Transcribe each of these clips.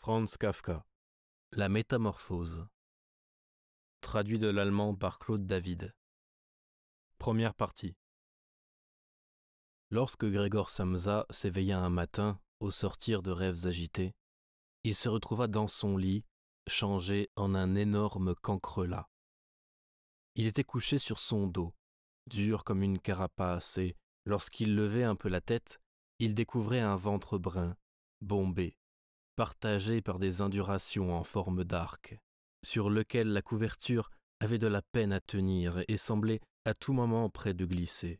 Franz Kafka. La métamorphose. Traduit de l'allemand par Claude David. Première partie. Lorsque Grégor Samsa s'éveilla un matin, au sortir de rêves agités, il se retrouva dans son lit, changé en un énorme cancrelat. Il était couché sur son dos, dur comme une carapace, et lorsqu'il levait un peu la tête, il découvrait un ventre brun, bombé, partagé par des indurations en forme d'arc, sur lequel la couverture avait de la peine à tenir et semblait à tout moment près de glisser.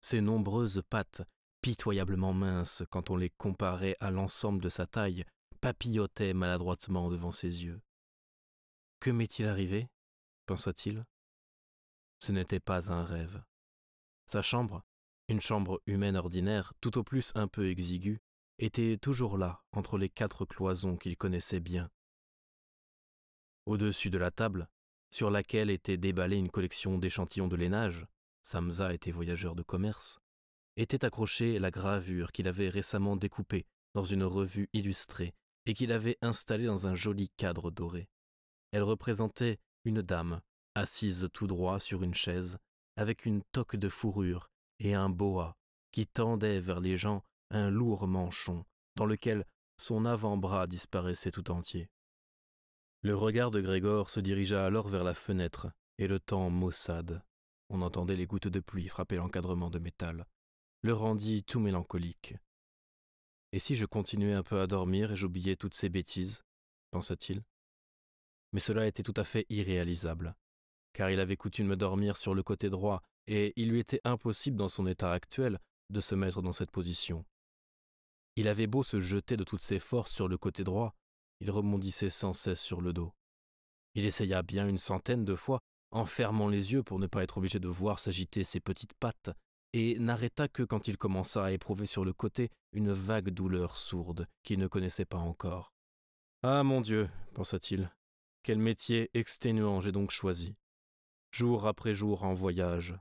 Ses nombreuses pattes, pitoyablement minces quand on les comparait à l'ensemble de sa taille, papillotaient maladroitement devant ses yeux. Que m'est-il arrivé pensa-t-il. Ce n'était pas un rêve. Sa chambre, une chambre humaine ordinaire, tout au plus un peu exiguë, était toujours là, entre les quatre cloisons qu'il connaissait bien. Au-dessus de la table, sur laquelle était déballée une collection d'échantillons de lainage, Samza était voyageur de commerce, était accrochée la gravure qu'il avait récemment découpée dans une revue illustrée et qu'il avait installée dans un joli cadre doré. Elle représentait une dame, assise tout droit sur une chaise, avec une toque de fourrure et un boa qui tendait vers les gens un lourd manchon dans lequel son avant-bras disparaissait tout entier. Le regard de Grégor se dirigea alors vers la fenêtre, et le temps maussade. On entendait les gouttes de pluie frapper l'encadrement de métal, le rendit tout mélancolique. Et si je continuais un peu à dormir et j'oubliais toutes ces bêtises pensa-t-il. Mais cela était tout à fait irréalisable, car il avait coutume de dormir sur le côté droit, et il lui était impossible dans son état actuel de se mettre dans cette position. Il avait beau se jeter de toutes ses forces sur le côté droit, il rebondissait sans cesse sur le dos. Il essaya bien une centaine de fois, en fermant les yeux pour ne pas être obligé de voir s'agiter ses petites pattes, et n'arrêta que quand il commença à éprouver sur le côté une vague douleur sourde qu'il ne connaissait pas encore. Ah mon Dieu, pensa-t-il, quel métier exténuant j'ai donc choisi. Jour après jour en voyage.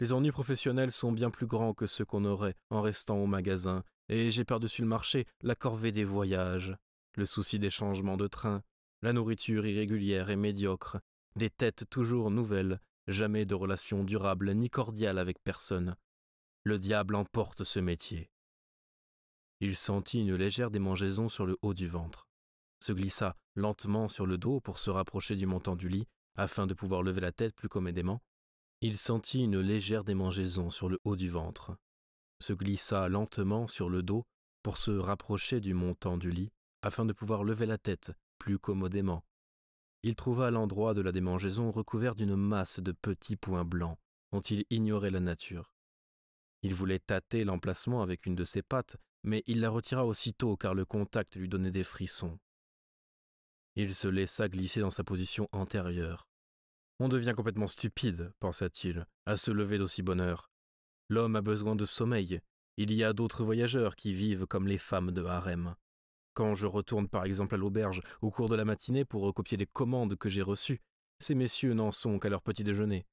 Les ennuis professionnels sont bien plus grands que ceux qu'on aurait en restant au magasin et j'ai par-dessus le marché la corvée des voyages, le souci des changements de train, la nourriture irrégulière et médiocre, des têtes toujours nouvelles, jamais de relations durables ni cordiales avec personne. Le diable emporte ce métier. Il sentit une légère démangeaison sur le haut du ventre, se glissa lentement sur le dos pour se rapprocher du montant du lit, afin de pouvoir lever la tête plus comédément. Il sentit une légère démangeaison sur le haut du ventre, se glissa lentement sur le dos pour se rapprocher du montant du lit afin de pouvoir lever la tête plus commodément. Il trouva l'endroit de la démangeaison recouvert d'une masse de petits points blancs dont il ignorait la nature. Il voulait tâter l'emplacement avec une de ses pattes, mais il la retira aussitôt car le contact lui donnait des frissons. Il se laissa glisser dans sa position antérieure. On devient complètement stupide, pensa-t-il, à se lever d'aussi bonne heure. L'homme a besoin de sommeil. Il y a d'autres voyageurs qui vivent comme les femmes de harem. Quand je retourne par exemple à l'auberge au cours de la matinée pour recopier les commandes que j'ai reçues, ces messieurs n'en sont qu'à leur petit déjeuner.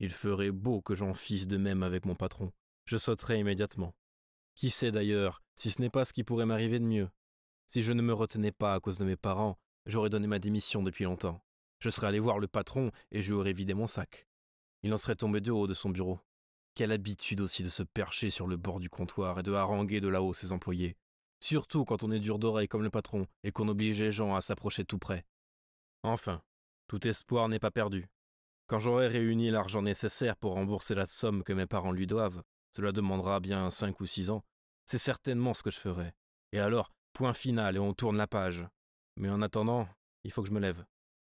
Il ferait beau que j'en fisse de même avec mon patron. Je sauterai immédiatement. Qui sait d'ailleurs si ce n'est pas ce qui pourrait m'arriver de mieux Si je ne me retenais pas à cause de mes parents, j'aurais donné ma démission depuis longtemps. Je serais allé voir le patron et j'aurais aurais vidé mon sac. Il en serait tombé de haut de son bureau. Quelle habitude aussi de se percher sur le bord du comptoir et de haranguer de là-haut ses employés. Surtout quand on est dur d'oreille comme le patron et qu'on oblige les gens à s'approcher tout près. Enfin, tout espoir n'est pas perdu. Quand j'aurai réuni l'argent nécessaire pour rembourser la somme que mes parents lui doivent, cela demandera bien cinq ou six ans, c'est certainement ce que je ferai. Et alors, point final et on tourne la page. Mais en attendant, il faut que je me lève,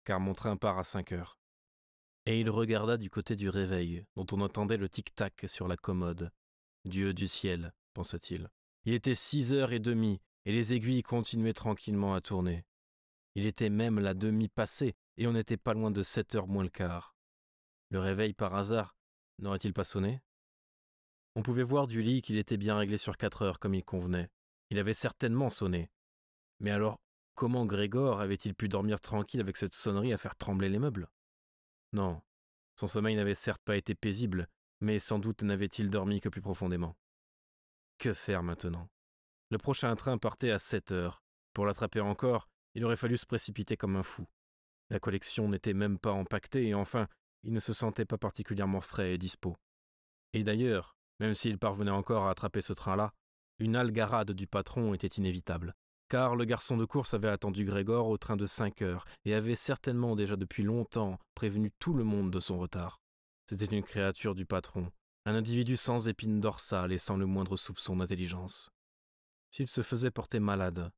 car mon train part à cinq heures. Et il regarda du côté du réveil, dont on entendait le tic-tac sur la commode. Dieu du ciel, pensa-t-il. Il était six heures et demie, et les aiguilles continuaient tranquillement à tourner. Il était même la demi passée, et on n'était pas loin de sept heures moins le quart. Le réveil, par hasard, n'aurait-il pas sonné On pouvait voir du lit qu'il était bien réglé sur quatre heures comme il convenait. Il avait certainement sonné. Mais alors, comment Grégor avait-il pu dormir tranquille avec cette sonnerie à faire trembler les meubles non. Son sommeil n'avait certes pas été paisible, mais sans doute n'avait-il dormi que plus profondément. Que faire maintenant Le prochain train partait à 7 heures. Pour l'attraper encore, il aurait fallu se précipiter comme un fou. La collection n'était même pas empaquetée et enfin, il ne se sentait pas particulièrement frais et dispo. Et d'ailleurs, même s'il parvenait encore à attraper ce train-là, une algarade du patron était inévitable car le garçon de course avait attendu Grégor au train de cinq heures et avait certainement déjà depuis longtemps prévenu tout le monde de son retard. C'était une créature du patron, un individu sans épines dorsales et sans le moindre soupçon d'intelligence. S'il se faisait porter malade,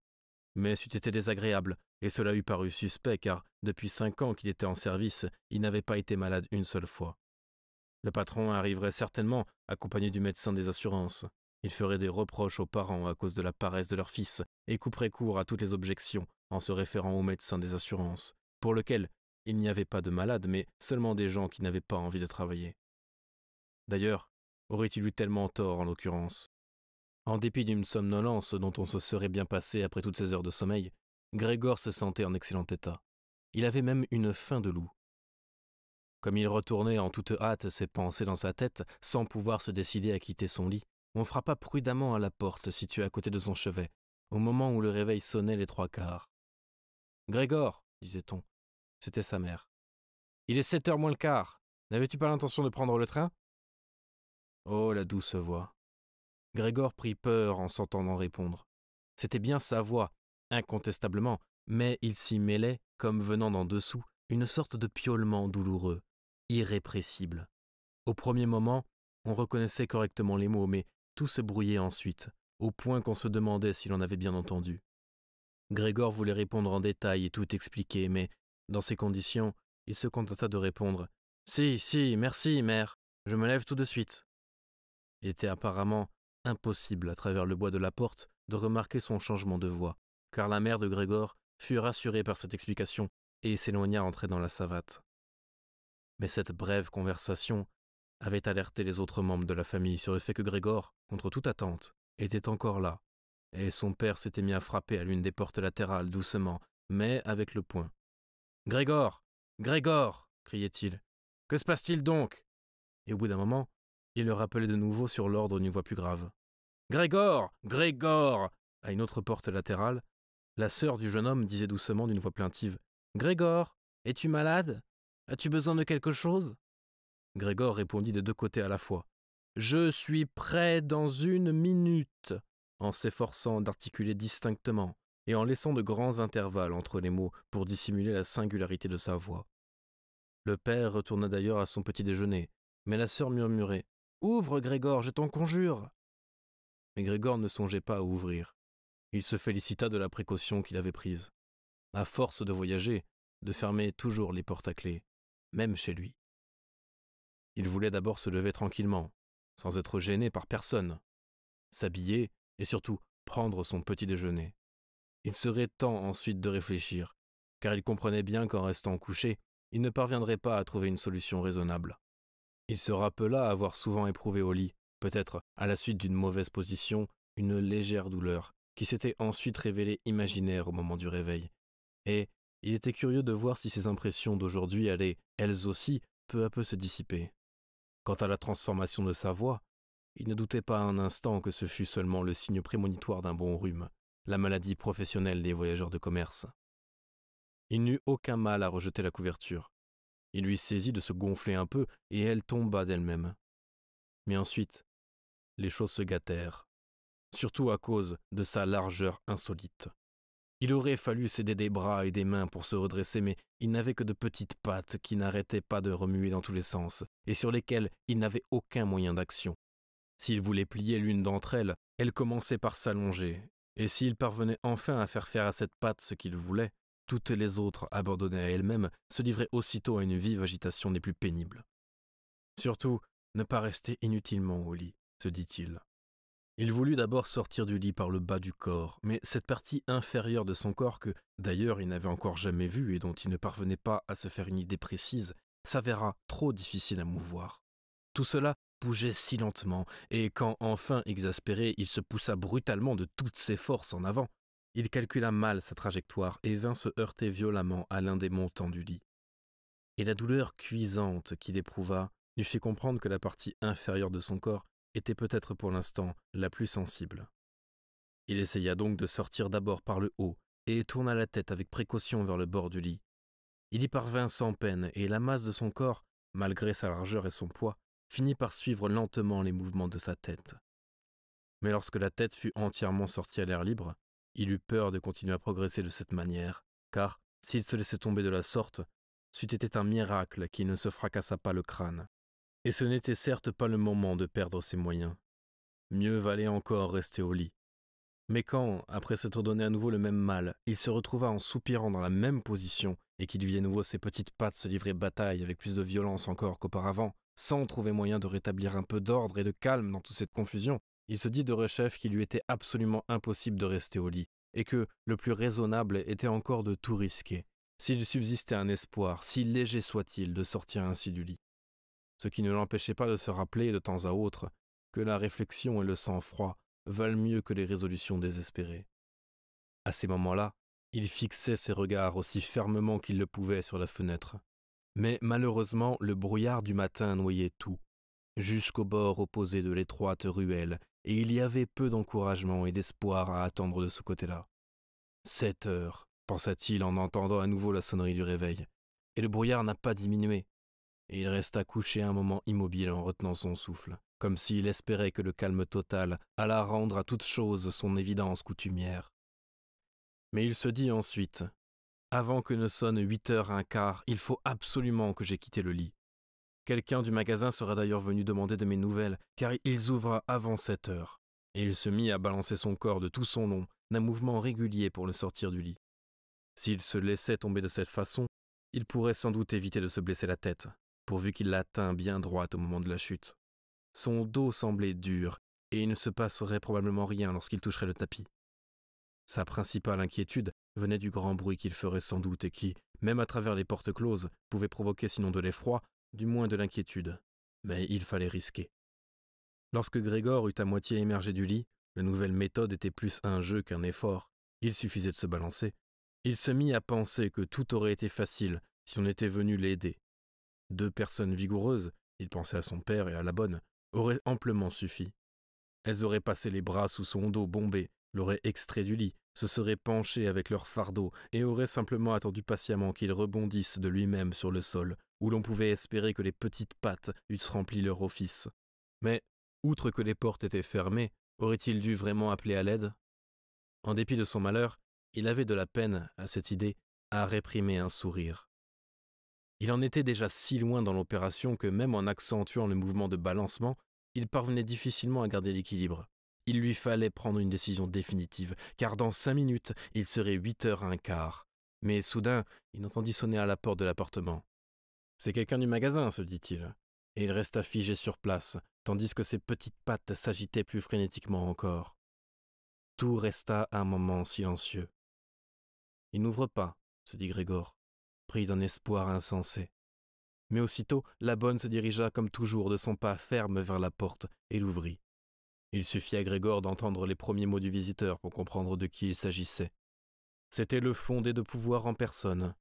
mais c'eût été désagréable, et cela eût paru suspect, car depuis cinq ans qu'il était en service, il n'avait pas été malade une seule fois. Le patron arriverait certainement, accompagné du médecin des assurances. Il ferait des reproches aux parents à cause de la paresse de leur fils et couperait court à toutes les objections en se référant au médecin des assurances, pour lequel il n'y avait pas de malades, mais seulement des gens qui n'avaient pas envie de travailler. D'ailleurs, aurait-il eu tellement tort en l'occurrence En dépit d'une somnolence dont on se serait bien passé après toutes ces heures de sommeil, Grégor se sentait en excellent état. Il avait même une faim de loup. Comme il retournait en toute hâte ses pensées dans sa tête, sans pouvoir se décider à quitter son lit, on frappa prudemment à la porte située à côté de son chevet, au moment où le réveil sonnait les trois quarts. Grégor, disait-on. C'était sa mère. Il est sept heures moins le quart. N'avais-tu pas l'intention de prendre le train Oh, la douce voix. Grégor prit peur en s'entendant répondre. C'était bien sa voix, incontestablement, mais il s'y mêlait, comme venant d'en dessous, une sorte de piaulement douloureux, irrépressible. Au premier moment, on reconnaissait correctement les mots, mais tout se brouillait ensuite, au point qu'on se demandait si l'on avait bien entendu. Grégor voulait répondre en détail et tout expliquer, mais, dans ces conditions, il se contenta de répondre Si, si, merci, mère, je me lève tout de suite. Il était apparemment impossible, à travers le bois de la porte, de remarquer son changement de voix, car la mère de Grégor fut rassurée par cette explication et s'éloigna entrer dans la savate. Mais cette brève conversation avait alerté les autres membres de la famille sur le fait que Grégor, contre toute attente, était encore là, et son père s'était mis à frapper à l'une des portes latérales doucement, mais avec le poing. Grégor Grégor criait-il. Que se passe-t-il donc Et au bout d'un moment, il le rappelait de nouveau sur l'ordre d'une voix plus grave. Grégor Grégor À une autre porte latérale, la sœur du jeune homme disait doucement d'une voix plaintive Grégor, es-tu malade As-tu besoin de quelque chose Grégor répondit des deux côtés à la fois. Je suis prêt dans une minute, en s'efforçant d'articuler distinctement et en laissant de grands intervalles entre les mots pour dissimuler la singularité de sa voix. Le père retourna d'ailleurs à son petit déjeuner, mais la sœur murmurait Ouvre, Grégor, je t'en conjure Mais Grégor ne songeait pas à ouvrir. Il se félicita de la précaution qu'il avait prise. À force de voyager, de fermer toujours les portes à clé, même chez lui. Il voulait d'abord se lever tranquillement, sans être gêné par personne, s'habiller et surtout prendre son petit déjeuner. Il serait temps ensuite de réfléchir, car il comprenait bien qu'en restant couché, il ne parviendrait pas à trouver une solution raisonnable. Il se rappela avoir souvent éprouvé au lit, peut-être à la suite d'une mauvaise position, une légère douleur, qui s'était ensuite révélée imaginaire au moment du réveil. Et il était curieux de voir si ces impressions d'aujourd'hui allaient, elles aussi, peu à peu se dissiper. Quant à la transformation de sa voix, il ne doutait pas un instant que ce fût seulement le signe prémonitoire d'un bon rhume, la maladie professionnelle des voyageurs de commerce. Il n'eut aucun mal à rejeter la couverture. Il lui saisit de se gonfler un peu et elle tomba d'elle-même. Mais ensuite, les choses se gâtèrent, surtout à cause de sa largeur insolite. Il aurait fallu céder des bras et des mains pour se redresser, mais il n'avait que de petites pattes qui n'arrêtaient pas de remuer dans tous les sens, et sur lesquelles il n'avait aucun moyen d'action. S'il voulait plier l'une d'entre elles, elle commençait par s'allonger, et s'il parvenait enfin à faire faire à cette patte ce qu'il voulait, toutes les autres, abandonnées à elles-mêmes, se livraient aussitôt à une vive agitation des plus pénibles. Surtout, ne pas rester inutilement au lit, se dit-il. Il voulut d'abord sortir du lit par le bas du corps, mais cette partie inférieure de son corps que d'ailleurs il n'avait encore jamais vue et dont il ne parvenait pas à se faire une idée précise, s'avéra trop difficile à mouvoir. Tout cela bougeait si lentement, et quand enfin exaspéré, il se poussa brutalement de toutes ses forces en avant, il calcula mal sa trajectoire et vint se heurter violemment à l'un des montants du lit. Et la douleur cuisante qu'il éprouva lui fit comprendre que la partie inférieure de son corps était peut-être pour l'instant la plus sensible. Il essaya donc de sortir d'abord par le haut et tourna la tête avec précaution vers le bord du lit. Il y parvint sans peine et la masse de son corps, malgré sa largeur et son poids, finit par suivre lentement les mouvements de sa tête. Mais lorsque la tête fut entièrement sortie à l'air libre, il eut peur de continuer à progresser de cette manière, car, s'il se laissait tomber de la sorte, c'eût été un miracle qu'il ne se fracassa pas le crâne, et ce n'était certes pas le moment de perdre ses moyens. Mieux valait encore rester au lit. Mais quand, après s'être donné à nouveau le même mal, il se retrouva en soupirant dans la même position, et qu'il vit à nouveau ses petites pattes se livrer bataille avec plus de violence encore qu'auparavant, sans trouver moyen de rétablir un peu d'ordre et de calme dans toute cette confusion, il se dit de rechef qu'il lui était absolument impossible de rester au lit, et que le plus raisonnable était encore de tout risquer, s'il subsistait un espoir, si léger soit-il, de sortir ainsi du lit ce qui ne l'empêchait pas de se rappeler de temps à autre que la réflexion et le sang-froid valent mieux que les résolutions désespérées. À ces moments-là, il fixait ses regards aussi fermement qu'il le pouvait sur la fenêtre. Mais malheureusement, le brouillard du matin noyait tout, jusqu'au bord opposé de l'étroite ruelle, et il y avait peu d'encouragement et d'espoir à attendre de ce côté-là. Sept heures, pensa-t-il en entendant à nouveau la sonnerie du réveil, et le brouillard n'a pas diminué et il resta couché un moment immobile en retenant son souffle, comme s'il espérait que le calme total allât rendre à toute chose son évidence coutumière. Mais il se dit ensuite Avant que ne sonne huit heures un quart, il faut absolument que j'aie quitté le lit. Quelqu'un du magasin sera d'ailleurs venu demander de mes nouvelles, car ils ouvrent avant sept heures. Et il se mit à balancer son corps de tout son long, d'un mouvement régulier pour le sortir du lit. S'il se laissait tomber de cette façon, il pourrait sans doute éviter de se blesser la tête pourvu qu'il l'atteint bien droite au moment de la chute. Son dos semblait dur, et il ne se passerait probablement rien lorsqu'il toucherait le tapis. Sa principale inquiétude venait du grand bruit qu'il ferait sans doute et qui, même à travers les portes closes, pouvait provoquer sinon de l'effroi, du moins de l'inquiétude. Mais il fallait risquer. Lorsque Grégor eut à moitié émergé du lit, la nouvelle méthode était plus un jeu qu'un effort. Il suffisait de se balancer. Il se mit à penser que tout aurait été facile si on était venu l'aider, deux personnes vigoureuses, il pensait à son père et à la bonne, auraient amplement suffi. Elles auraient passé les bras sous son dos bombé, l'auraient extrait du lit, se seraient penchées avec leur fardeau et auraient simplement attendu patiemment qu'il rebondisse de lui-même sur le sol, où l'on pouvait espérer que les petites pattes eussent rempli leur office. Mais, outre que les portes étaient fermées, aurait-il dû vraiment appeler à l'aide En dépit de son malheur, il avait de la peine, à cette idée, à réprimer un sourire. Il en était déjà si loin dans l'opération que même en accentuant le mouvement de balancement, il parvenait difficilement à garder l'équilibre. Il lui fallait prendre une décision définitive, car dans cinq minutes, il serait huit heures un quart. Mais soudain, il entendit sonner à la porte de l'appartement. C'est quelqu'un du magasin, se dit-il. Et il resta figé sur place, tandis que ses petites pattes s'agitaient plus frénétiquement encore. Tout resta un moment silencieux. Il n'ouvre pas, se dit Grégor pris d'un espoir insensé. Mais aussitôt, la bonne se dirigea comme toujours de son pas ferme vers la porte et l'ouvrit. Il suffit à Grégor d'entendre les premiers mots du visiteur pour comprendre de qui il s'agissait. C'était le fondé de pouvoir en personne.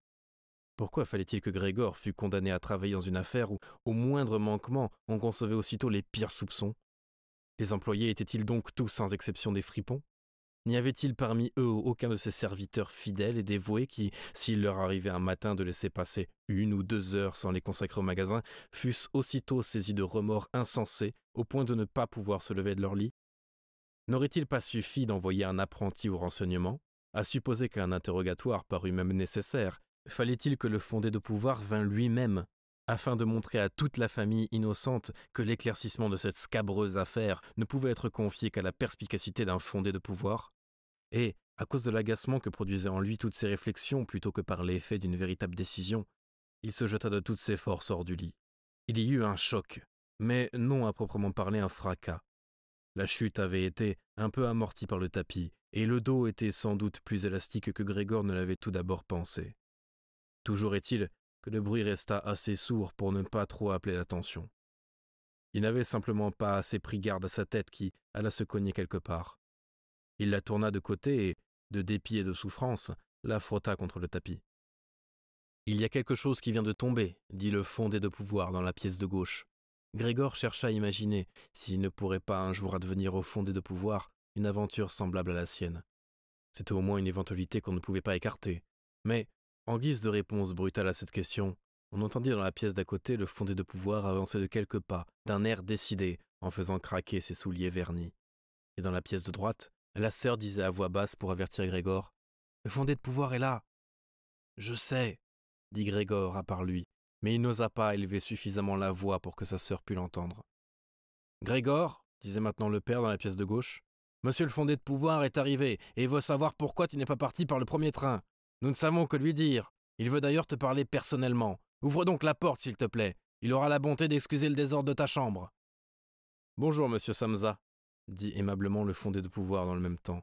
Pourquoi fallait-il que Grégor fût condamné à travailler dans une affaire où, au moindre manquement, on concevait aussitôt les pires soupçons Les employés étaient-ils donc tous sans exception des fripons N'y avait-il parmi eux aucun de ces serviteurs fidèles et dévoués qui, s'il leur arrivait un matin de laisser passer une ou deux heures sans les consacrer au magasin, fussent aussitôt saisis de remords insensés au point de ne pas pouvoir se lever de leur lit N'aurait-il pas suffi d'envoyer un apprenti au renseignement À supposer qu'un interrogatoire parût même nécessaire, fallait-il que le fondé de pouvoir vînt lui-même afin de montrer à toute la famille innocente que l'éclaircissement de cette scabreuse affaire ne pouvait être confié qu'à la perspicacité d'un fondé de pouvoir et, à cause de l'agacement que produisaient en lui toutes ces réflexions plutôt que par l'effet d'une véritable décision, il se jeta de toutes ses forces hors du lit. Il y eut un choc, mais non à proprement parler un fracas. La chute avait été un peu amortie par le tapis, et le dos était sans doute plus élastique que Grégor ne l'avait tout d'abord pensé. Toujours est-il que le bruit resta assez sourd pour ne pas trop appeler l'attention. Il n'avait simplement pas assez pris garde à sa tête qui alla se cogner quelque part. Il la tourna de côté et, de dépit et de souffrance, la frotta contre le tapis. Il y a quelque chose qui vient de tomber, dit le fondé de pouvoir dans la pièce de gauche. Grégor chercha à imaginer s'il ne pourrait pas un jour advenir au fondé de pouvoir une aventure semblable à la sienne. C'était au moins une éventualité qu'on ne pouvait pas écarter. Mais, en guise de réponse brutale à cette question, on entendit dans la pièce d'à côté le fondé de pouvoir avancer de quelques pas, d'un air décidé, en faisant craquer ses souliers vernis. Et dans la pièce de droite, la sœur disait à voix basse pour avertir Grégor. Le fondé de pouvoir est là. Je sais, dit Grégor à part lui, mais il n'osa pas élever suffisamment la voix pour que sa sœur pût l'entendre. Grégor, disait maintenant le père dans la pièce de gauche, Monsieur le fondé de pouvoir est arrivé et veut savoir pourquoi tu n'es pas parti par le premier train. Nous ne savons que lui dire. Il veut d'ailleurs te parler personnellement. Ouvre donc la porte, s'il te plaît. Il aura la bonté d'excuser le désordre de ta chambre. Bonjour, monsieur Samza, dit aimablement le fondé de pouvoir dans le même temps.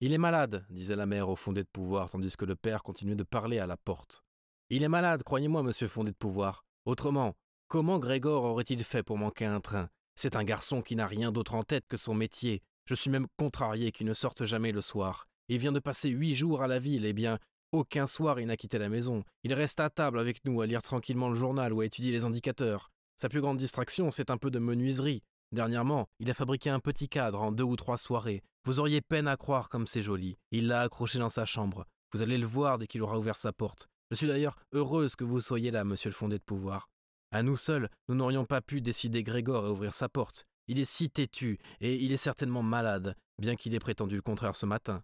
Il est malade, disait la mère au fondé de pouvoir, tandis que le père continuait de parler à la porte. Il est malade, croyez-moi, monsieur fondé de pouvoir. Autrement, comment Grégor aurait-il fait pour manquer un train C'est un garçon qui n'a rien d'autre en tête que son métier. Je suis même contrarié qu'il ne sorte jamais le soir. Il vient de passer huit jours à la ville, eh bien, aucun soir il n'a quitté la maison. Il reste à table avec nous à lire tranquillement le journal ou à étudier les indicateurs. Sa plus grande distraction, c'est un peu de menuiserie. Dernièrement, il a fabriqué un petit cadre en deux ou trois soirées. Vous auriez peine à croire comme c'est joli. Il l'a accroché dans sa chambre. Vous allez le voir dès qu'il aura ouvert sa porte. Je suis d'ailleurs heureuse que vous soyez là, monsieur le fondé de pouvoir. À nous seuls, nous n'aurions pas pu décider Grégor à ouvrir sa porte. Il est si têtu, et il est certainement malade, bien qu'il ait prétendu le contraire ce matin.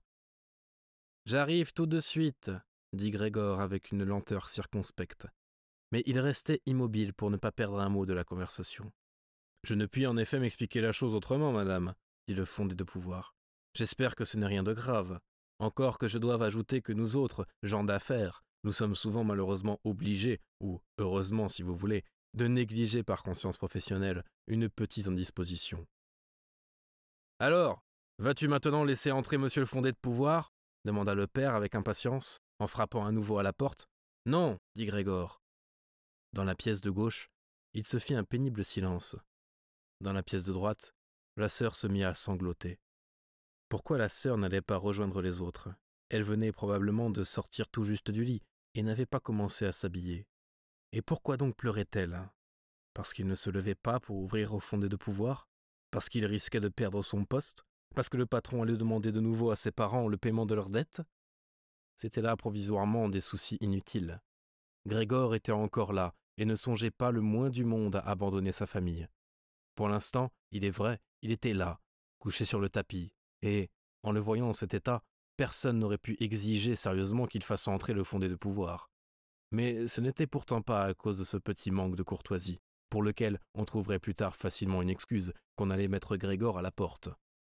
J'arrive tout de suite, dit Grégor avec une lenteur circonspecte. Mais il restait immobile pour ne pas perdre un mot de la conversation. Je ne puis en effet m'expliquer la chose autrement, madame, dit le fondé de pouvoir. J'espère que ce n'est rien de grave. Encore que je doive ajouter que nous autres, gens d'affaires, nous sommes souvent malheureusement obligés, ou heureusement si vous voulez, de négliger par conscience professionnelle une petite indisposition. Alors, vas-tu maintenant laisser entrer monsieur le fondé de pouvoir demanda le père avec impatience, en frappant à nouveau à la porte. Non, dit Grégor. Dans la pièce de gauche, il se fit un pénible silence, dans la pièce de droite, la sœur se mit à sangloter. Pourquoi la sœur n'allait pas rejoindre les autres Elle venait probablement de sortir tout juste du lit et n'avait pas commencé à s'habiller. Et pourquoi donc pleurait-elle Parce qu'il ne se levait pas pour ouvrir au fondé de pouvoir Parce qu'il risquait de perdre son poste Parce que le patron allait demander de nouveau à ses parents le paiement de leurs dettes C'était là provisoirement des soucis inutiles. Grégor était encore là et ne songeait pas le moins du monde à abandonner sa famille, pour l'instant, il est vrai, il était là, couché sur le tapis, et, en le voyant en cet état, personne n'aurait pu exiger sérieusement qu'il fasse entrer le fondé de pouvoir. Mais ce n'était pourtant pas à cause de ce petit manque de courtoisie, pour lequel on trouverait plus tard facilement une excuse qu'on allait mettre Grégor à la porte.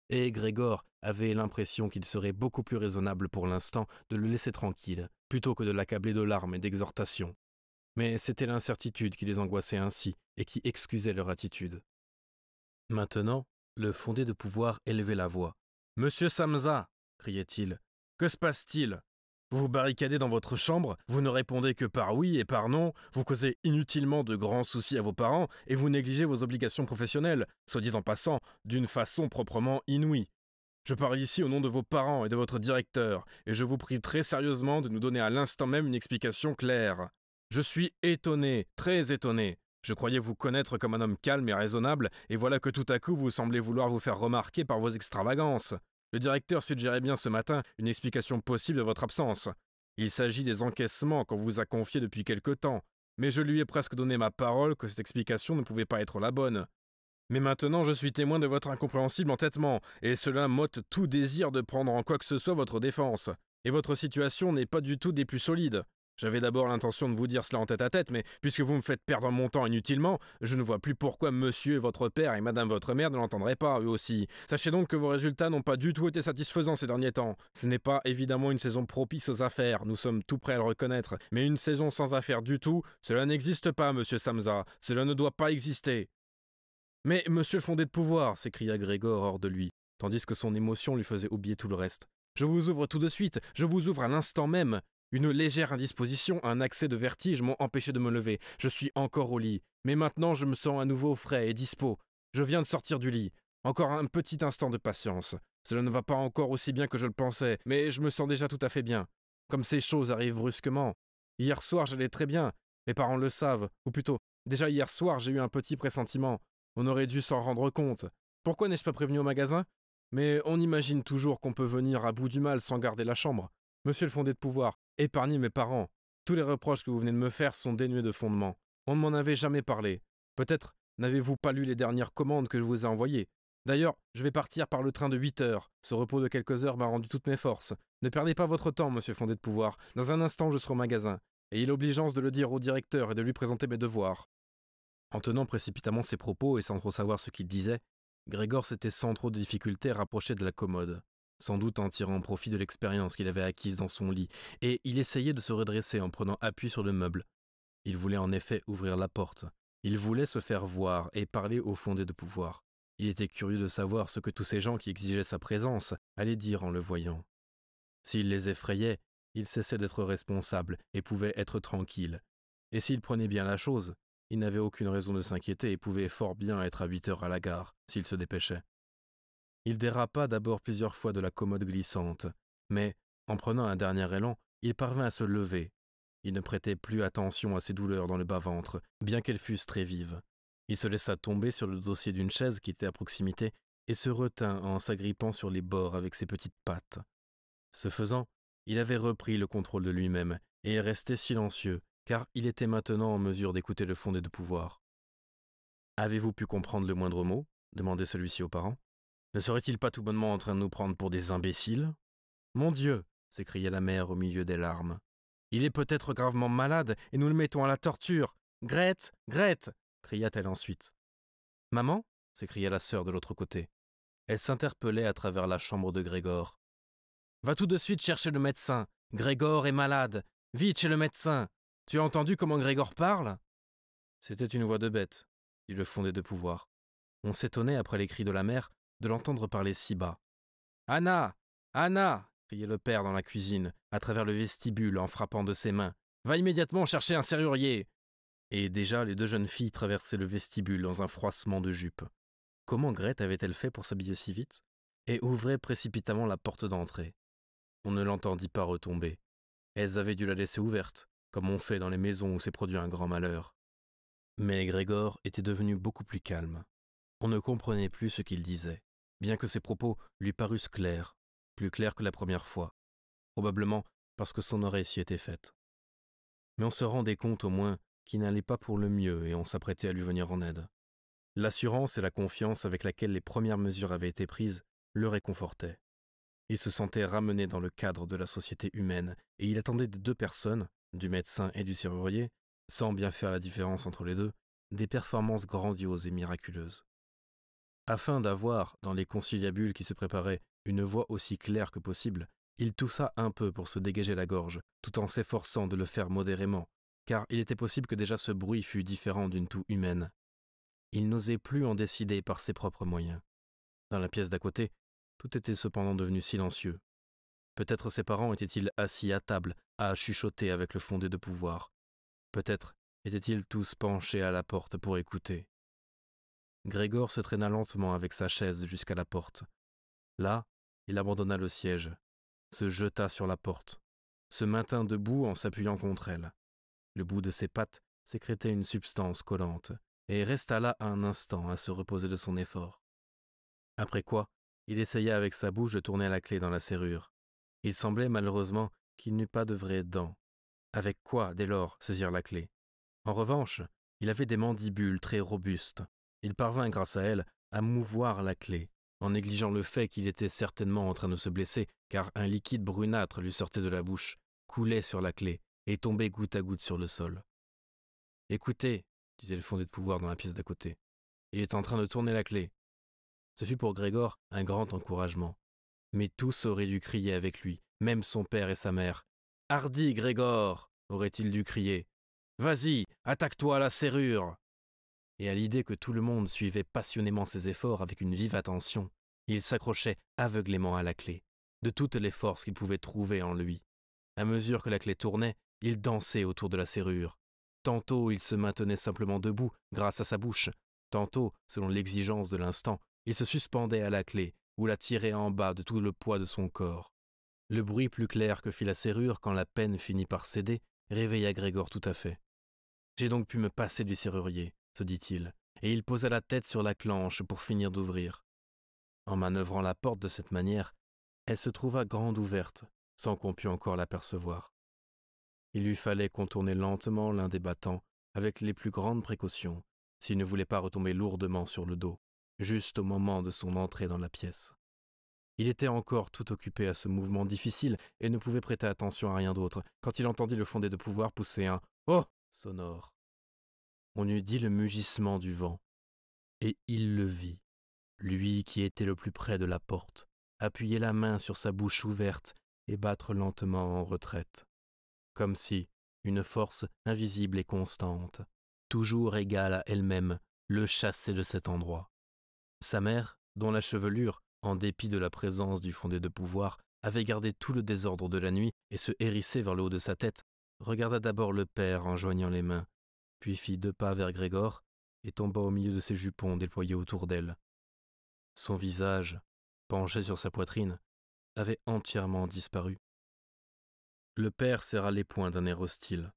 Et Grégor avait l'impression qu'il serait beaucoup plus raisonnable pour l'instant de le laisser tranquille, plutôt que de l'accabler de larmes et d'exhortations. Mais c'était l'incertitude qui les angoissait ainsi et qui excusait leur attitude. Maintenant, le fondé de pouvoir élevait la voix. Monsieur Samza criait-il. Que se passe-t-il Vous vous barricadez dans votre chambre, vous ne répondez que par oui et par non, vous causez inutilement de grands soucis à vos parents et vous négligez vos obligations professionnelles, soit dit en passant, d'une façon proprement inouïe. Je parle ici au nom de vos parents et de votre directeur, et je vous prie très sérieusement de nous donner à l'instant même une explication claire. Je suis étonné, très étonné. Je croyais vous connaître comme un homme calme et raisonnable, et voilà que tout à coup vous semblez vouloir vous faire remarquer par vos extravagances. Le directeur suggérait bien ce matin une explication possible de votre absence. Il s'agit des encaissements qu'on vous a confiés depuis quelque temps, mais je lui ai presque donné ma parole que cette explication ne pouvait pas être la bonne. Mais maintenant je suis témoin de votre incompréhensible entêtement, et cela m'ôte tout désir de prendre en quoi que ce soit votre défense. Et votre situation n'est pas du tout des plus solides. J'avais d'abord l'intention de vous dire cela en tête à tête, mais puisque vous me faites perdre mon temps inutilement, je ne vois plus pourquoi monsieur votre père et madame votre mère ne l'entendraient pas, eux aussi. Sachez donc que vos résultats n'ont pas du tout été satisfaisants ces derniers temps. Ce n'est pas évidemment une saison propice aux affaires, nous sommes tout prêts à le reconnaître, mais une saison sans affaires du tout, cela n'existe pas, monsieur Samza, cela ne doit pas exister. Mais monsieur fondé de pouvoir, s'écria Grégor hors de lui, tandis que son émotion lui faisait oublier tout le reste. Je vous ouvre tout de suite, je vous ouvre à l'instant même. Une légère indisposition, un accès de vertige m'ont empêché de me lever. Je suis encore au lit. Mais maintenant, je me sens à nouveau frais et dispo. Je viens de sortir du lit. Encore un petit instant de patience. Cela ne va pas encore aussi bien que je le pensais, mais je me sens déjà tout à fait bien. Comme ces choses arrivent brusquement. Hier soir, j'allais très bien. Mes parents le savent, ou plutôt, déjà hier soir, j'ai eu un petit pressentiment. On aurait dû s'en rendre compte. Pourquoi n'ai-je pas prévenu au magasin Mais on imagine toujours qu'on peut venir à bout du mal sans garder la chambre. Monsieur le fondé de pouvoir, « Épargnez mes parents. Tous les reproches que vous venez de me faire sont dénués de fondement. On ne m'en avait jamais parlé. Peut-être n'avez-vous pas lu les dernières commandes que je vous ai envoyées. D'ailleurs, je vais partir par le train de huit heures. Ce repos de quelques heures m'a rendu toutes mes forces. Ne perdez pas votre temps, monsieur Fondé de Pouvoir. Dans un instant, je serai au magasin. Ayez l'obligeance de le dire au directeur et de lui présenter mes devoirs. En tenant précipitamment ses propos et sans trop savoir ce qu'il disait, Grégor s'était sans trop de difficultés rapproché de la commode sans doute en tirant profit de l'expérience qu'il avait acquise dans son lit, et il essayait de se redresser en prenant appui sur le meuble. Il voulait en effet ouvrir la porte, il voulait se faire voir et parler aux fondés de pouvoir. Il était curieux de savoir ce que tous ces gens qui exigeaient sa présence allaient dire en le voyant. S'il les effrayait, il cessait d'être responsable et pouvait être tranquille. Et s'il prenait bien la chose, il n'avait aucune raison de s'inquiéter et pouvait fort bien être à heures à la gare, s'il se dépêchait. Il dérapa d'abord plusieurs fois de la commode glissante, mais, en prenant un dernier élan, il parvint à se lever. Il ne prêtait plus attention à ses douleurs dans le bas-ventre, bien qu'elles fussent très vives. Il se laissa tomber sur le dossier d'une chaise qui était à proximité et se retint en s'agrippant sur les bords avec ses petites pattes. Ce faisant, il avait repris le contrôle de lui-même et il restait silencieux, car il était maintenant en mesure d'écouter le des de pouvoir. Avez-vous pu comprendre le moindre mot demandait celui-ci aux parents. Ne serait-il pas tout bonnement en train de nous prendre pour des imbéciles Mon Dieu s'écria la mère au milieu des larmes. Il est peut-être gravement malade et nous le mettons à la torture. Grette Grette cria-t-elle ensuite. Maman s'écria la sœur de l'autre côté. Elle s'interpellait à travers la chambre de Grégor. Va tout de suite chercher le médecin. Grégor est malade. Vite chez le médecin. Tu as entendu comment Grégor parle C'était une voix de bête, dit le fondait de pouvoir. On s'étonnait après les cris de la mère de l'entendre parler si bas. Anna Anna criait le père dans la cuisine, à travers le vestibule en frappant de ses mains. Va immédiatement chercher un serrurier Et déjà, les deux jeunes filles traversaient le vestibule dans un froissement de jupe. Comment Grette avait-elle fait pour s'habiller si vite Et ouvrait précipitamment la porte d'entrée. On ne l'entendit pas retomber. Elles avaient dû la laisser ouverte, comme on fait dans les maisons où s'est produit un grand malheur. Mais Grégor était devenu beaucoup plus calme. On ne comprenait plus ce qu'il disait bien que ses propos lui parussent clairs, plus clairs que la première fois, probablement parce que son oreille s'y était faite. Mais on se rendait compte au moins qu'il n'allait pas pour le mieux et on s'apprêtait à lui venir en aide. L'assurance et la confiance avec laquelle les premières mesures avaient été prises le réconfortaient. Il se sentait ramené dans le cadre de la société humaine et il attendait de deux personnes, du médecin et du serrurier, sans bien faire la différence entre les deux, des performances grandioses et miraculeuses. Afin d'avoir, dans les conciliabules qui se préparaient, une voix aussi claire que possible, il toussa un peu pour se dégager la gorge, tout en s'efforçant de le faire modérément, car il était possible que déjà ce bruit fût différent d'une toux humaine. Il n'osait plus en décider par ses propres moyens. Dans la pièce d'à côté, tout était cependant devenu silencieux. Peut-être ses parents étaient-ils assis à table, à chuchoter avec le fondé de pouvoir. Peut-être étaient-ils tous penchés à la porte pour écouter. Grégor se traîna lentement avec sa chaise jusqu'à la porte. Là, il abandonna le siège, se jeta sur la porte, se maintint debout en s'appuyant contre elle. Le bout de ses pattes sécrétait une substance collante, et resta là un instant à se reposer de son effort. Après quoi, il essaya avec sa bouche de tourner la clé dans la serrure. Il semblait malheureusement qu'il n'eût pas de vraies dents. Avec quoi, dès lors, saisir la clé En revanche, il avait des mandibules très robustes, il parvint, grâce à elle, à mouvoir la clé, en négligeant le fait qu'il était certainement en train de se blesser, car un liquide brunâtre lui sortait de la bouche, coulait sur la clé, et tombait goutte à goutte sur le sol. Écoutez, disait le fondé de pouvoir dans la pièce d'à côté. Il est en train de tourner la clé. Ce fut pour Grégor un grand encouragement. Mais tous auraient dû crier avec lui, même son père et sa mère. Hardi, Grégor aurait-il dû crier. Vas-y, attaque-toi à la serrure et à l'idée que tout le monde suivait passionnément ses efforts avec une vive attention, il s'accrochait aveuglément à la clé, de toutes les forces qu'il pouvait trouver en lui. À mesure que la clé tournait, il dansait autour de la serrure. Tantôt il se maintenait simplement debout grâce à sa bouche, tantôt, selon l'exigence de l'instant, il se suspendait à la clé ou la tirait en bas de tout le poids de son corps. Le bruit plus clair que fit la serrure quand la peine finit par céder réveilla Grégor tout à fait. J'ai donc pu me passer du serrurier se dit-il, et il posa la tête sur la clenche pour finir d'ouvrir. En manœuvrant la porte de cette manière, elle se trouva grande ouverte, sans qu'on pût encore l'apercevoir. Il lui fallait contourner lentement l'un des battants, avec les plus grandes précautions, s'il ne voulait pas retomber lourdement sur le dos, juste au moment de son entrée dans la pièce. Il était encore tout occupé à ce mouvement difficile et ne pouvait prêter attention à rien d'autre, quand il entendit le fondé de pouvoir pousser un Oh sonore on eût dit le mugissement du vent. Et il le vit, lui qui était le plus près de la porte, appuyer la main sur sa bouche ouverte et battre lentement en retraite, comme si une force invisible et constante, toujours égale à elle-même, le chassait de cet endroit. Sa mère, dont la chevelure, en dépit de la présence du fondé de pouvoir, avait gardé tout le désordre de la nuit et se hérissait vers le haut de sa tête, regarda d'abord le père en joignant les mains, puis fit deux pas vers Grégor et tomba au milieu de ses jupons déployés autour d'elle. Son visage, penché sur sa poitrine, avait entièrement disparu. Le père serra les poings d'un air hostile,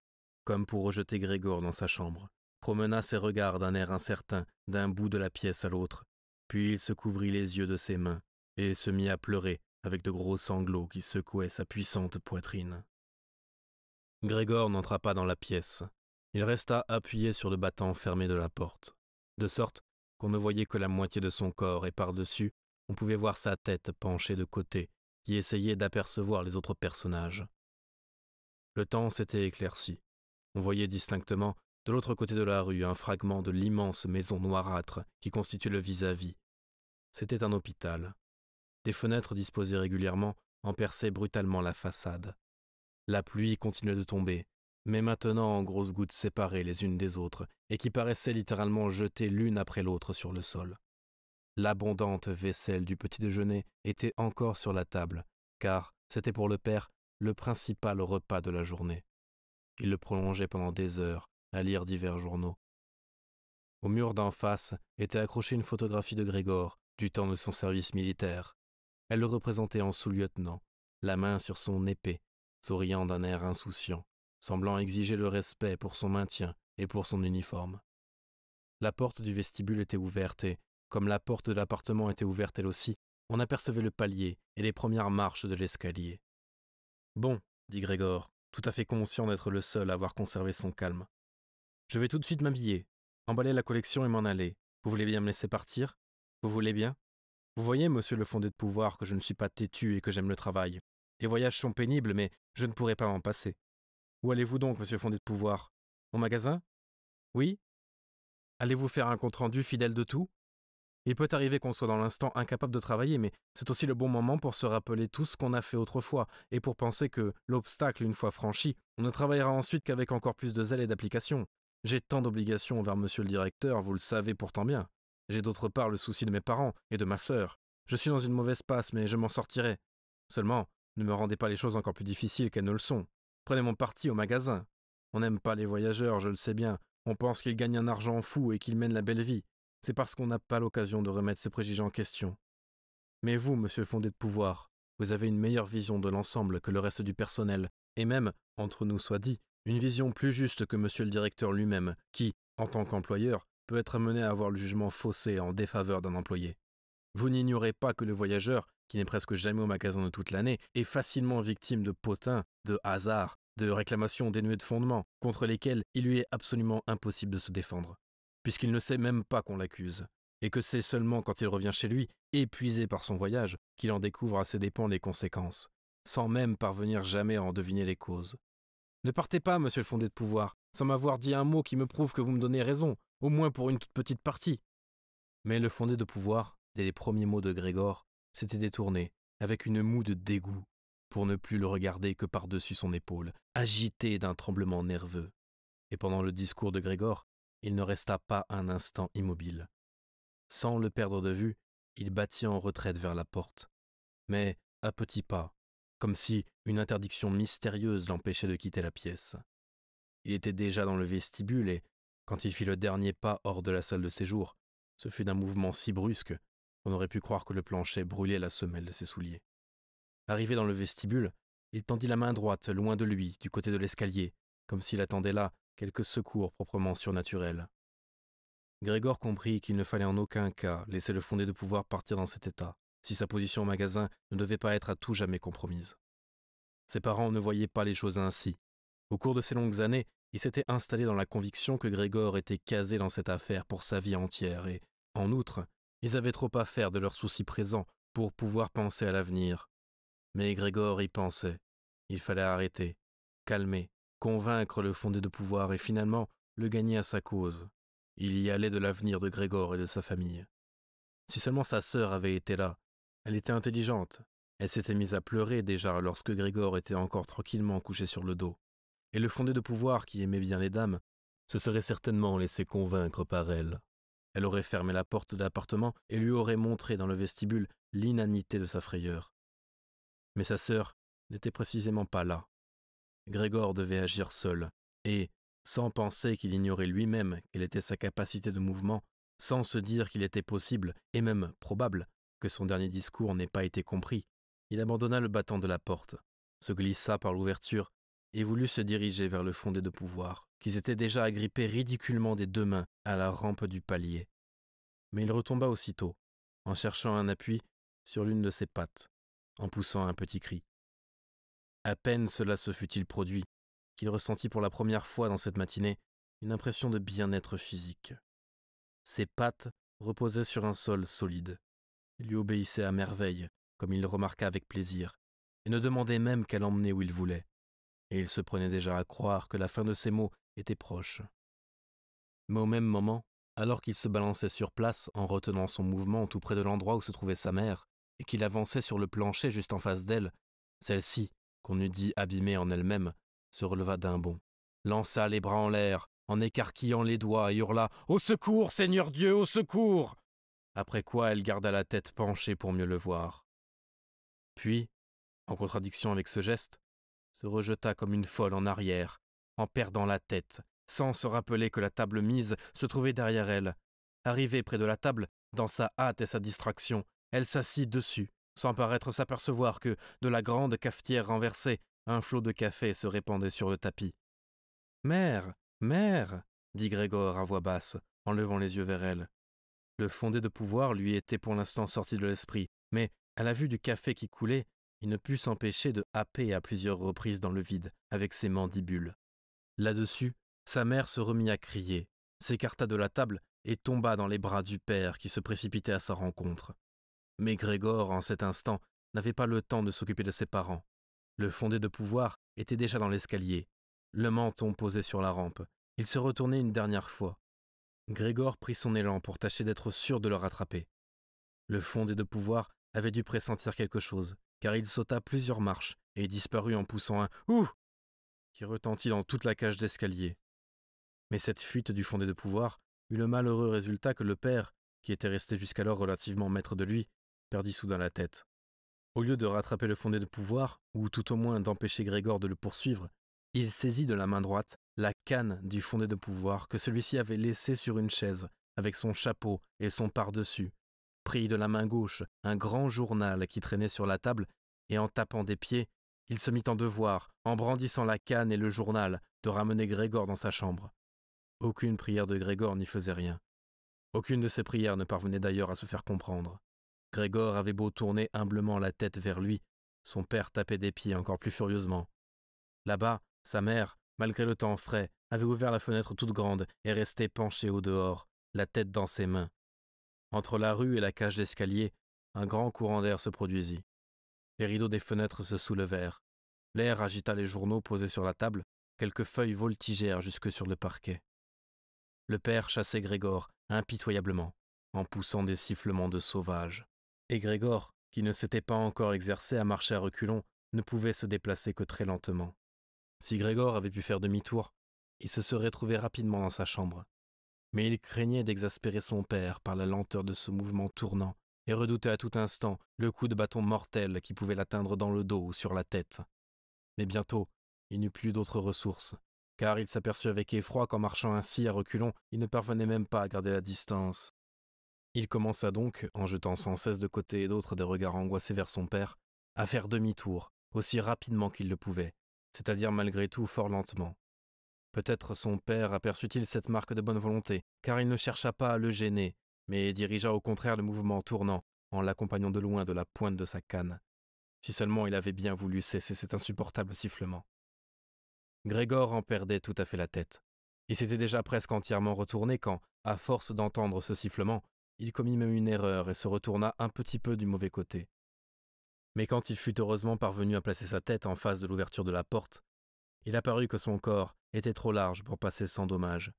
comme pour rejeter Grégor dans sa chambre, promena ses regards d'un air incertain d'un bout de la pièce à l'autre, puis il se couvrit les yeux de ses mains et se mit à pleurer avec de gros sanglots qui secouaient sa puissante poitrine. Grégor n'entra pas dans la pièce, il resta appuyé sur le battant fermé de la porte, de sorte qu'on ne voyait que la moitié de son corps et par-dessus, on pouvait voir sa tête penchée de côté, qui essayait d'apercevoir les autres personnages. Le temps s'était éclairci. On voyait distinctement, de l'autre côté de la rue, un fragment de l'immense maison noirâtre qui constituait le vis-à-vis. C'était un hôpital. Des fenêtres disposées régulièrement en perçaient brutalement la façade. La pluie continuait de tomber, mais maintenant en grosses gouttes séparées les unes des autres, et qui paraissaient littéralement jetées l'une après l'autre sur le sol. L'abondante vaisselle du petit déjeuner était encore sur la table, car c'était pour le père le principal repas de la journée. Il le prolongeait pendant des heures, à lire divers journaux. Au mur d'en face était accrochée une photographie de Grégor, du temps de son service militaire. Elle le représentait en sous-lieutenant, la main sur son épée, souriant d'un air insouciant semblant exiger le respect pour son maintien et pour son uniforme. La porte du vestibule était ouverte et, comme la porte de l'appartement était ouverte elle aussi, on apercevait le palier et les premières marches de l'escalier. Bon, dit Grégor, tout à fait conscient d'être le seul à avoir conservé son calme. Je vais tout de suite m'habiller, emballer la collection et m'en aller. Vous voulez bien me laisser partir Vous voulez bien Vous voyez, monsieur le fondé de pouvoir, que je ne suis pas têtu et que j'aime le travail. Les voyages sont pénibles, mais je ne pourrai pas m'en passer. Où allez-vous donc, monsieur Fondé de Pouvoir Au magasin Oui Allez-vous faire un compte-rendu fidèle de tout Il peut arriver qu'on soit dans l'instant incapable de travailler, mais c'est aussi le bon moment pour se rappeler tout ce qu'on a fait autrefois, et pour penser que, l'obstacle une fois franchi, on ne travaillera ensuite qu'avec encore plus de zèle et d'application. J'ai tant d'obligations envers monsieur le directeur, vous le savez pourtant bien. J'ai d'autre part le souci de mes parents et de ma sœur. Je suis dans une mauvaise passe, mais je m'en sortirai. Seulement, ne me rendez pas les choses encore plus difficiles qu'elles ne le sont. Prenez mon parti au magasin. On n'aime pas les voyageurs, je le sais bien. On pense qu'ils gagnent un argent fou et qu'ils mènent la belle vie. C'est parce qu'on n'a pas l'occasion de remettre ce préjugé en question. Mais vous, monsieur le fondé de pouvoir, vous avez une meilleure vision de l'ensemble que le reste du personnel, et même, entre nous soit dit, une vision plus juste que monsieur le directeur lui-même, qui, en tant qu'employeur, peut être amené à avoir le jugement faussé en défaveur d'un employé. Vous n'ignorez pas que le voyageur qui n'est presque jamais au magasin de toute l'année, est facilement victime de potins, de hasards, de réclamations dénuées de fondement, contre lesquelles il lui est absolument impossible de se défendre, puisqu'il ne sait même pas qu'on l'accuse, et que c'est seulement quand il revient chez lui, épuisé par son voyage, qu'il en découvre à ses dépens les conséquences, sans même parvenir jamais à en deviner les causes. Ne partez pas, monsieur le fondé de pouvoir, sans m'avoir dit un mot qui me prouve que vous me donnez raison, au moins pour une toute petite partie. Mais le fondé de pouvoir, dès les premiers mots de Grégoire s'était détourné, avec une moue de dégoût, pour ne plus le regarder que par-dessus son épaule, agité d'un tremblement nerveux. Et pendant le discours de Grégor, il ne resta pas un instant immobile. Sans le perdre de vue, il battit en retraite vers la porte, mais à petits pas, comme si une interdiction mystérieuse l'empêchait de quitter la pièce. Il était déjà dans le vestibule et, quand il fit le dernier pas hors de la salle de séjour, ce fut d'un mouvement si brusque on aurait pu croire que le plancher brûlait la semelle de ses souliers. Arrivé dans le vestibule, il tendit la main droite loin de lui, du côté de l'escalier, comme s'il attendait là quelque secours proprement surnaturel. Grégor comprit qu'il ne fallait en aucun cas laisser le fondé de pouvoir partir dans cet état, si sa position au magasin ne devait pas être à tout jamais compromise. Ses parents ne voyaient pas les choses ainsi. Au cours de ces longues années, il s'était installé dans la conviction que Grégor était casé dans cette affaire pour sa vie entière et, en outre, ils avaient trop à faire de leurs soucis présents pour pouvoir penser à l'avenir. Mais Grégor y pensait. Il fallait arrêter, calmer, convaincre le fondé de pouvoir et finalement le gagner à sa cause. Il y allait de l'avenir de Grégor et de sa famille. Si seulement sa sœur avait été là, elle était intelligente. Elle s'était mise à pleurer déjà lorsque Grégor était encore tranquillement couché sur le dos. Et le fondé de pouvoir, qui aimait bien les dames, se serait certainement laissé convaincre par elle. Elle aurait fermé la porte de l'appartement et lui aurait montré dans le vestibule l'inanité de sa frayeur. Mais sa sœur n'était précisément pas là. Grégor devait agir seul, et, sans penser qu'il ignorait lui-même quelle était sa capacité de mouvement, sans se dire qu'il était possible, et même probable, que son dernier discours n'ait pas été compris, il abandonna le battant de la porte, se glissa par l'ouverture et voulut se diriger vers le des de pouvoirs qu'ils étaient déjà agrippés ridiculement des deux mains à la rampe du palier. Mais il retomba aussitôt, en cherchant un appui sur l'une de ses pattes, en poussant un petit cri. À peine cela se fut-il produit, qu'il ressentit pour la première fois dans cette matinée une impression de bien-être physique. Ses pattes reposaient sur un sol solide. Il lui obéissait à merveille, comme il le remarqua avec plaisir, et ne demandait même qu'à l'emmener où il voulait. Et il se prenait déjà à croire que la fin de ses mots était proche. Mais au même moment, alors qu'il se balançait sur place en retenant son mouvement tout près de l'endroit où se trouvait sa mère, et qu'il avançait sur le plancher juste en face d'elle, celle-ci, qu'on eût dit abîmée en elle-même, se releva d'un bond, lança les bras en l'air, en écarquillant les doigts et hurla Au secours, Seigneur Dieu, au secours Après quoi elle garda la tête penchée pour mieux le voir. Puis, en contradiction avec ce geste, se rejeta comme une folle en arrière, en perdant la tête, sans se rappeler que la table mise se trouvait derrière elle. Arrivée près de la table, dans sa hâte et sa distraction, elle s'assit dessus, sans paraître s'apercevoir que, de la grande cafetière renversée, un flot de café se répandait sur le tapis. Mère, mère, dit Grégor à voix basse, en levant les yeux vers elle. Le fondé de pouvoir lui était pour l'instant sorti de l'esprit, mais, à la vue du café qui coulait, il ne put s'empêcher de happer à plusieurs reprises dans le vide avec ses mandibules. Là-dessus, sa mère se remit à crier, s'écarta de la table et tomba dans les bras du père qui se précipitait à sa rencontre. Mais Grégor, en cet instant, n'avait pas le temps de s'occuper de ses parents. Le fondé de pouvoir était déjà dans l'escalier, le menton posé sur la rampe. Il se retournait une dernière fois. Grégor prit son élan pour tâcher d'être sûr de le rattraper. Le fondé de pouvoir avait dû pressentir quelque chose, car il sauta plusieurs marches et disparut en poussant un Ouh qui retentit dans toute la cage d'escalier. Mais cette fuite du fondé de pouvoir eut le malheureux résultat que le père, qui était resté jusqu'alors relativement maître de lui, perdit soudain la tête. Au lieu de rattraper le fondé de pouvoir, ou tout au moins d'empêcher Grégor de le poursuivre, il saisit de la main droite la canne du fondé de pouvoir que celui-ci avait laissée sur une chaise, avec son chapeau et son pardessus, prit de la main gauche un grand journal qui traînait sur la table, et en tapant des pieds, il se mit en devoir, en brandissant la canne et le journal, de ramener Grégor dans sa chambre. Aucune prière de Grégor n'y faisait rien. Aucune de ses prières ne parvenait d'ailleurs à se faire comprendre. Grégor avait beau tourner humblement la tête vers lui, son père tapait des pieds encore plus furieusement. Là-bas, sa mère, malgré le temps frais, avait ouvert la fenêtre toute grande et restait penchée au dehors, la tête dans ses mains. Entre la rue et la cage d'escalier, un grand courant d'air se produisit. Les rideaux des fenêtres se soulevèrent. L'air agita les journaux posés sur la table, quelques feuilles voltigèrent jusque sur le parquet. Le père chassait Grégor, impitoyablement, en poussant des sifflements de sauvage. Et Grégor, qui ne s'était pas encore exercé à marcher à reculons, ne pouvait se déplacer que très lentement. Si Grégor avait pu faire demi-tour, il se serait trouvé rapidement dans sa chambre. Mais il craignait d'exaspérer son père par la lenteur de ce mouvement tournant et redoutait à tout instant le coup de bâton mortel qui pouvait l'atteindre dans le dos ou sur la tête. Mais bientôt, il n'eut plus d'autre ressource, car il s'aperçut avec effroi qu'en marchant ainsi à reculons, il ne parvenait même pas à garder la distance. Il commença donc, en jetant sans cesse de côté et d'autre des regards angoissés vers son père, à faire demi-tour, aussi rapidement qu'il le pouvait, c'est-à-dire malgré tout fort lentement. Peut-être son père aperçut-il cette marque de bonne volonté, car il ne chercha pas à le gêner, mais dirigea au contraire le mouvement tournant en l'accompagnant de loin de la pointe de sa canne. Si seulement il avait bien voulu cesser cet insupportable sifflement. Grégor en perdait tout à fait la tête. Il s'était déjà presque entièrement retourné quand, à force d'entendre ce sifflement, il commit même une erreur et se retourna un petit peu du mauvais côté. Mais quand il fut heureusement parvenu à placer sa tête en face de l'ouverture de la porte, il apparut que son corps était trop large pour passer sans dommage.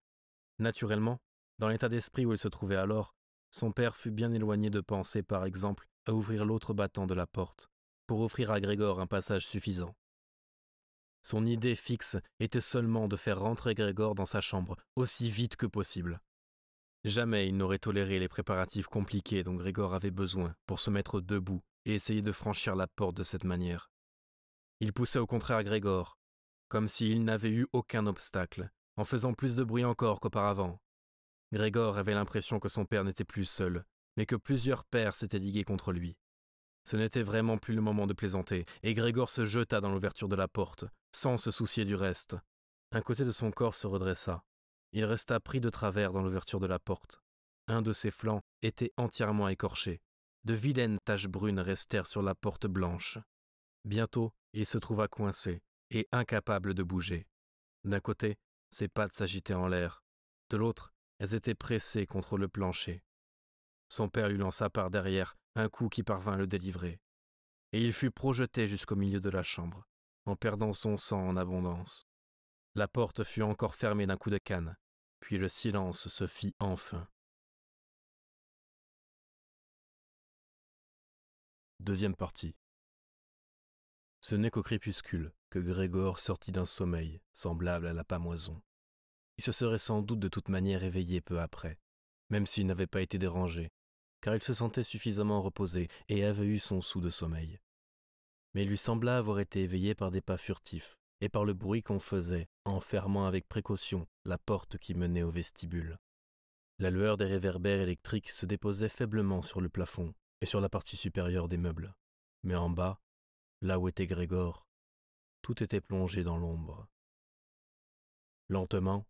Naturellement, dans l'état d'esprit où il se trouvait alors, son père fut bien éloigné de penser, par exemple, à ouvrir l'autre battant de la porte, pour offrir à Grégor un passage suffisant. Son idée fixe était seulement de faire rentrer Grégor dans sa chambre aussi vite que possible. Jamais il n'aurait toléré les préparatifs compliqués dont Grégor avait besoin pour se mettre debout et essayer de franchir la porte de cette manière. Il poussait au contraire Grégor, comme s'il n'avait eu aucun obstacle, en faisant plus de bruit encore qu'auparavant. Grégor avait l'impression que son père n'était plus seul, mais que plusieurs pères s'étaient ligués contre lui. Ce n'était vraiment plus le moment de plaisanter, et Grégor se jeta dans l'ouverture de la porte, sans se soucier du reste. Un côté de son corps se redressa. Il resta pris de travers dans l'ouverture de la porte. Un de ses flancs était entièrement écorché. De vilaines taches brunes restèrent sur la porte blanche. Bientôt, il se trouva coincé et incapable de bouger. D'un côté, ses pattes s'agitaient en l'air. De l'autre, elles étaient pressées contre le plancher. Son père lui lança par derrière un coup qui parvint à le délivrer, et il fut projeté jusqu'au milieu de la chambre, en perdant son sang en abondance. La porte fut encore fermée d'un coup de canne, puis le silence se fit enfin. Deuxième partie. Ce n'est qu'au crépuscule que Grégor sortit d'un sommeil semblable à la pamoison il se serait sans doute de toute manière éveillé peu après, même s'il n'avait pas été dérangé, car il se sentait suffisamment reposé et avait eu son sou de sommeil. Mais il lui sembla avoir été éveillé par des pas furtifs et par le bruit qu'on faisait en fermant avec précaution la porte qui menait au vestibule. La lueur des réverbères électriques se déposait faiblement sur le plafond et sur la partie supérieure des meubles. Mais en bas, là où était Grégor, tout était plongé dans l'ombre. Lentement,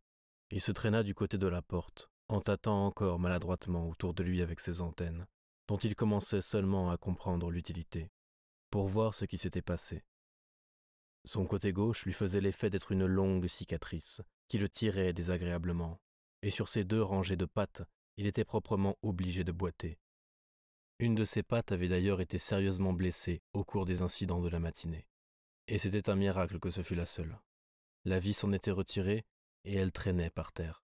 il se traîna du côté de la porte, en tâtant encore maladroitement autour de lui avec ses antennes, dont il commençait seulement à comprendre l'utilité, pour voir ce qui s'était passé. Son côté gauche lui faisait l'effet d'être une longue cicatrice, qui le tirait désagréablement, et sur ses deux rangées de pattes, il était proprement obligé de boiter. Une de ses pattes avait d'ailleurs été sérieusement blessée au cours des incidents de la matinée. Et c'était un miracle que ce fût la seule. La vie s'en était retirée, et elle traînait par terre.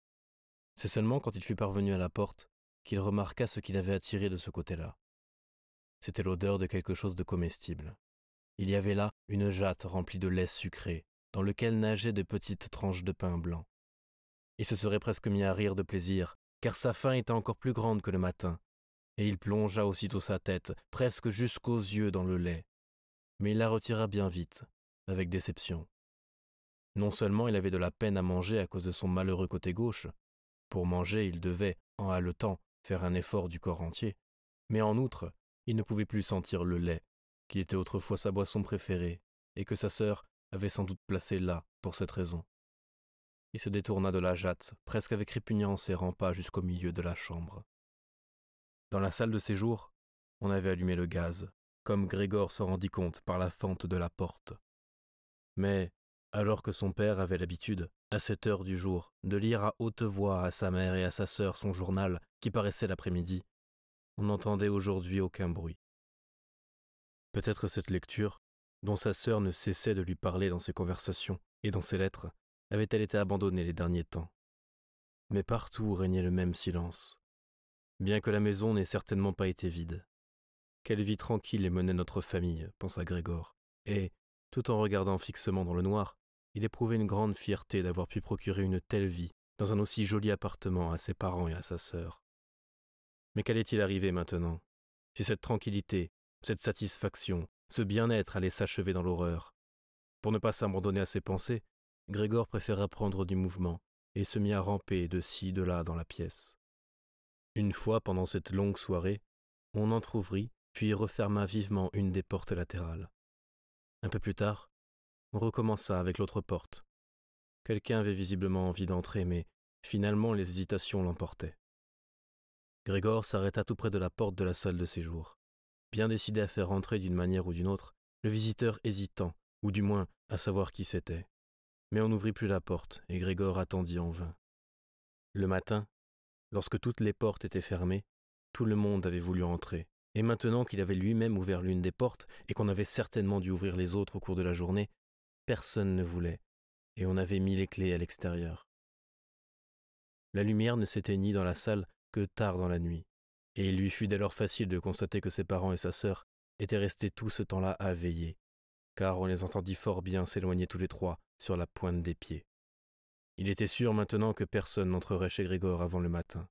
C'est seulement quand il fut parvenu à la porte qu'il remarqua ce qu'il avait attiré de ce côté-là. C'était l'odeur de quelque chose de comestible. Il y avait là une jatte remplie de lait sucré, dans lequel nageaient de petites tranches de pain blanc. Il se serait presque mis à rire de plaisir, car sa faim était encore plus grande que le matin, et il plongea aussitôt sa tête, presque jusqu'aux yeux, dans le lait. Mais il la retira bien vite, avec déception. Non seulement il avait de la peine à manger à cause de son malheureux côté gauche, pour manger il devait, en haletant, faire un effort du corps entier, mais en outre, il ne pouvait plus sentir le lait, qui était autrefois sa boisson préférée, et que sa sœur avait sans doute placé là pour cette raison. Il se détourna de la jatte, presque avec répugnance, et rampa jusqu'au milieu de la chambre. Dans la salle de séjour, on avait allumé le gaz, comme Grégor se rendit compte par la fente de la porte. Mais alors que son père avait l'habitude, à cette heure du jour, de lire à haute voix à sa mère et à sa sœur son journal qui paraissait l'après-midi, on n'entendait aujourd'hui aucun bruit. Peut-être cette lecture, dont sa sœur ne cessait de lui parler dans ses conversations et dans ses lettres, avait-elle été abandonnée les derniers temps. Mais partout régnait le même silence, bien que la maison n'ait certainement pas été vide. Quelle vie tranquille menait notre famille, pensa Grégor, et, tout en regardant fixement dans le noir, il éprouvait une grande fierté d'avoir pu procurer une telle vie dans un aussi joli appartement à ses parents et à sa sœur. Mais qu'allait-il arriver maintenant Si cette tranquillité, cette satisfaction, ce bien-être allait s'achever dans l'horreur Pour ne pas s'abandonner à ses pensées, Grégor préféra prendre du mouvement et se mit à ramper de ci, de là dans la pièce. Une fois pendant cette longue soirée, on entr'ouvrit puis referma vivement une des portes latérales. Un peu plus tard, on recommença avec l'autre porte. Quelqu'un avait visiblement envie d'entrer, mais finalement les hésitations l'emportaient. Grégor s'arrêta tout près de la porte de la salle de séjour, bien décidé à faire entrer d'une manière ou d'une autre le visiteur hésitant, ou du moins à savoir qui c'était. Mais on n'ouvrit plus la porte, et Grégor attendit en vain. Le matin, lorsque toutes les portes étaient fermées, tout le monde avait voulu entrer, et maintenant qu'il avait lui-même ouvert l'une des portes, et qu'on avait certainement dû ouvrir les autres au cours de la journée, personne ne voulait, et on avait mis les clés à l'extérieur. La lumière ne s'éteignit dans la salle que tard dans la nuit, et il lui fut dès lors facile de constater que ses parents et sa sœur étaient restés tout ce temps-là à veiller, car on les entendit fort bien s'éloigner tous les trois sur la pointe des pieds. Il était sûr maintenant que personne n'entrerait chez Grégor avant le matin.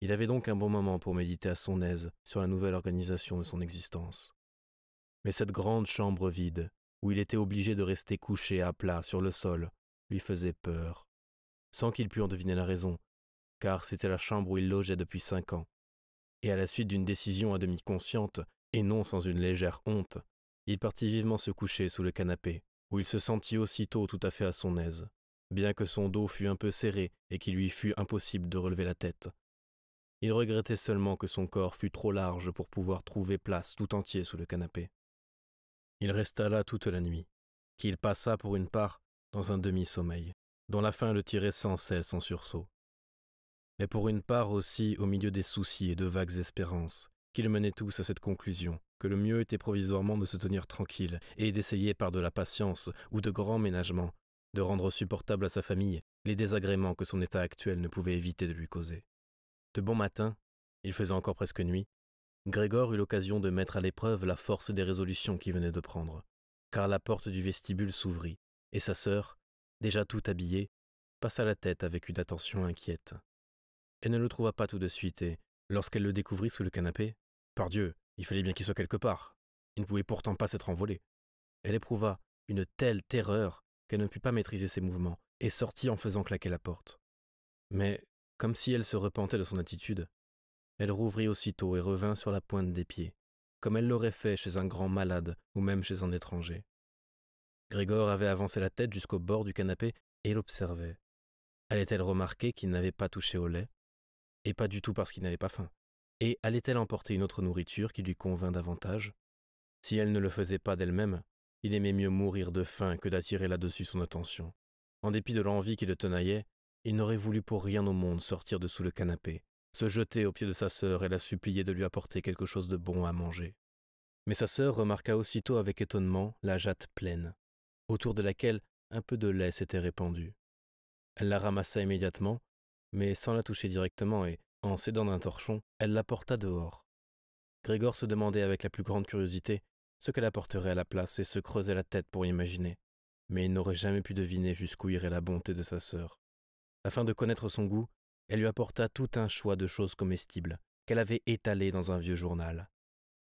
Il avait donc un bon moment pour méditer à son aise sur la nouvelle organisation de son existence. Mais cette grande chambre vide, où il était obligé de rester couché à plat sur le sol, lui faisait peur, sans qu'il pût en deviner la raison, car c'était la chambre où il logeait depuis cinq ans. Et à la suite d'une décision à demi consciente, et non sans une légère honte, il partit vivement se coucher sous le canapé, où il se sentit aussitôt tout à fait à son aise, bien que son dos fût un peu serré et qu'il lui fût impossible de relever la tête. Il regrettait seulement que son corps fût trop large pour pouvoir trouver place tout entier sous le canapé. Il resta là toute la nuit, qu'il passa pour une part dans un demi-sommeil, dont la faim le tirait sans cesse en sursaut. Mais pour une part aussi au milieu des soucis et de vagues espérances, qui le menaient tous à cette conclusion, que le mieux était provisoirement de se tenir tranquille et d'essayer par de la patience ou de grands ménagements de rendre supportable à sa famille les désagréments que son état actuel ne pouvait éviter de lui causer. De bon matin, il faisait encore presque nuit, Grégor eut l'occasion de mettre à l'épreuve la force des résolutions qu'il venait de prendre, car la porte du vestibule s'ouvrit, et sa sœur, déjà tout habillée, passa la tête avec une attention inquiète. Elle ne le trouva pas tout de suite, et, lorsqu'elle le découvrit sous le canapé, pardieu, il fallait bien qu'il soit quelque part. Il ne pouvait pourtant pas s'être envolé. Elle éprouva une telle terreur qu'elle ne put pas maîtriser ses mouvements, et sortit en faisant claquer la porte. Mais, comme si elle se repentait de son attitude, elle rouvrit aussitôt et revint sur la pointe des pieds, comme elle l'aurait fait chez un grand malade ou même chez un étranger. Grégor avait avancé la tête jusqu'au bord du canapé et l'observait. Allait-elle remarquer qu'il n'avait pas touché au lait Et pas du tout parce qu'il n'avait pas faim. Et allait-elle emporter une autre nourriture qui lui convint davantage Si elle ne le faisait pas d'elle-même, il aimait mieux mourir de faim que d'attirer là-dessus son attention. En dépit de l'envie qui le tenaillait, il n'aurait voulu pour rien au monde sortir de sous le canapé, se jeter aux pieds de sa sœur et la supplier de lui apporter quelque chose de bon à manger. Mais sa sœur remarqua aussitôt avec étonnement la jatte pleine, autour de laquelle un peu de lait s'était répandu. Elle la ramassa immédiatement, mais sans la toucher directement et, en s'aidant d'un torchon, elle la porta dehors. Grégor se demandait avec la plus grande curiosité ce qu'elle apporterait à la place et se creusait la tête pour imaginer, mais il n'aurait jamais pu deviner jusqu'où irait la bonté de sa sœur. Afin de connaître son goût, elle lui apporta tout un choix de choses comestibles qu'elle avait étalées dans un vieux journal.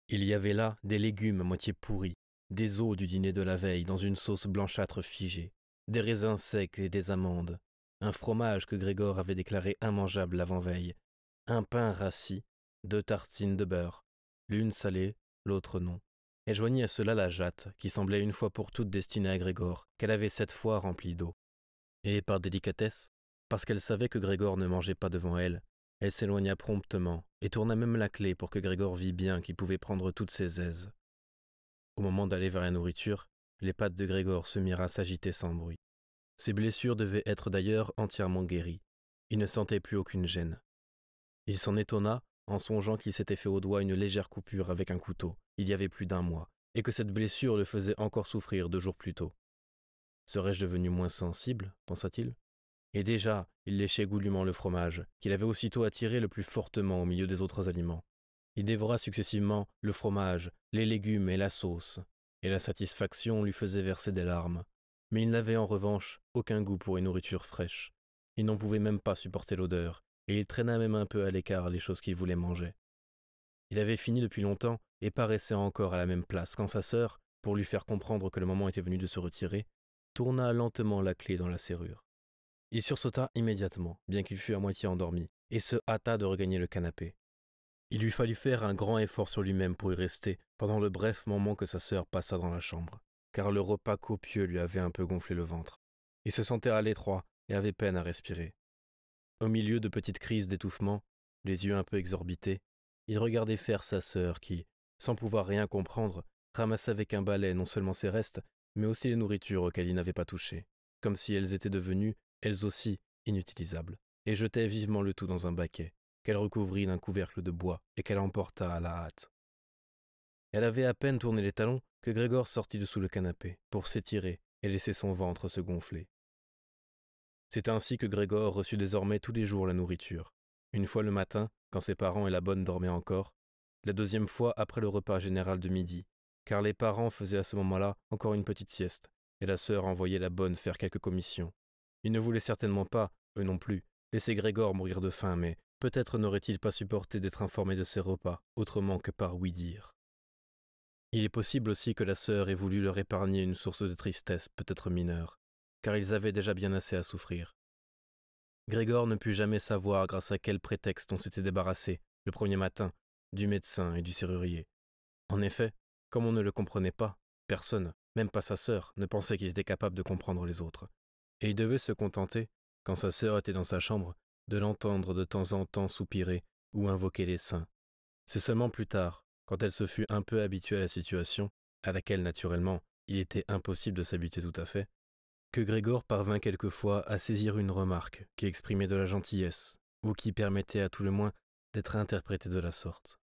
Il y avait là des légumes à moitié pourris, des os du dîner de la veille dans une sauce blanchâtre figée, des raisins secs et des amandes, un fromage que Grégor avait déclaré immangeable l'avant-veille, un pain rassis, deux tartines de beurre, l'une salée, l'autre non, Elle joignit à cela la jatte, qui semblait une fois pour toutes destinée à Grégor, qu'elle avait cette fois remplie d'eau. Et par délicatesse, parce qu'elle savait que Grégor ne mangeait pas devant elle, elle s'éloigna promptement et tourna même la clé pour que Grégor vît bien qu'il pouvait prendre toutes ses aises. Au moment d'aller vers la nourriture, les pattes de Grégor se mirent à s'agiter sans bruit. Ses blessures devaient être d'ailleurs entièrement guéries. Il ne sentait plus aucune gêne. Il s'en étonna en songeant qu'il s'était fait au doigt une légère coupure avec un couteau, il y avait plus d'un mois, et que cette blessure le faisait encore souffrir deux jours plus tôt. Serais-je devenu moins sensible pensa-t-il et déjà, il léchait goulûment le fromage, qu'il avait aussitôt attiré le plus fortement au milieu des autres aliments. Il dévora successivement le fromage, les légumes et la sauce, et la satisfaction lui faisait verser des larmes. Mais il n'avait en revanche aucun goût pour une nourriture fraîche. Il n'en pouvait même pas supporter l'odeur, et il traîna même un peu à l'écart les choses qu'il voulait manger. Il avait fini depuis longtemps et paraissait encore à la même place quand sa sœur, pour lui faire comprendre que le moment était venu de se retirer, tourna lentement la clé dans la serrure. Il sursauta immédiatement, bien qu'il fût à moitié endormi, et se hâta de regagner le canapé. Il lui fallut faire un grand effort sur lui-même pour y rester, pendant le bref moment que sa sœur passa dans la chambre, car le repas copieux lui avait un peu gonflé le ventre. Il se sentait à l'étroit et avait peine à respirer. Au milieu de petites crises d'étouffement, les yeux un peu exorbités, il regardait faire sa sœur qui, sans pouvoir rien comprendre, ramassait avec un balai non seulement ses restes, mais aussi les nourritures auxquelles il n'avait pas touché, comme si elles étaient devenues elles aussi inutilisables, et jetait vivement le tout dans un baquet, qu'elle recouvrit d'un couvercle de bois et qu'elle emporta à la hâte. Elle avait à peine tourné les talons que Grégor sortit de sous le canapé pour s'étirer et laisser son ventre se gonfler. C'est ainsi que Grégor reçut désormais tous les jours la nourriture, une fois le matin, quand ses parents et la bonne dormaient encore, la deuxième fois après le repas général de midi, car les parents faisaient à ce moment-là encore une petite sieste, et la sœur envoyait la bonne faire quelques commissions, il ne voulait certainement pas, eux non plus, laisser Grégor mourir de faim, mais peut-être n'aurait-il pas supporté d'être informé de ses repas, autrement que par oui-dire. Il est possible aussi que la sœur ait voulu leur épargner une source de tristesse, peut-être mineure, car ils avaient déjà bien assez à souffrir. Grégor ne put jamais savoir grâce à quel prétexte on s'était débarrassé, le premier matin, du médecin et du serrurier. En effet, comme on ne le comprenait pas, personne, même pas sa sœur, ne pensait qu'il était capable de comprendre les autres et il devait se contenter, quand sa sœur était dans sa chambre, de l'entendre de temps en temps soupirer ou invoquer les saints. C'est seulement plus tard, quand elle se fut un peu habituée à la situation, à laquelle naturellement il était impossible de s'habituer tout à fait, que Grégor parvint quelquefois à saisir une remarque qui exprimait de la gentillesse, ou qui permettait à tout le moins d'être interprétée de la sorte.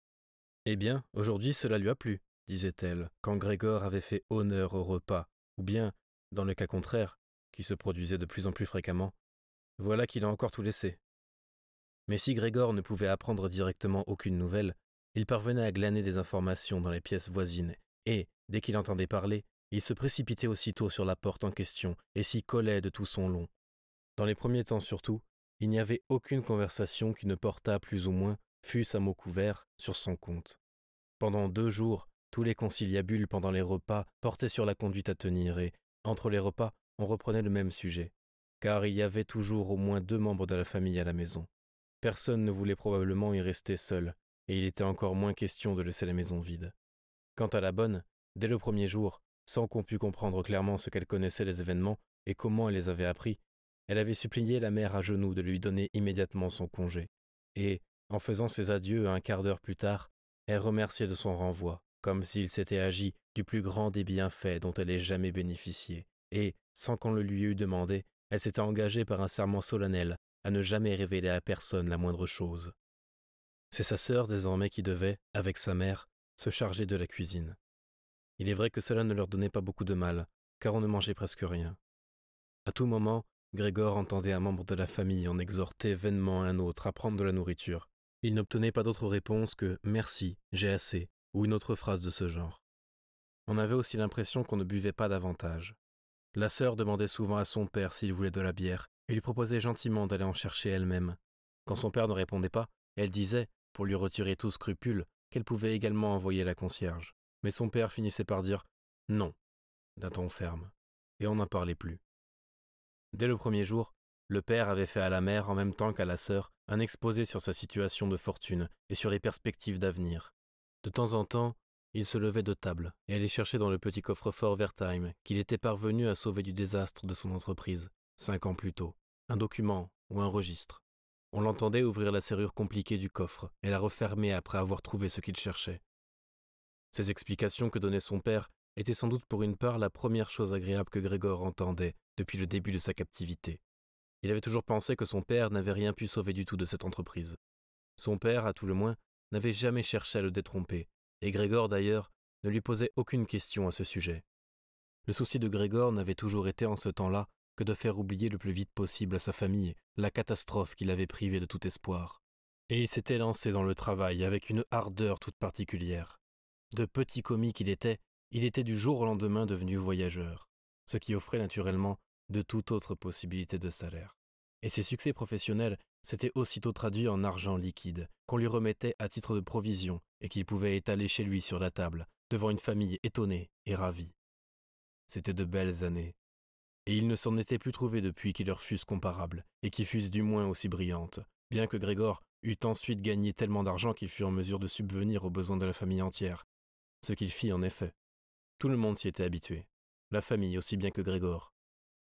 Eh bien, aujourd'hui cela lui a plu, disait-elle, quand Grégor avait fait honneur au repas, ou bien, dans le cas contraire, qui se produisait de plus en plus fréquemment, voilà qu'il a encore tout laissé. Mais si Grégor ne pouvait apprendre directement aucune nouvelle, il parvenait à glaner des informations dans les pièces voisines, et, dès qu'il entendait parler, il se précipitait aussitôt sur la porte en question et s'y collait de tout son long. Dans les premiers temps surtout, il n'y avait aucune conversation qui ne portât plus ou moins, fût-ce à mot couvert, sur son compte. Pendant deux jours, tous les conciliabules pendant les repas portaient sur la conduite à tenir et, entre les repas, on reprenait le même sujet, car il y avait toujours au moins deux membres de la famille à la maison. Personne ne voulait probablement y rester seul, et il était encore moins question de laisser la maison vide. Quant à la bonne, dès le premier jour, sans qu'on pût comprendre clairement ce qu'elle connaissait des événements et comment elle les avait appris, elle avait supplié la mère à genoux de lui donner immédiatement son congé, et, en faisant ses adieux un quart d'heure plus tard, elle remerciait de son renvoi, comme s'il s'était agi du plus grand des bienfaits dont elle ait jamais bénéficié, et, sans qu'on le lui eût demandé, elle s'était engagée par un serment solennel à ne jamais révéler à personne la moindre chose. C'est sa sœur désormais qui devait, avec sa mère, se charger de la cuisine. Il est vrai que cela ne leur donnait pas beaucoup de mal, car on ne mangeait presque rien. À tout moment, Grégor entendait un membre de la famille en exhorter vainement un autre à prendre de la nourriture. Il n'obtenait pas d'autre réponse que merci, j'ai assez, ou une autre phrase de ce genre. On avait aussi l'impression qu'on ne buvait pas davantage. La sœur demandait souvent à son père s'il voulait de la bière, et lui proposait gentiment d'aller en chercher elle-même. Quand son père ne répondait pas, elle disait, pour lui retirer tout scrupule, qu'elle pouvait également envoyer la concierge. Mais son père finissait par dire non, d'un ton ferme, et on n'en parlait plus. Dès le premier jour, le père avait fait à la mère, en même temps qu'à la sœur, un exposé sur sa situation de fortune et sur les perspectives d'avenir. De temps en temps, il se levait de table et allait chercher dans le petit coffre-fort Wertheim qu'il était parvenu à sauver du désastre de son entreprise, cinq ans plus tôt, un document ou un registre. On l'entendait ouvrir la serrure compliquée du coffre et la refermer après avoir trouvé ce qu'il cherchait. Ces explications que donnait son père étaient sans doute pour une part la première chose agréable que Grégor entendait depuis le début de sa captivité. Il avait toujours pensé que son père n'avait rien pu sauver du tout de cette entreprise. Son père, à tout le moins, n'avait jamais cherché à le détromper, et Grégor d'ailleurs ne lui posait aucune question à ce sujet. Le souci de Grégor n'avait toujours été en ce temps-là que de faire oublier le plus vite possible à sa famille la catastrophe qui l'avait privé de tout espoir. Et il s'était lancé dans le travail avec une ardeur toute particulière. De petit commis qu'il était, il était du jour au lendemain devenu voyageur, ce qui offrait naturellement de toute autre possibilité de salaire et ses succès professionnels s'étaient aussitôt traduits en argent liquide, qu'on lui remettait à titre de provision et qu'il pouvait étaler chez lui sur la table, devant une famille étonnée et ravie. C'étaient de belles années, et il ne s'en était plus trouvé depuis qu'ils leur fussent comparables, et qui fussent du moins aussi brillantes, bien que Grégor eût ensuite gagné tellement d'argent qu'il fut en mesure de subvenir aux besoins de la famille entière, ce qu'il fit en effet. Tout le monde s'y était habitué, la famille aussi bien que Grégor.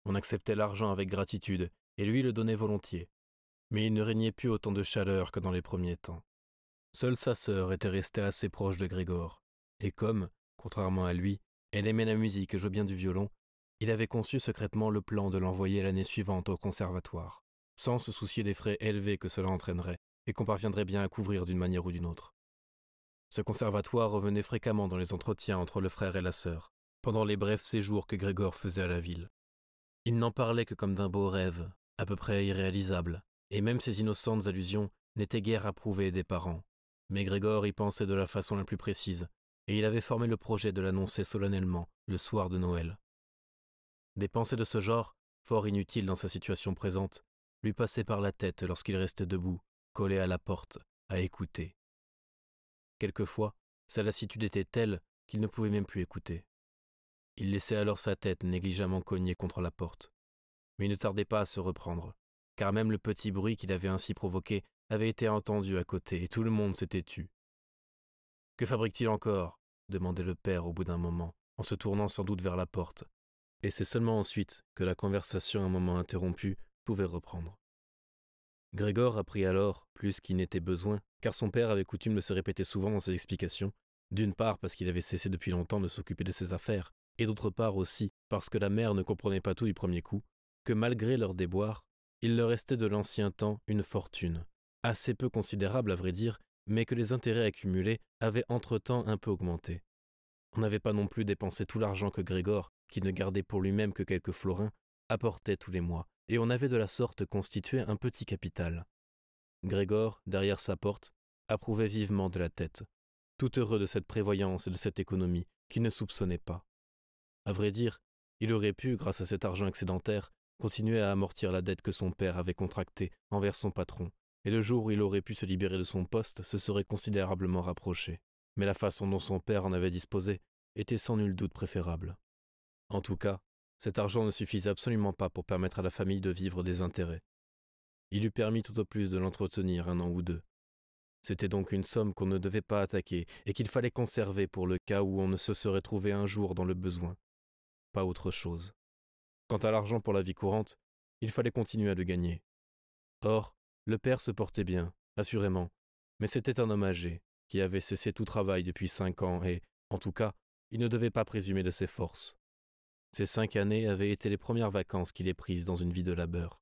On acceptait l'argent avec gratitude et lui le donnait volontiers. Mais il ne régnait plus autant de chaleur que dans les premiers temps. Seule sa sœur était restée assez proche de Grégor, et comme, contrairement à lui, elle aimait la musique et jouait bien du violon, il avait conçu secrètement le plan de l'envoyer l'année suivante au conservatoire, sans se soucier des frais élevés que cela entraînerait et qu'on parviendrait bien à couvrir d'une manière ou d'une autre. Ce conservatoire revenait fréquemment dans les entretiens entre le frère et la sœur, pendant les brefs séjours que Grégor faisait à la ville. Il n'en parlait que comme d'un beau rêve, à peu près irréalisable, et même ses innocentes allusions n'étaient guère approuvées des parents. Mais Grégor y pensait de la façon la plus précise, et il avait formé le projet de l'annoncer solennellement le soir de Noël. Des pensées de ce genre, fort inutiles dans sa situation présente, lui passaient par la tête lorsqu'il restait debout, collé à la porte, à écouter. Quelquefois, sa lassitude était telle qu'il ne pouvait même plus écouter. Il laissait alors sa tête négligemment cognée contre la porte, il ne tardait pas à se reprendre, car même le petit bruit qu'il avait ainsi provoqué avait été entendu à côté, et tout le monde s'était tu. Que fabrique-t-il encore demandait le père au bout d'un moment, en se tournant sans doute vers la porte. Et c'est seulement ensuite que la conversation un moment interrompue pouvait reprendre. Grégor apprit alors, plus qu'il n'était besoin, car son père avait coutume de se répéter souvent dans ses explications, d'une part parce qu'il avait cessé depuis longtemps de s'occuper de ses affaires, et d'autre part aussi parce que la mère ne comprenait pas tout du premier coup, que malgré leurs déboires, il leur restait de l'ancien temps une fortune, assez peu considérable à vrai dire, mais que les intérêts accumulés avaient entre-temps un peu augmenté. On n'avait pas non plus dépensé tout l'argent que Grégor, qui ne gardait pour lui-même que quelques florins, apportait tous les mois, et on avait de la sorte constitué un petit capital. Grégor, derrière sa porte, approuvait vivement de la tête, tout heureux de cette prévoyance et de cette économie qu'il ne soupçonnait pas. À vrai dire, il aurait pu, grâce à cet argent excédentaire, continuait à amortir la dette que son père avait contractée envers son patron, et le jour où il aurait pu se libérer de son poste se serait considérablement rapproché. Mais la façon dont son père en avait disposé était sans nul doute préférable. En tout cas, cet argent ne suffisait absolument pas pour permettre à la famille de vivre des intérêts. Il eût permis tout au plus de l'entretenir un an ou deux. C'était donc une somme qu'on ne devait pas attaquer et qu'il fallait conserver pour le cas où on ne se serait trouvé un jour dans le besoin. Pas autre chose. Quant à l'argent pour la vie courante, il fallait continuer à le gagner. Or, le père se portait bien, assurément, mais c'était un homme âgé, qui avait cessé tout travail depuis cinq ans et, en tout cas, il ne devait pas présumer de ses forces. Ces cinq années avaient été les premières vacances qu'il ait prises dans une vie de labeur,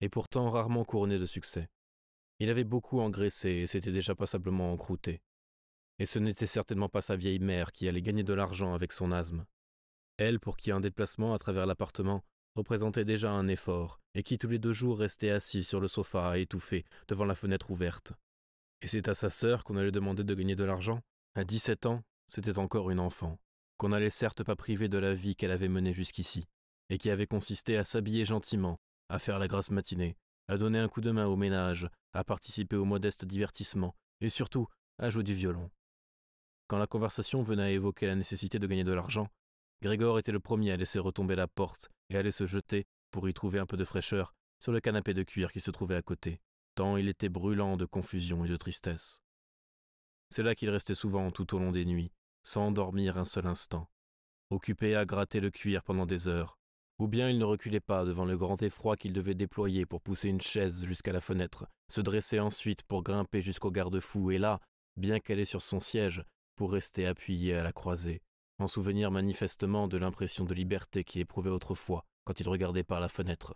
et pourtant rarement couronnées de succès. Il avait beaucoup engraissé et s'était déjà passablement encroûté. Et ce n'était certainement pas sa vieille mère qui allait gagner de l'argent avec son asthme. Elle, pour qui un déplacement à travers l'appartement représentait déjà un effort, et qui tous les deux jours restait assise sur le sofa, étouffée devant la fenêtre ouverte. Et c'est à sa sœur qu'on allait demander de gagner de l'argent. À 17 ans, c'était encore une enfant, qu'on n'allait certes pas priver de la vie qu'elle avait menée jusqu'ici, et qui avait consisté à s'habiller gentiment, à faire la grasse matinée, à donner un coup de main au ménage, à participer aux modestes divertissements, et surtout à jouer du violon. Quand la conversation venait à évoquer la nécessité de gagner de l'argent, Grégor était le premier à laisser retomber la porte et aller se jeter, pour y trouver un peu de fraîcheur, sur le canapé de cuir qui se trouvait à côté, tant il était brûlant de confusion et de tristesse. C'est là qu'il restait souvent tout au long des nuits, sans dormir un seul instant, occupé à gratter le cuir pendant des heures, ou bien il ne reculait pas devant le grand effroi qu'il devait déployer pour pousser une chaise jusqu'à la fenêtre, se dresser ensuite pour grimper jusqu'au garde-fou, et là, bien calé sur son siège, pour rester appuyé à la croisée, en souvenir manifestement de l'impression de liberté qu'il éprouvait autrefois quand il regardait par la fenêtre.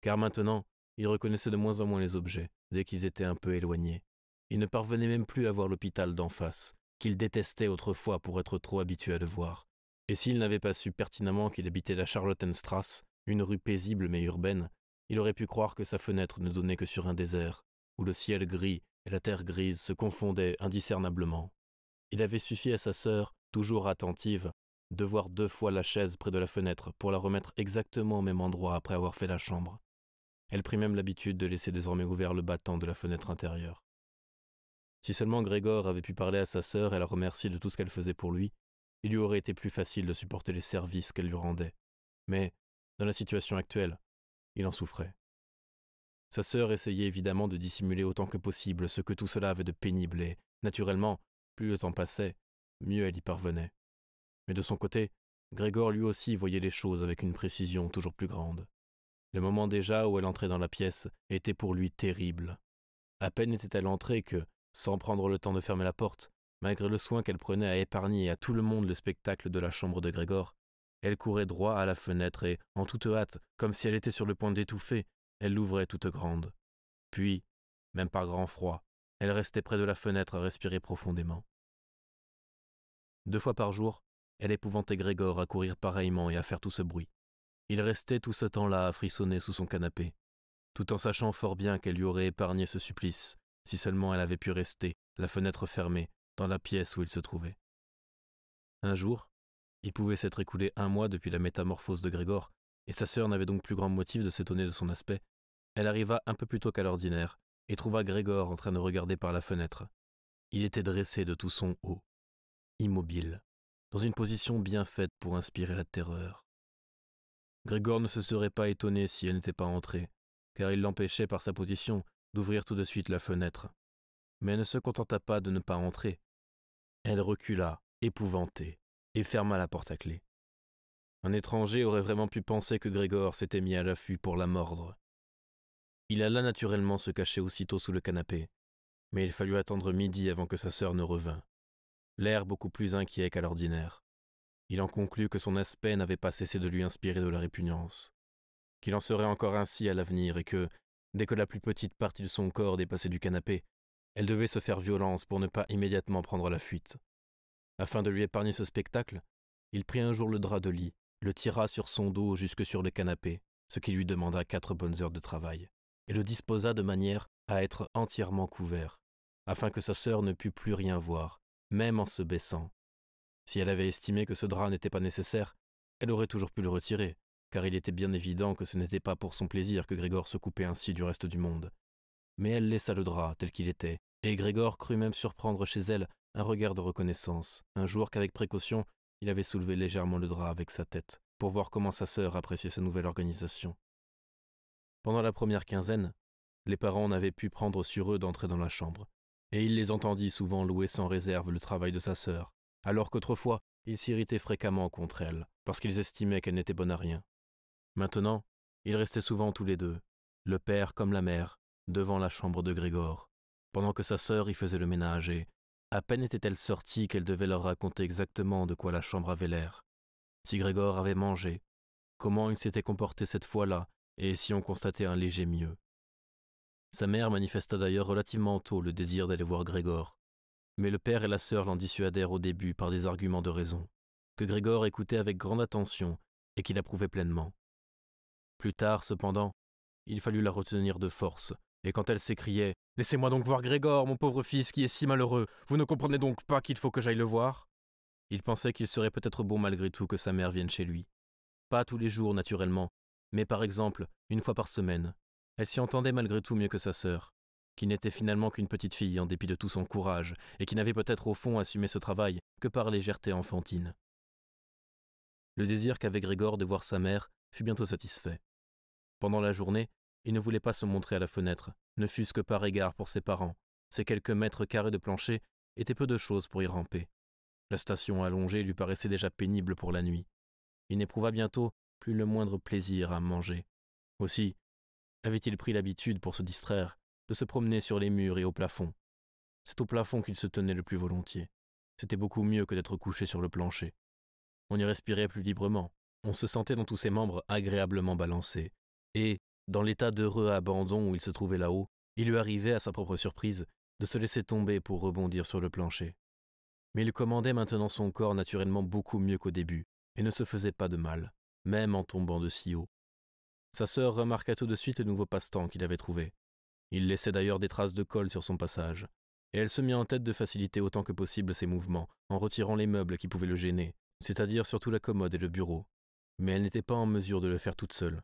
Car maintenant, il reconnaissait de moins en moins les objets, dès qu'ils étaient un peu éloignés. Il ne parvenait même plus à voir l'hôpital d'en face, qu'il détestait autrefois pour être trop habitué à le voir. Et s'il n'avait pas su pertinemment qu'il habitait la Charlottenstrasse, une rue paisible mais urbaine, il aurait pu croire que sa fenêtre ne donnait que sur un désert, où le ciel gris et la terre grise se confondaient indiscernablement. Il avait suffi à sa sœur toujours attentive, de voir deux fois la chaise près de la fenêtre pour la remettre exactement au même endroit après avoir fait la chambre. Elle prit même l'habitude de laisser désormais ouvert le battant de la fenêtre intérieure. Si seulement Grégor avait pu parler à sa sœur et la remercier de tout ce qu'elle faisait pour lui, il lui aurait été plus facile de supporter les services qu'elle lui rendait. Mais, dans la situation actuelle, il en souffrait. Sa sœur essayait évidemment de dissimuler autant que possible ce que tout cela avait de pénible et, naturellement, plus le temps passait, mieux elle y parvenait. Mais de son côté, Grégor lui aussi voyait les choses avec une précision toujours plus grande. Le moment déjà où elle entrait dans la pièce était pour lui terrible. À peine était-elle entrée que, sans prendre le temps de fermer la porte, malgré le soin qu'elle prenait à épargner à tout le monde le spectacle de la chambre de Grégor, elle courait droit à la fenêtre et, en toute hâte, comme si elle était sur le point d'étouffer, elle l'ouvrait toute grande. Puis, même par grand froid, elle restait près de la fenêtre à respirer profondément. Deux fois par jour, elle épouvantait Grégor à courir pareillement et à faire tout ce bruit. Il restait tout ce temps-là à frissonner sous son canapé, tout en sachant fort bien qu'elle lui aurait épargné ce supplice, si seulement elle avait pu rester, la fenêtre fermée, dans la pièce où il se trouvait. Un jour, il pouvait s'être écoulé un mois depuis la métamorphose de Grégor, et sa sœur n'avait donc plus grand motif de s'étonner de son aspect. Elle arriva un peu plus tôt qu'à l'ordinaire, et trouva Grégor en train de regarder par la fenêtre. Il était dressé de tout son haut, immobile, dans une position bien faite pour inspirer la terreur. Grégor ne se serait pas étonné si elle n'était pas entrée, car il l'empêchait par sa position d'ouvrir tout de suite la fenêtre. Mais elle ne se contenta pas de ne pas entrer. Elle recula, épouvantée, et ferma la porte à clé. Un étranger aurait vraiment pu penser que Grégor s'était mis à l'affût pour la mordre. Il alla naturellement se cacher aussitôt sous le canapé, mais il fallut attendre midi avant que sa sœur ne revînt l'air beaucoup plus inquiet qu'à l'ordinaire. Il en conclut que son aspect n'avait pas cessé de lui inspirer de la répugnance, qu'il en serait encore ainsi à l'avenir et que, dès que la plus petite partie de son corps dépassait du canapé, elle devait se faire violence pour ne pas immédiatement prendre la fuite. Afin de lui épargner ce spectacle, il prit un jour le drap de lit, le tira sur son dos jusque sur le canapé, ce qui lui demanda quatre bonnes heures de travail, et le disposa de manière à être entièrement couvert, afin que sa sœur ne pût plus rien voir même en se baissant. Si elle avait estimé que ce drap n'était pas nécessaire, elle aurait toujours pu le retirer, car il était bien évident que ce n'était pas pour son plaisir que Grégor se coupait ainsi du reste du monde. Mais elle laissa le drap tel qu'il était, et Grégor crut même surprendre chez elle un regard de reconnaissance, un jour qu'avec précaution, il avait soulevé légèrement le drap avec sa tête, pour voir comment sa sœur appréciait sa nouvelle organisation. Pendant la première quinzaine, les parents n'avaient pu prendre sur eux d'entrer dans la chambre et il les entendit souvent louer sans réserve le travail de sa sœur, alors qu'autrefois ils s'irritait fréquemment contre elle, parce qu'ils estimaient qu'elle n'était bonne à rien. Maintenant, ils restaient souvent tous les deux, le père comme la mère, devant la chambre de Grégor, pendant que sa sœur y faisait le ménage et, à peine était-elle sortie qu'elle devait leur raconter exactement de quoi la chambre avait l'air, si Grégor avait mangé, comment il s'était comporté cette fois-là, et si on constatait un léger mieux. Sa mère manifesta d'ailleurs relativement tôt le désir d'aller voir Grégor, mais le père et la sœur l'en dissuadèrent au début par des arguments de raison, que Grégor écoutait avec grande attention et qu'il approuvait pleinement. Plus tard, cependant, il fallut la retenir de force, et quand elle s'écriait Laissez-moi donc voir Grégor, mon pauvre fils qui est si malheureux, vous ne comprenez donc pas qu'il faut que j'aille le voir il pensait qu'il serait peut-être bon malgré tout que sa mère vienne chez lui. Pas tous les jours, naturellement, mais par exemple, une fois par semaine, elle s'y entendait malgré tout mieux que sa sœur, qui n'était finalement qu'une petite fille en dépit de tout son courage, et qui n'avait peut-être au fond assumé ce travail que par légèreté enfantine. Le désir qu'avait Grégor de voir sa mère fut bientôt satisfait. Pendant la journée, il ne voulait pas se montrer à la fenêtre, ne fût-ce que par égard pour ses parents. Ces quelques mètres carrés de plancher étaient peu de choses pour y ramper. La station allongée lui paraissait déjà pénible pour la nuit. Il n'éprouva bientôt plus le moindre plaisir à manger. Aussi, avait-il pris l'habitude, pour se distraire, de se promener sur les murs et au plafond C'est au plafond qu'il se tenait le plus volontiers. C'était beaucoup mieux que d'être couché sur le plancher. On y respirait plus librement, on se sentait dans tous ses membres agréablement balancés, et, dans l'état d'heureux abandon où il se trouvait là-haut, il lui arrivait, à sa propre surprise, de se laisser tomber pour rebondir sur le plancher. Mais il commandait maintenant son corps naturellement beaucoup mieux qu'au début, et ne se faisait pas de mal, même en tombant de si haut, sa sœur remarqua tout de suite le nouveau passe-temps qu'il avait trouvé. Il laissait d'ailleurs des traces de colle sur son passage, et elle se mit en tête de faciliter autant que possible ses mouvements, en retirant les meubles qui pouvaient le gêner, c'est-à-dire surtout la commode et le bureau. Mais elle n'était pas en mesure de le faire toute seule.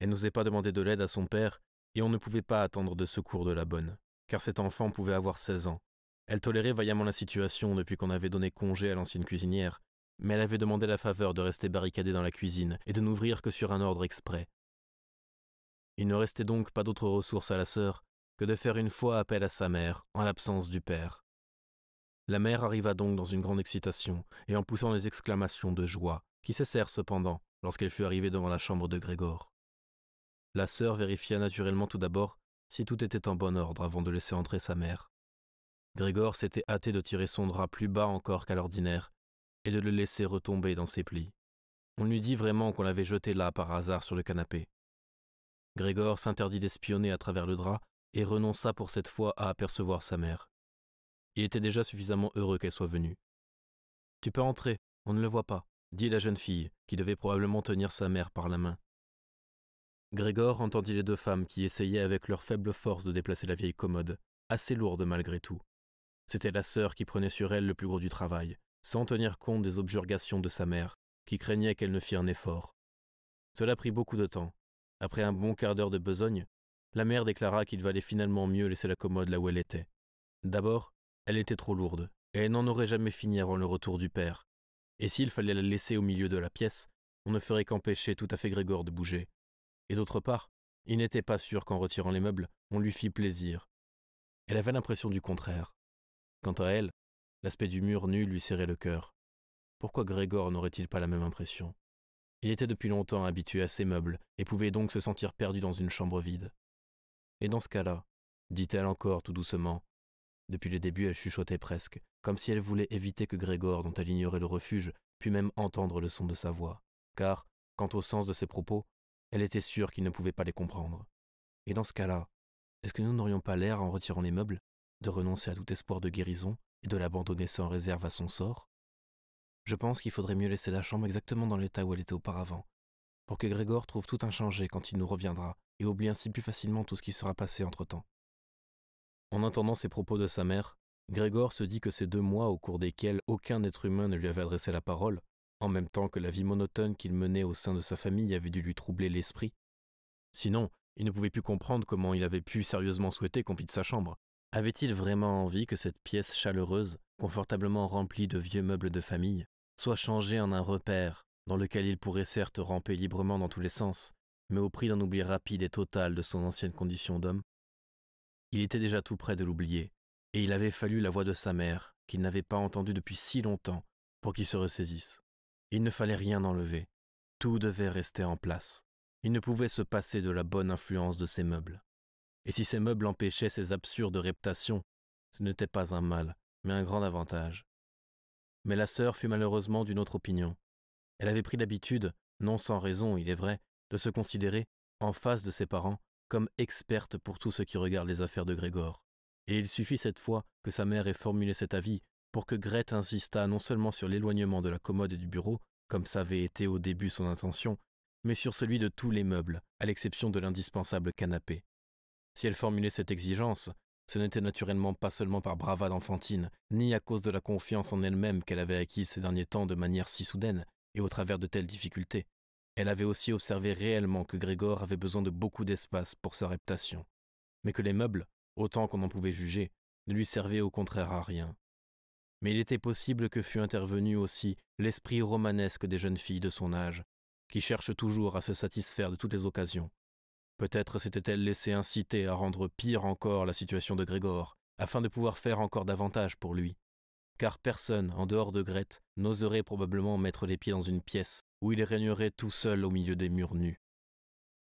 Elle n'osait pas demander de l'aide à son père, et on ne pouvait pas attendre de secours de la bonne, car cet enfant pouvait avoir seize ans. Elle tolérait vaillamment la situation depuis qu'on avait donné congé à l'ancienne cuisinière, mais elle avait demandé la faveur de rester barricadée dans la cuisine et de n'ouvrir que sur un ordre exprès, il ne restait donc pas d'autre ressource à la sœur que de faire une fois appel à sa mère, en l'absence du père. La mère arriva donc dans une grande excitation, et en poussant des exclamations de joie, qui cessèrent cependant lorsqu'elle fut arrivée devant la chambre de Grégor. La sœur vérifia naturellement tout d'abord si tout était en bon ordre avant de laisser entrer sa mère. Grégor s'était hâté de tirer son drap plus bas encore qu'à l'ordinaire, et de le laisser retomber dans ses plis. On eût dit vraiment qu'on l'avait jeté là par hasard sur le canapé. Grégor s'interdit d'espionner à travers le drap et renonça pour cette fois à apercevoir sa mère. Il était déjà suffisamment heureux qu'elle soit venue. Tu peux entrer, on ne le voit pas, dit la jeune fille, qui devait probablement tenir sa mère par la main. Grégor entendit les deux femmes qui essayaient avec leur faible force de déplacer la vieille commode, assez lourde malgré tout. C'était la sœur qui prenait sur elle le plus gros du travail, sans tenir compte des objurgations de sa mère, qui craignait qu'elle ne fît un effort. Cela prit beaucoup de temps, après un bon quart d'heure de besogne, la mère déclara qu'il valait finalement mieux laisser la commode là où elle était. D'abord, elle était trop lourde, et elle n'en aurait jamais fini avant le retour du père. Et s'il fallait la laisser au milieu de la pièce, on ne ferait qu'empêcher tout à fait Grégor de bouger. Et d'autre part, il n'était pas sûr qu'en retirant les meubles, on lui fît plaisir. Elle avait l'impression du contraire. Quant à elle, l'aspect du mur nu lui serrait le cœur. Pourquoi Grégor n'aurait-il pas la même impression il était depuis longtemps habitué à ses meubles et pouvait donc se sentir perdu dans une chambre vide. Et dans ce cas-là, dit-elle encore tout doucement, depuis le début elle chuchotait presque, comme si elle voulait éviter que Grégor, dont elle ignorait le refuge, pût même entendre le son de sa voix, car, quant au sens de ses propos, elle était sûre qu'il ne pouvait pas les comprendre. Et dans ce cas-là, est-ce que nous n'aurions pas l'air, en retirant les meubles, de renoncer à tout espoir de guérison et de l'abandonner sans réserve à son sort je pense qu'il faudrait mieux laisser la chambre exactement dans l'état où elle était auparavant, pour que Grégor trouve tout inchangé quand il nous reviendra, et oublie ainsi plus facilement tout ce qui sera passé entre-temps. En entendant ces propos de sa mère, Grégor se dit que ces deux mois au cours desquels aucun être humain ne lui avait adressé la parole, en même temps que la vie monotone qu'il menait au sein de sa famille avait dû lui troubler l'esprit. Sinon, il ne pouvait plus comprendre comment il avait pu sérieusement souhaiter qu'on quitte sa chambre. Avait-il vraiment envie que cette pièce chaleureuse, confortablement remplie de vieux meubles de famille, soit changé en un repère dans lequel il pourrait certes ramper librement dans tous les sens, mais au prix d'un oubli rapide et total de son ancienne condition d'homme. Il était déjà tout près de l'oublier, et il avait fallu la voix de sa mère, qu'il n'avait pas entendue depuis si longtemps, pour qu'il se ressaisisse. Il ne fallait rien enlever, tout devait rester en place. Il ne pouvait se passer de la bonne influence de ses meubles. Et si ces meubles empêchaient ces absurdes reptations, ce n'était pas un mal, mais un grand avantage. Mais la sœur fut malheureusement d'une autre opinion. Elle avait pris l'habitude, non sans raison, il est vrai, de se considérer, en face de ses parents, comme experte pour tout ce qui regarde les affaires de Grégor. Et il suffit cette fois que sa mère ait formulé cet avis pour que Grete insistât non seulement sur l'éloignement de la commode et du bureau, comme ça avait été au début son intention, mais sur celui de tous les meubles, à l'exception de l'indispensable canapé. Si elle formulait cette exigence, ce n'était naturellement pas seulement par bravade enfantine, ni à cause de la confiance en elle-même qu'elle avait acquise ces derniers temps de manière si soudaine et au travers de telles difficultés. Elle avait aussi observé réellement que Grégor avait besoin de beaucoup d'espace pour sa réputation, mais que les meubles, autant qu'on en pouvait juger, ne lui servaient au contraire à rien. Mais il était possible que fût intervenu aussi l'esprit romanesque des jeunes filles de son âge, qui cherchent toujours à se satisfaire de toutes les occasions, Peut-être s'était-elle laissée inciter à rendre pire encore la situation de Grégor, afin de pouvoir faire encore davantage pour lui. Car personne, en dehors de Grette, n'oserait probablement mettre les pieds dans une pièce où il régnerait tout seul au milieu des murs nus.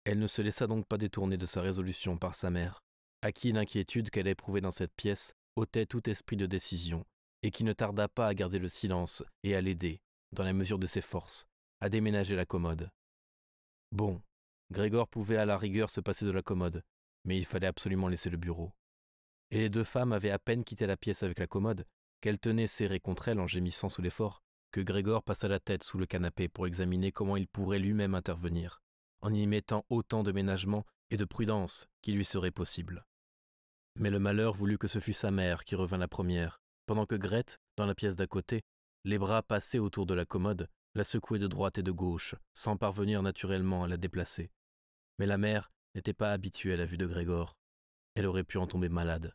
Elle ne se laissa donc pas détourner de sa résolution par sa mère, à qui l'inquiétude qu'elle éprouvait dans cette pièce ôtait tout esprit de décision, et qui ne tarda pas à garder le silence et à l'aider, dans la mesure de ses forces, à déménager la commode. Bon, Grégor pouvait à la rigueur se passer de la commode, mais il fallait absolument laisser le bureau. Et les deux femmes avaient à peine quitté la pièce avec la commode, qu'elles tenaient serrée contre elles en gémissant sous l'effort, que Grégor passa la tête sous le canapé pour examiner comment il pourrait lui-même intervenir, en y mettant autant de ménagement et de prudence qui lui serait possible. Mais le malheur voulut que ce fût sa mère qui revint la première, pendant que Grette, dans la pièce d'à côté, les bras passés autour de la commode, la secouait de droite et de gauche, sans parvenir naturellement à la déplacer. Mais la mère n'était pas habituée à la vue de Grégor. Elle aurait pu en tomber malade.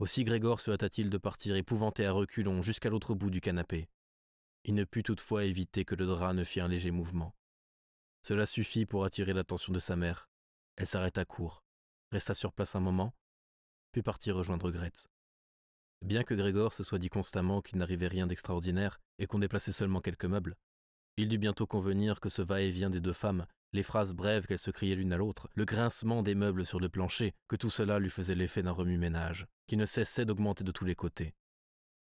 Aussi Grégor se hâta-t-il de partir, épouvanté à reculons, jusqu'à l'autre bout du canapé. Il ne put toutefois éviter que le drap ne fît un léger mouvement. Cela suffit pour attirer l'attention de sa mère. Elle s'arrêta court, resta sur place un moment, puis partit rejoindre Grete. Bien que Grégor se soit dit constamment qu'il n'arrivait rien d'extraordinaire et qu'on déplaçait seulement quelques meubles, il dut bientôt convenir que ce va-et-vient des deux femmes, les phrases brèves qu'elles se criaient l'une à l'autre, le grincement des meubles sur le plancher, que tout cela lui faisait l'effet d'un remue-ménage, qui ne cessait d'augmenter de tous les côtés.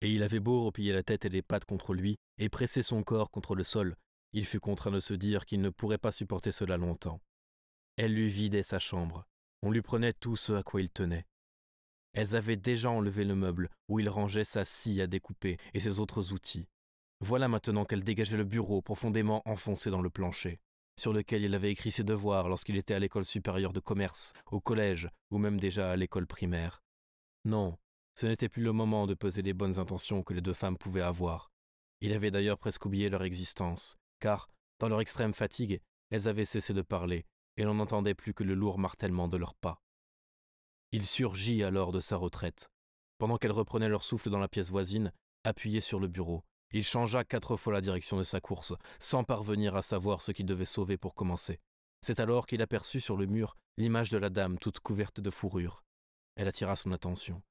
Et il avait beau replier la tête et les pattes contre lui, et presser son corps contre le sol, il fut contraint de se dire qu'il ne pourrait pas supporter cela longtemps. Elle lui vidait sa chambre, on lui prenait tout ce à quoi il tenait. Elles avaient déjà enlevé le meuble où il rangeait sa scie à découper et ses autres outils. Voilà maintenant qu'elle dégageait le bureau profondément enfoncé dans le plancher, sur lequel il avait écrit ses devoirs lorsqu'il était à l'école supérieure de commerce, au collège ou même déjà à l'école primaire. Non, ce n'était plus le moment de peser les bonnes intentions que les deux femmes pouvaient avoir. Il avait d'ailleurs presque oublié leur existence, car, dans leur extrême fatigue, elles avaient cessé de parler, et l'on n'entendait plus que le lourd martèlement de leurs pas. Il surgit alors de sa retraite. Pendant qu'elles reprenaient leur souffle dans la pièce voisine, appuyées sur le bureau, il changea quatre fois la direction de sa course, sans parvenir à savoir ce qu'il devait sauver pour commencer. C'est alors qu'il aperçut sur le mur l'image de la dame toute couverte de fourrure. Elle attira son attention,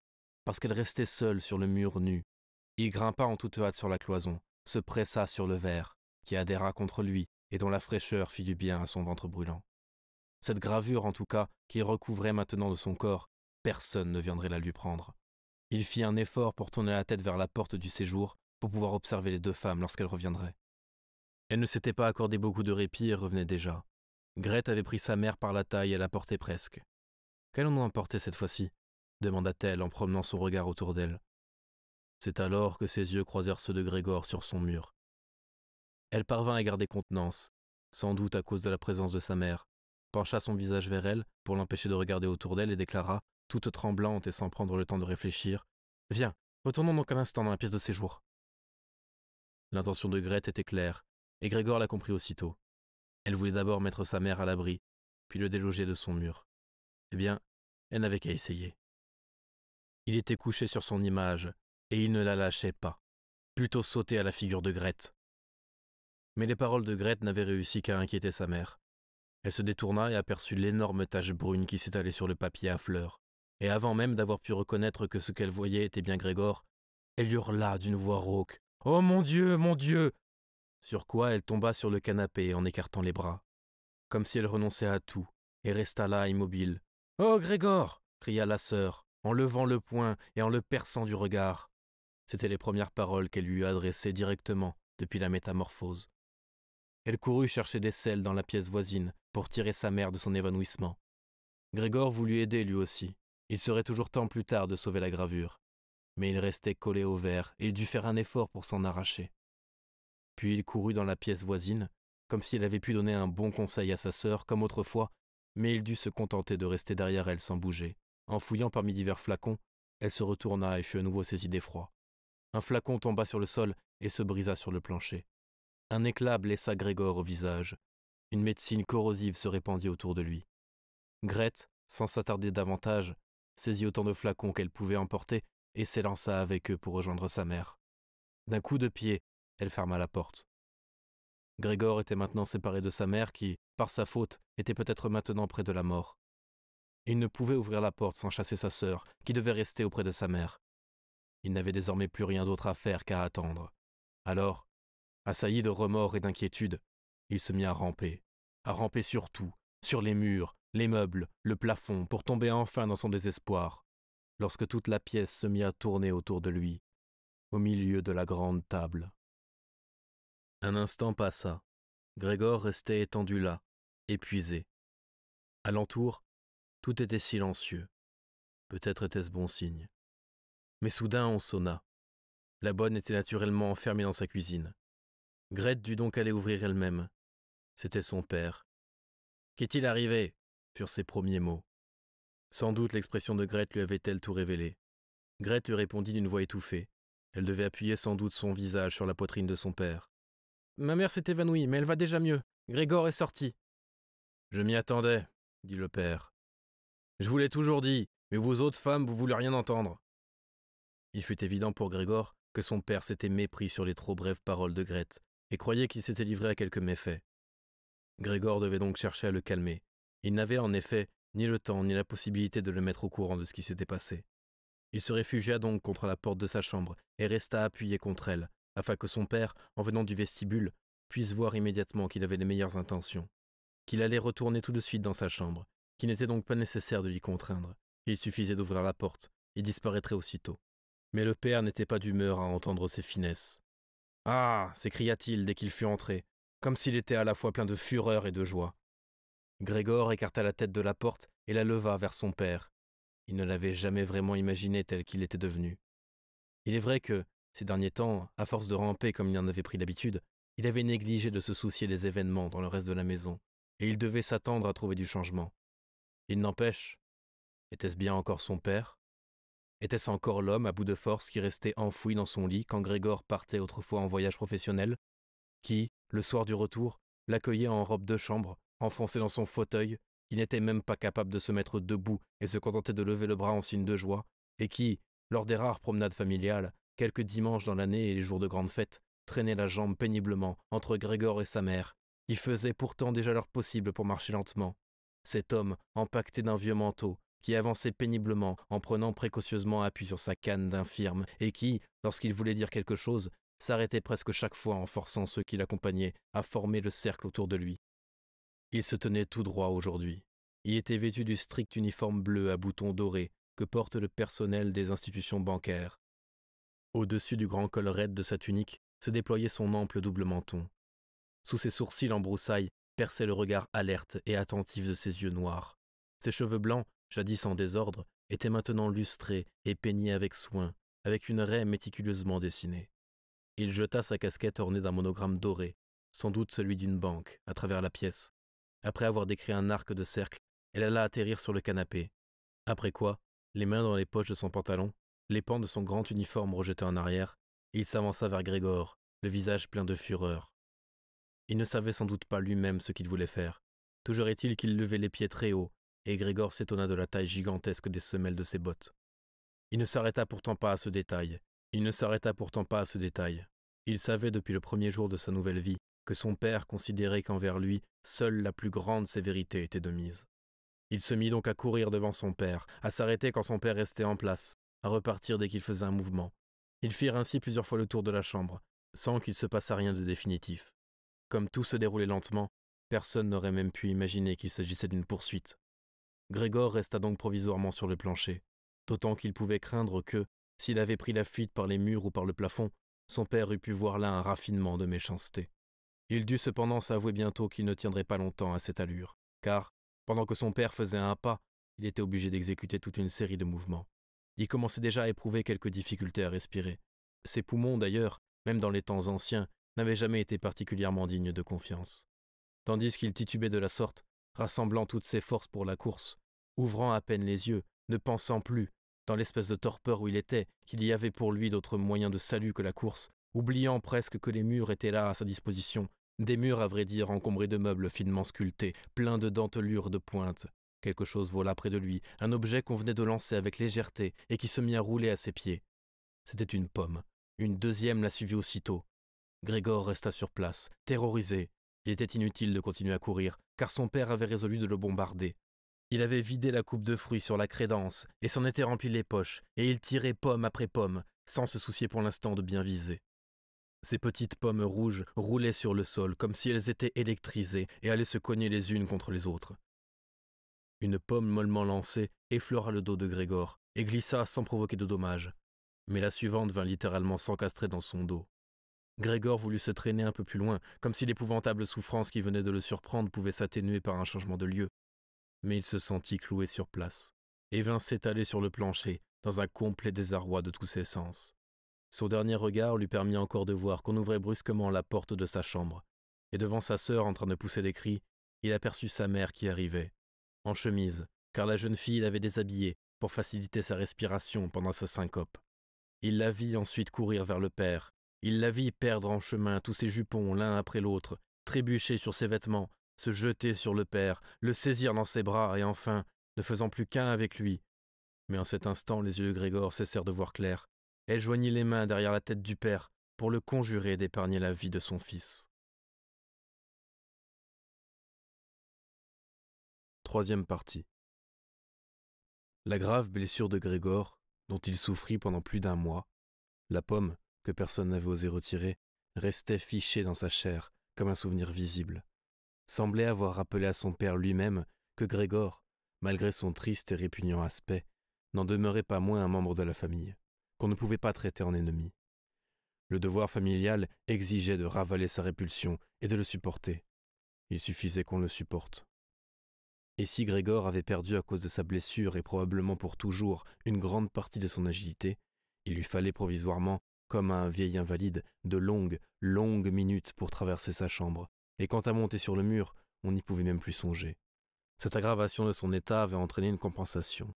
parce qu'elle restait seule sur le mur nu. Il grimpa en toute hâte sur la cloison, se pressa sur le verre, qui adhéra contre lui et dont la fraîcheur fit du bien à son ventre brûlant. Cette gravure, en tout cas, qui recouvrait maintenant de son corps, personne ne viendrait la lui prendre. Il fit un effort pour tourner la tête vers la porte du séjour, pour pouvoir observer les deux femmes lorsqu'elles reviendraient. Elle ne s'était pas accordé beaucoup de répit et revenait déjà. Grete avait pris sa mère par la taille et la portait presque. Qu'allons-nous emporter cette fois-ci demanda-t-elle en promenant son regard autour d'elle. C'est alors que ses yeux croisèrent ceux de Grégor sur son mur. Elle parvint à garder contenance, sans doute à cause de la présence de sa mère, pencha son visage vers elle pour l'empêcher de regarder autour d'elle et déclara, toute tremblante et sans prendre le temps de réfléchir Viens, retournons donc un instant dans la pièce de séjour. L'intention de Grette était claire, et Grégor la comprit aussitôt. Elle voulait d'abord mettre sa mère à l'abri, puis le déloger de son mur. Eh bien, elle n'avait qu'à essayer. Il était couché sur son image, et il ne la lâchait pas. Plutôt sauter à la figure de Grette. Mais les paroles de Grette n'avaient réussi qu'à inquiéter sa mère. Elle se détourna et aperçut l'énorme tache brune qui s'étalait sur le papier à fleurs. Et avant même d'avoir pu reconnaître que ce qu'elle voyait était bien Grégor, elle hurla d'une voix rauque. Oh mon Dieu, mon Dieu Sur quoi elle tomba sur le canapé en écartant les bras, comme si elle renonçait à tout, et resta là immobile. Oh Grégor cria la sœur, en levant le poing et en le perçant du regard. C'étaient les premières paroles qu'elle lui adressait directement depuis la métamorphose. Elle courut chercher des selles dans la pièce voisine pour tirer sa mère de son évanouissement. Grégor voulut aider lui aussi. Il serait toujours temps plus tard de sauver la gravure mais il restait collé au verre et il dut faire un effort pour s'en arracher. Puis il courut dans la pièce voisine, comme s'il avait pu donner un bon conseil à sa sœur, comme autrefois, mais il dut se contenter de rester derrière elle sans bouger. En fouillant parmi divers flacons, elle se retourna et fut à nouveau saisie d'effroi. Un flacon tomba sur le sol et se brisa sur le plancher. Un éclat blessa Grégor au visage. Une médecine corrosive se répandit autour de lui. Grete, sans s'attarder davantage, saisit autant de flacons qu'elle pouvait emporter et s'élança avec eux pour rejoindre sa mère. D'un coup de pied, elle ferma la porte. Grégor était maintenant séparé de sa mère qui, par sa faute, était peut-être maintenant près de la mort. Il ne pouvait ouvrir la porte sans chasser sa sœur, qui devait rester auprès de sa mère. Il n'avait désormais plus rien d'autre à faire qu'à attendre. Alors, assailli de remords et d'inquiétude, il se mit à ramper, à ramper sur tout, sur les murs, les meubles, le plafond, pour tomber enfin dans son désespoir lorsque toute la pièce se mit à tourner autour de lui, au milieu de la grande table. Un instant passa. Grégor restait étendu là, épuisé. Alentour, tout était silencieux. Peut-être était-ce bon signe. Mais soudain on sonna. La bonne était naturellement enfermée dans sa cuisine. Grete dut donc aller ouvrir elle-même. C'était son père. Qu'est-il arrivé furent ses premiers mots. Sans doute l'expression de Grette lui avait-elle tout révélé. Grette lui répondit d'une voix étouffée. Elle devait appuyer sans doute son visage sur la poitrine de son père. Ma mère s'est évanouie, mais elle va déjà mieux. Grégor est sorti. Je m'y attendais, dit le père. Je vous l'ai toujours dit, mais vous autres femmes, vous voulez rien entendre. Il fut évident pour Grégor que son père s'était mépris sur les trop brèves paroles de Grette et croyait qu'il s'était livré à quelque méfait. Grégor devait donc chercher à le calmer. Il n'avait en effet ni le temps, ni la possibilité de le mettre au courant de ce qui s'était passé. Il se réfugia donc contre la porte de sa chambre et resta appuyé contre elle, afin que son père, en venant du vestibule, puisse voir immédiatement qu'il avait les meilleures intentions, qu'il allait retourner tout de suite dans sa chambre, qu'il n'était donc pas nécessaire de l'y contraindre, il suffisait d'ouvrir la porte, il disparaîtrait aussitôt. Mais le père n'était pas d'humeur à entendre ces finesses. Ah s'écria-t-il dès qu'il fut entré, comme s'il était à la fois plein de fureur et de joie. Grégor écarta la tête de la porte et la leva vers son père. Il ne l'avait jamais vraiment imaginé tel qu'il était devenu. Il est vrai que, ces derniers temps, à force de ramper comme il en avait pris l'habitude, il avait négligé de se soucier des événements dans le reste de la maison, et il devait s'attendre à trouver du changement. Il n'empêche, était-ce bien encore son père Était-ce encore l'homme à bout de force qui restait enfoui dans son lit quand Grégor partait autrefois en voyage professionnel Qui, le soir du retour, l'accueillait en robe de chambre enfoncé dans son fauteuil, qui n'était même pas capable de se mettre debout et se contentait de lever le bras en signe de joie, et qui, lors des rares promenades familiales, quelques dimanches dans l'année et les jours de grandes fêtes, traînait la jambe péniblement entre Grégor et sa mère, qui faisait pourtant déjà leur possible pour marcher lentement. Cet homme, empaqueté d'un vieux manteau, qui avançait péniblement en prenant précocieusement appui sur sa canne d'infirme, et qui, lorsqu'il voulait dire quelque chose, s'arrêtait presque chaque fois en forçant ceux qui l'accompagnaient à former le cercle autour de lui, il se tenait tout droit aujourd'hui. Il était vêtu du strict uniforme bleu à boutons dorés que porte le personnel des institutions bancaires. Au-dessus du grand col raide de sa tunique se déployait son ample double menton. Sous ses sourcils en broussailles perçait le regard alerte et attentif de ses yeux noirs. Ses cheveux blancs, jadis en désordre, étaient maintenant lustrés et peignés avec soin, avec une raie méticuleusement dessinée. Il jeta sa casquette ornée d'un monogramme doré, sans doute celui d'une banque, à travers la pièce, après avoir décrit un arc de cercle, elle alla atterrir sur le canapé. Après quoi, les mains dans les poches de son pantalon, les pans de son grand uniforme rejetés en arrière, il s'avança vers Grégor, le visage plein de fureur. Il ne savait sans doute pas lui-même ce qu'il voulait faire. Toujours est-il qu'il levait les pieds très haut, et Grégor s'étonna de la taille gigantesque des semelles de ses bottes. Il ne s'arrêta pourtant pas à ce détail. Il ne s'arrêta pourtant pas à ce détail. Il savait depuis le premier jour de sa nouvelle vie que son père considérait qu'envers lui, seule la plus grande sévérité était de mise. Il se mit donc à courir devant son père, à s'arrêter quand son père restait en place, à repartir dès qu'il faisait un mouvement. Ils firent ainsi plusieurs fois le tour de la chambre, sans qu'il se passât rien de définitif. Comme tout se déroulait lentement, personne n'aurait même pu imaginer qu'il s'agissait d'une poursuite. Grégor resta donc provisoirement sur le plancher, d'autant qu'il pouvait craindre que, s'il avait pris la fuite par les murs ou par le plafond, son père eût pu voir là un raffinement de méchanceté. Il dut cependant s'avouer bientôt qu'il ne tiendrait pas longtemps à cette allure, car, pendant que son père faisait un pas, il était obligé d'exécuter toute une série de mouvements. Il commençait déjà à éprouver quelques difficultés à respirer. Ses poumons, d'ailleurs, même dans les temps anciens, n'avaient jamais été particulièrement dignes de confiance. Tandis qu'il titubait de la sorte, rassemblant toutes ses forces pour la course, ouvrant à peine les yeux, ne pensant plus, dans l'espèce de torpeur où il était, qu'il y avait pour lui d'autres moyens de salut que la course, oubliant presque que les murs étaient là à sa disposition des murs, à vrai dire, encombrés de meubles finement sculptés, pleins de dentelures de pointe. Quelque chose vola près de lui, un objet qu'on venait de lancer avec légèreté et qui se mit à rouler à ses pieds. C'était une pomme. Une deuxième la suivit aussitôt. Grégor resta sur place, terrorisé. Il était inutile de continuer à courir, car son père avait résolu de le bombarder. Il avait vidé la coupe de fruits sur la crédence et s'en était rempli les poches, et il tirait pomme après pomme, sans se soucier pour l'instant de bien viser. Ces petites pommes rouges roulaient sur le sol comme si elles étaient électrisées et allaient se cogner les unes contre les autres. Une pomme mollement lancée effleura le dos de Grégor et glissa sans provoquer de dommages, mais la suivante vint littéralement s'encastrer dans son dos. Grégor voulut se traîner un peu plus loin, comme si l'épouvantable souffrance qui venait de le surprendre pouvait s'atténuer par un changement de lieu, mais il se sentit cloué sur place et vint s'étaler sur le plancher dans un complet désarroi de tous ses sens. Son dernier regard lui permit encore de voir qu'on ouvrait brusquement la porte de sa chambre, et devant sa sœur en train de pousser des cris, il aperçut sa mère qui arrivait, en chemise, car la jeune fille l'avait déshabillée pour faciliter sa respiration pendant sa syncope. Il la vit ensuite courir vers le père, il la vit perdre en chemin tous ses jupons l'un après l'autre, trébucher sur ses vêtements, se jeter sur le père, le saisir dans ses bras et enfin, ne faisant plus qu'un avec lui. Mais en cet instant, les yeux de Grégor cessèrent de voir clair. Elle joignit les mains derrière la tête du père pour le conjurer d'épargner la vie de son fils. Troisième partie. La grave blessure de Grégor, dont il souffrit pendant plus d'un mois, la pomme, que personne n'avait osé retirer, restait fichée dans sa chair, comme un souvenir visible. Semblait avoir rappelé à son père lui-même que Grégor, malgré son triste et répugnant aspect, n'en demeurait pas moins un membre de la famille qu'on ne pouvait pas traiter en ennemi. Le devoir familial exigeait de ravaler sa répulsion et de le supporter. Il suffisait qu'on le supporte. Et si Grégor avait perdu à cause de sa blessure et probablement pour toujours une grande partie de son agilité, il lui fallait provisoirement, comme à un vieil invalide, de longues, longues minutes pour traverser sa chambre, et quant à monter sur le mur, on n'y pouvait même plus songer. Cette aggravation de son état avait entraîné une compensation,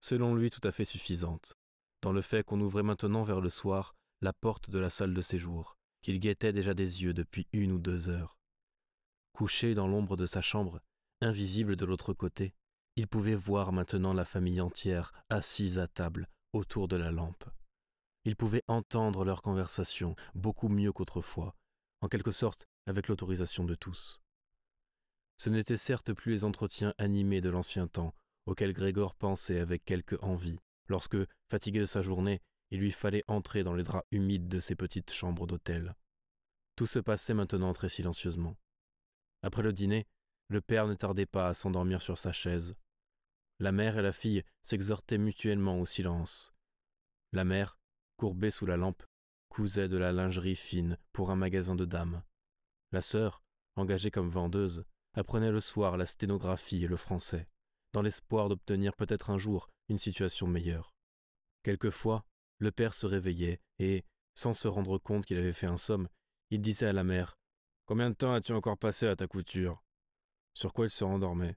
selon lui tout à fait suffisante dans le fait qu'on ouvrait maintenant vers le soir la porte de la salle de séjour, qu'il guettait déjà des yeux depuis une ou deux heures. Couché dans l'ombre de sa chambre, invisible de l'autre côté, il pouvait voir maintenant la famille entière assise à table autour de la lampe. Il pouvait entendre leur conversation beaucoup mieux qu'autrefois, en quelque sorte avec l'autorisation de tous. Ce n'étaient certes plus les entretiens animés de l'ancien temps, auxquels Grégor pensait avec quelque envie, lorsque, fatigué de sa journée, il lui fallait entrer dans les draps humides de ses petites chambres d'hôtel. Tout se passait maintenant très silencieusement. Après le dîner, le père ne tardait pas à s'endormir sur sa chaise. La mère et la fille s'exhortaient mutuellement au silence. La mère, courbée sous la lampe, cousait de la lingerie fine pour un magasin de dames. La sœur, engagée comme vendeuse, apprenait le soir la sténographie et le français dans l'espoir d'obtenir peut-être un jour une situation meilleure. Quelquefois, le père se réveillait et, sans se rendre compte qu'il avait fait un somme, il disait à la mère Combien de temps as-tu encore passé à ta couture Sur quoi il se rendormait,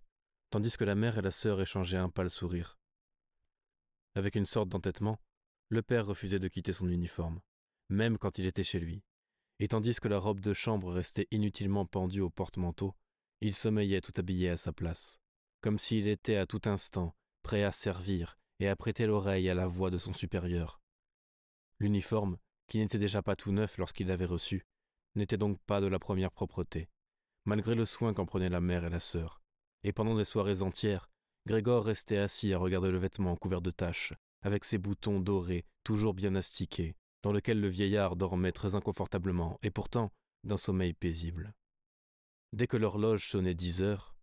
tandis que la mère et la sœur échangeaient un pâle sourire. Avec une sorte d'entêtement, le père refusait de quitter son uniforme, même quand il était chez lui, et tandis que la robe de chambre restait inutilement pendue au porte-manteau, il sommeillait tout habillé à sa place comme s'il était à tout instant prêt à servir et à prêter l'oreille à la voix de son supérieur. L'uniforme, qui n'était déjà pas tout neuf lorsqu'il l'avait reçu, n'était donc pas de la première propreté, malgré le soin qu'en prenaient la mère et la sœur. Et pendant des soirées entières, Grégor restait assis à regarder le vêtement couvert de taches, avec ses boutons dorés, toujours bien astiqués, dans lequel le vieillard dormait très inconfortablement, et pourtant d'un sommeil paisible. Dès que l'horloge sonnait dix heures,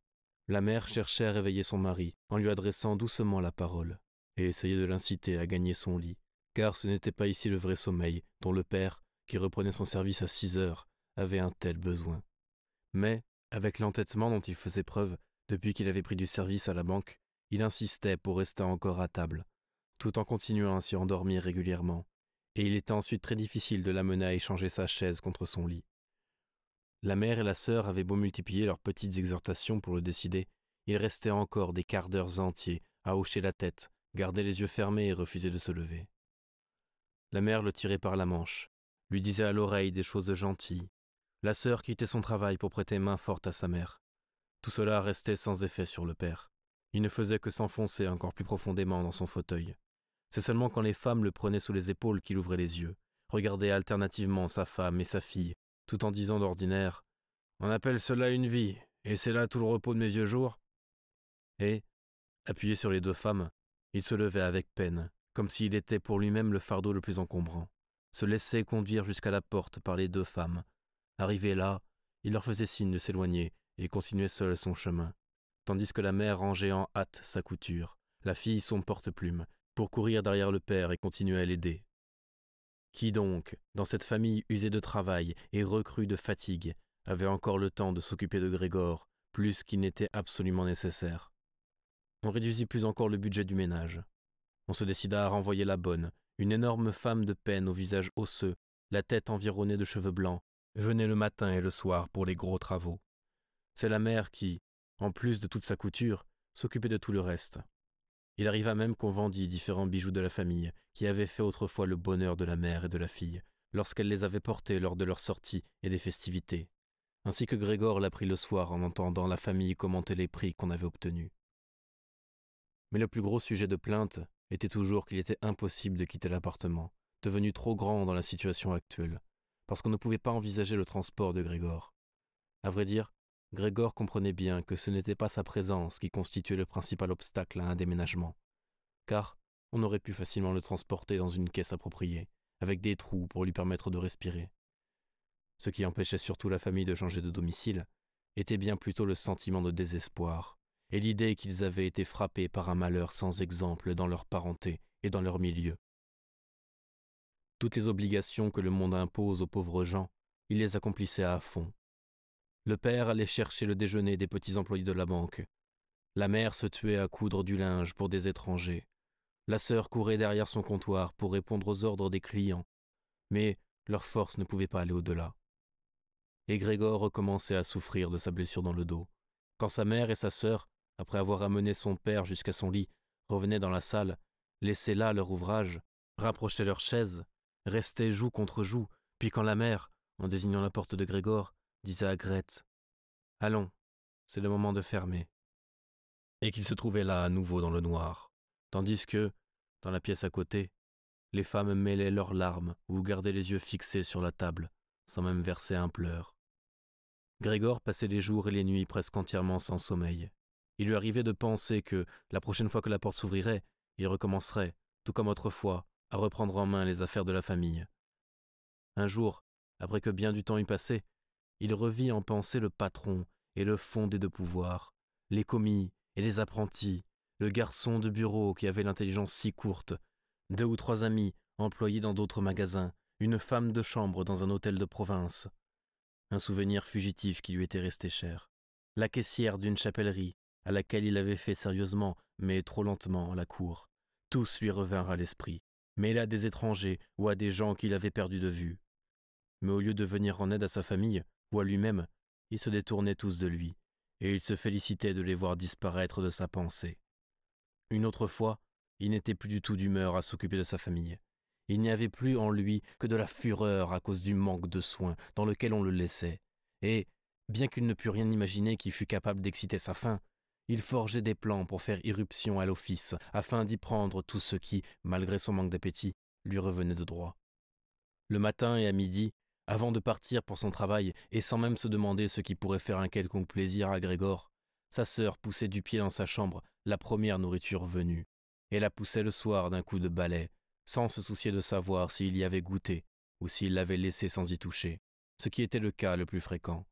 la mère cherchait à réveiller son mari en lui adressant doucement la parole, et essayait de l'inciter à gagner son lit, car ce n'était pas ici le vrai sommeil dont le père, qui reprenait son service à six heures, avait un tel besoin. Mais, avec l'entêtement dont il faisait preuve depuis qu'il avait pris du service à la banque, il insistait pour rester encore à table, tout en continuant à s'y endormir régulièrement, et il était ensuite très difficile de l'amener à échanger sa chaise contre son lit. La mère et la sœur avaient beau multiplier leurs petites exhortations pour le décider, il restait encore des quarts d'heure entiers à hocher la tête, garder les yeux fermés et refuser de se lever. La mère le tirait par la manche, lui disait à l'oreille des choses gentilles. La sœur quittait son travail pour prêter main forte à sa mère. Tout cela restait sans effet sur le père. Il ne faisait que s'enfoncer encore plus profondément dans son fauteuil. C'est seulement quand les femmes le prenaient sous les épaules qu'il ouvrait les yeux, regardait alternativement sa femme et sa fille, tout en disant d'ordinaire On appelle cela une vie, et c'est là tout le repos de mes vieux jours. Et, appuyé sur les deux femmes, il se levait avec peine, comme s'il était pour lui-même le fardeau le plus encombrant, se laissait conduire jusqu'à la porte par les deux femmes. Arrivé là, il leur faisait signe de s'éloigner et continuait seul son chemin, tandis que la mère rangeait en hâte sa couture, la fille son porte-plume, pour courir derrière le père et continuer à l'aider. Qui donc, dans cette famille usée de travail et recrue de fatigue, avait encore le temps de s'occuper de Grégor, plus qu'il n'était absolument nécessaire On réduisit plus encore le budget du ménage. On se décida à renvoyer la bonne, une énorme femme de peine au visage osseux, la tête environnée de cheveux blancs, venait le matin et le soir pour les gros travaux. C'est la mère qui, en plus de toute sa couture, s'occupait de tout le reste. Il arriva même qu'on vendit différents bijoux de la famille, qui avaient fait autrefois le bonheur de la mère et de la fille, lorsqu'elle les avait portés lors de leurs sorties et des festivités, ainsi que Grégor l'apprit le soir en entendant la famille commenter les prix qu'on avait obtenus. Mais le plus gros sujet de plainte était toujours qu'il était impossible de quitter l'appartement, devenu trop grand dans la situation actuelle, parce qu'on ne pouvait pas envisager le transport de Grégor. À vrai dire, Grégor comprenait bien que ce n'était pas sa présence qui constituait le principal obstacle à un déménagement, car on aurait pu facilement le transporter dans une caisse appropriée, avec des trous pour lui permettre de respirer. Ce qui empêchait surtout la famille de changer de domicile était bien plutôt le sentiment de désespoir et l'idée qu'ils avaient été frappés par un malheur sans exemple dans leur parenté et dans leur milieu. Toutes les obligations que le monde impose aux pauvres gens, il les accomplissait à fond, le père allait chercher le déjeuner des petits employés de la banque. La mère se tuait à coudre du linge pour des étrangers. La sœur courait derrière son comptoir pour répondre aux ordres des clients. Mais leur force ne pouvait pas aller au-delà. Et Grégor recommençait à souffrir de sa blessure dans le dos. Quand sa mère et sa sœur, après avoir amené son père jusqu'à son lit, revenaient dans la salle, laissaient là leur ouvrage, rapprochaient leurs chaises, restaient joue contre joue, puis quand la mère, en désignant la porte de Grégor, disait à Grete Allons, c'est le moment de fermer. Et qu'il se trouvait là à nouveau dans le noir, tandis que, dans la pièce à côté, les femmes mêlaient leurs larmes ou gardaient les yeux fixés sur la table, sans même verser un pleur. Grégor passait les jours et les nuits presque entièrement sans sommeil. Il lui arrivait de penser que, la prochaine fois que la porte s'ouvrirait, il recommencerait, tout comme autrefois, à reprendre en main les affaires de la famille. Un jour, après que bien du temps eût passé, il revit en pensée le patron et le fondé de pouvoir, les commis et les apprentis, le garçon de bureau qui avait l'intelligence si courte, deux ou trois amis employés dans d'autres magasins, une femme de chambre dans un hôtel de province. Un souvenir fugitif qui lui était resté cher. La caissière d'une chapellerie, à laquelle il avait fait sérieusement, mais trop lentement, la cour. Tous lui revinrent à l'esprit, mais à des étrangers ou à des gens qu'il avait perdus de vue. Mais au lieu de venir en aide à sa famille, ou à lui-même, ils se détournaient tous de lui, et il se félicitait de les voir disparaître de sa pensée. Une autre fois, il n'était plus du tout d'humeur à s'occuper de sa famille. Il n'y avait plus en lui que de la fureur à cause du manque de soins dans lequel on le laissait, et, bien qu'il ne pût rien imaginer qui fût capable d'exciter sa faim, il forgeait des plans pour faire irruption à l'office, afin d'y prendre tout ce qui, malgré son manque d'appétit, lui revenait de droit. Le matin et à midi, avant de partir pour son travail et sans même se demander ce qui pourrait faire un quelconque plaisir à Grégoire, Sa sœur poussait du pied dans sa chambre la première nourriture venue, et la poussait le soir d'un coup de balai, sans se soucier de savoir s'il y avait goûté ou s'il l'avait laissée sans y toucher, ce qui était le cas le plus fréquent.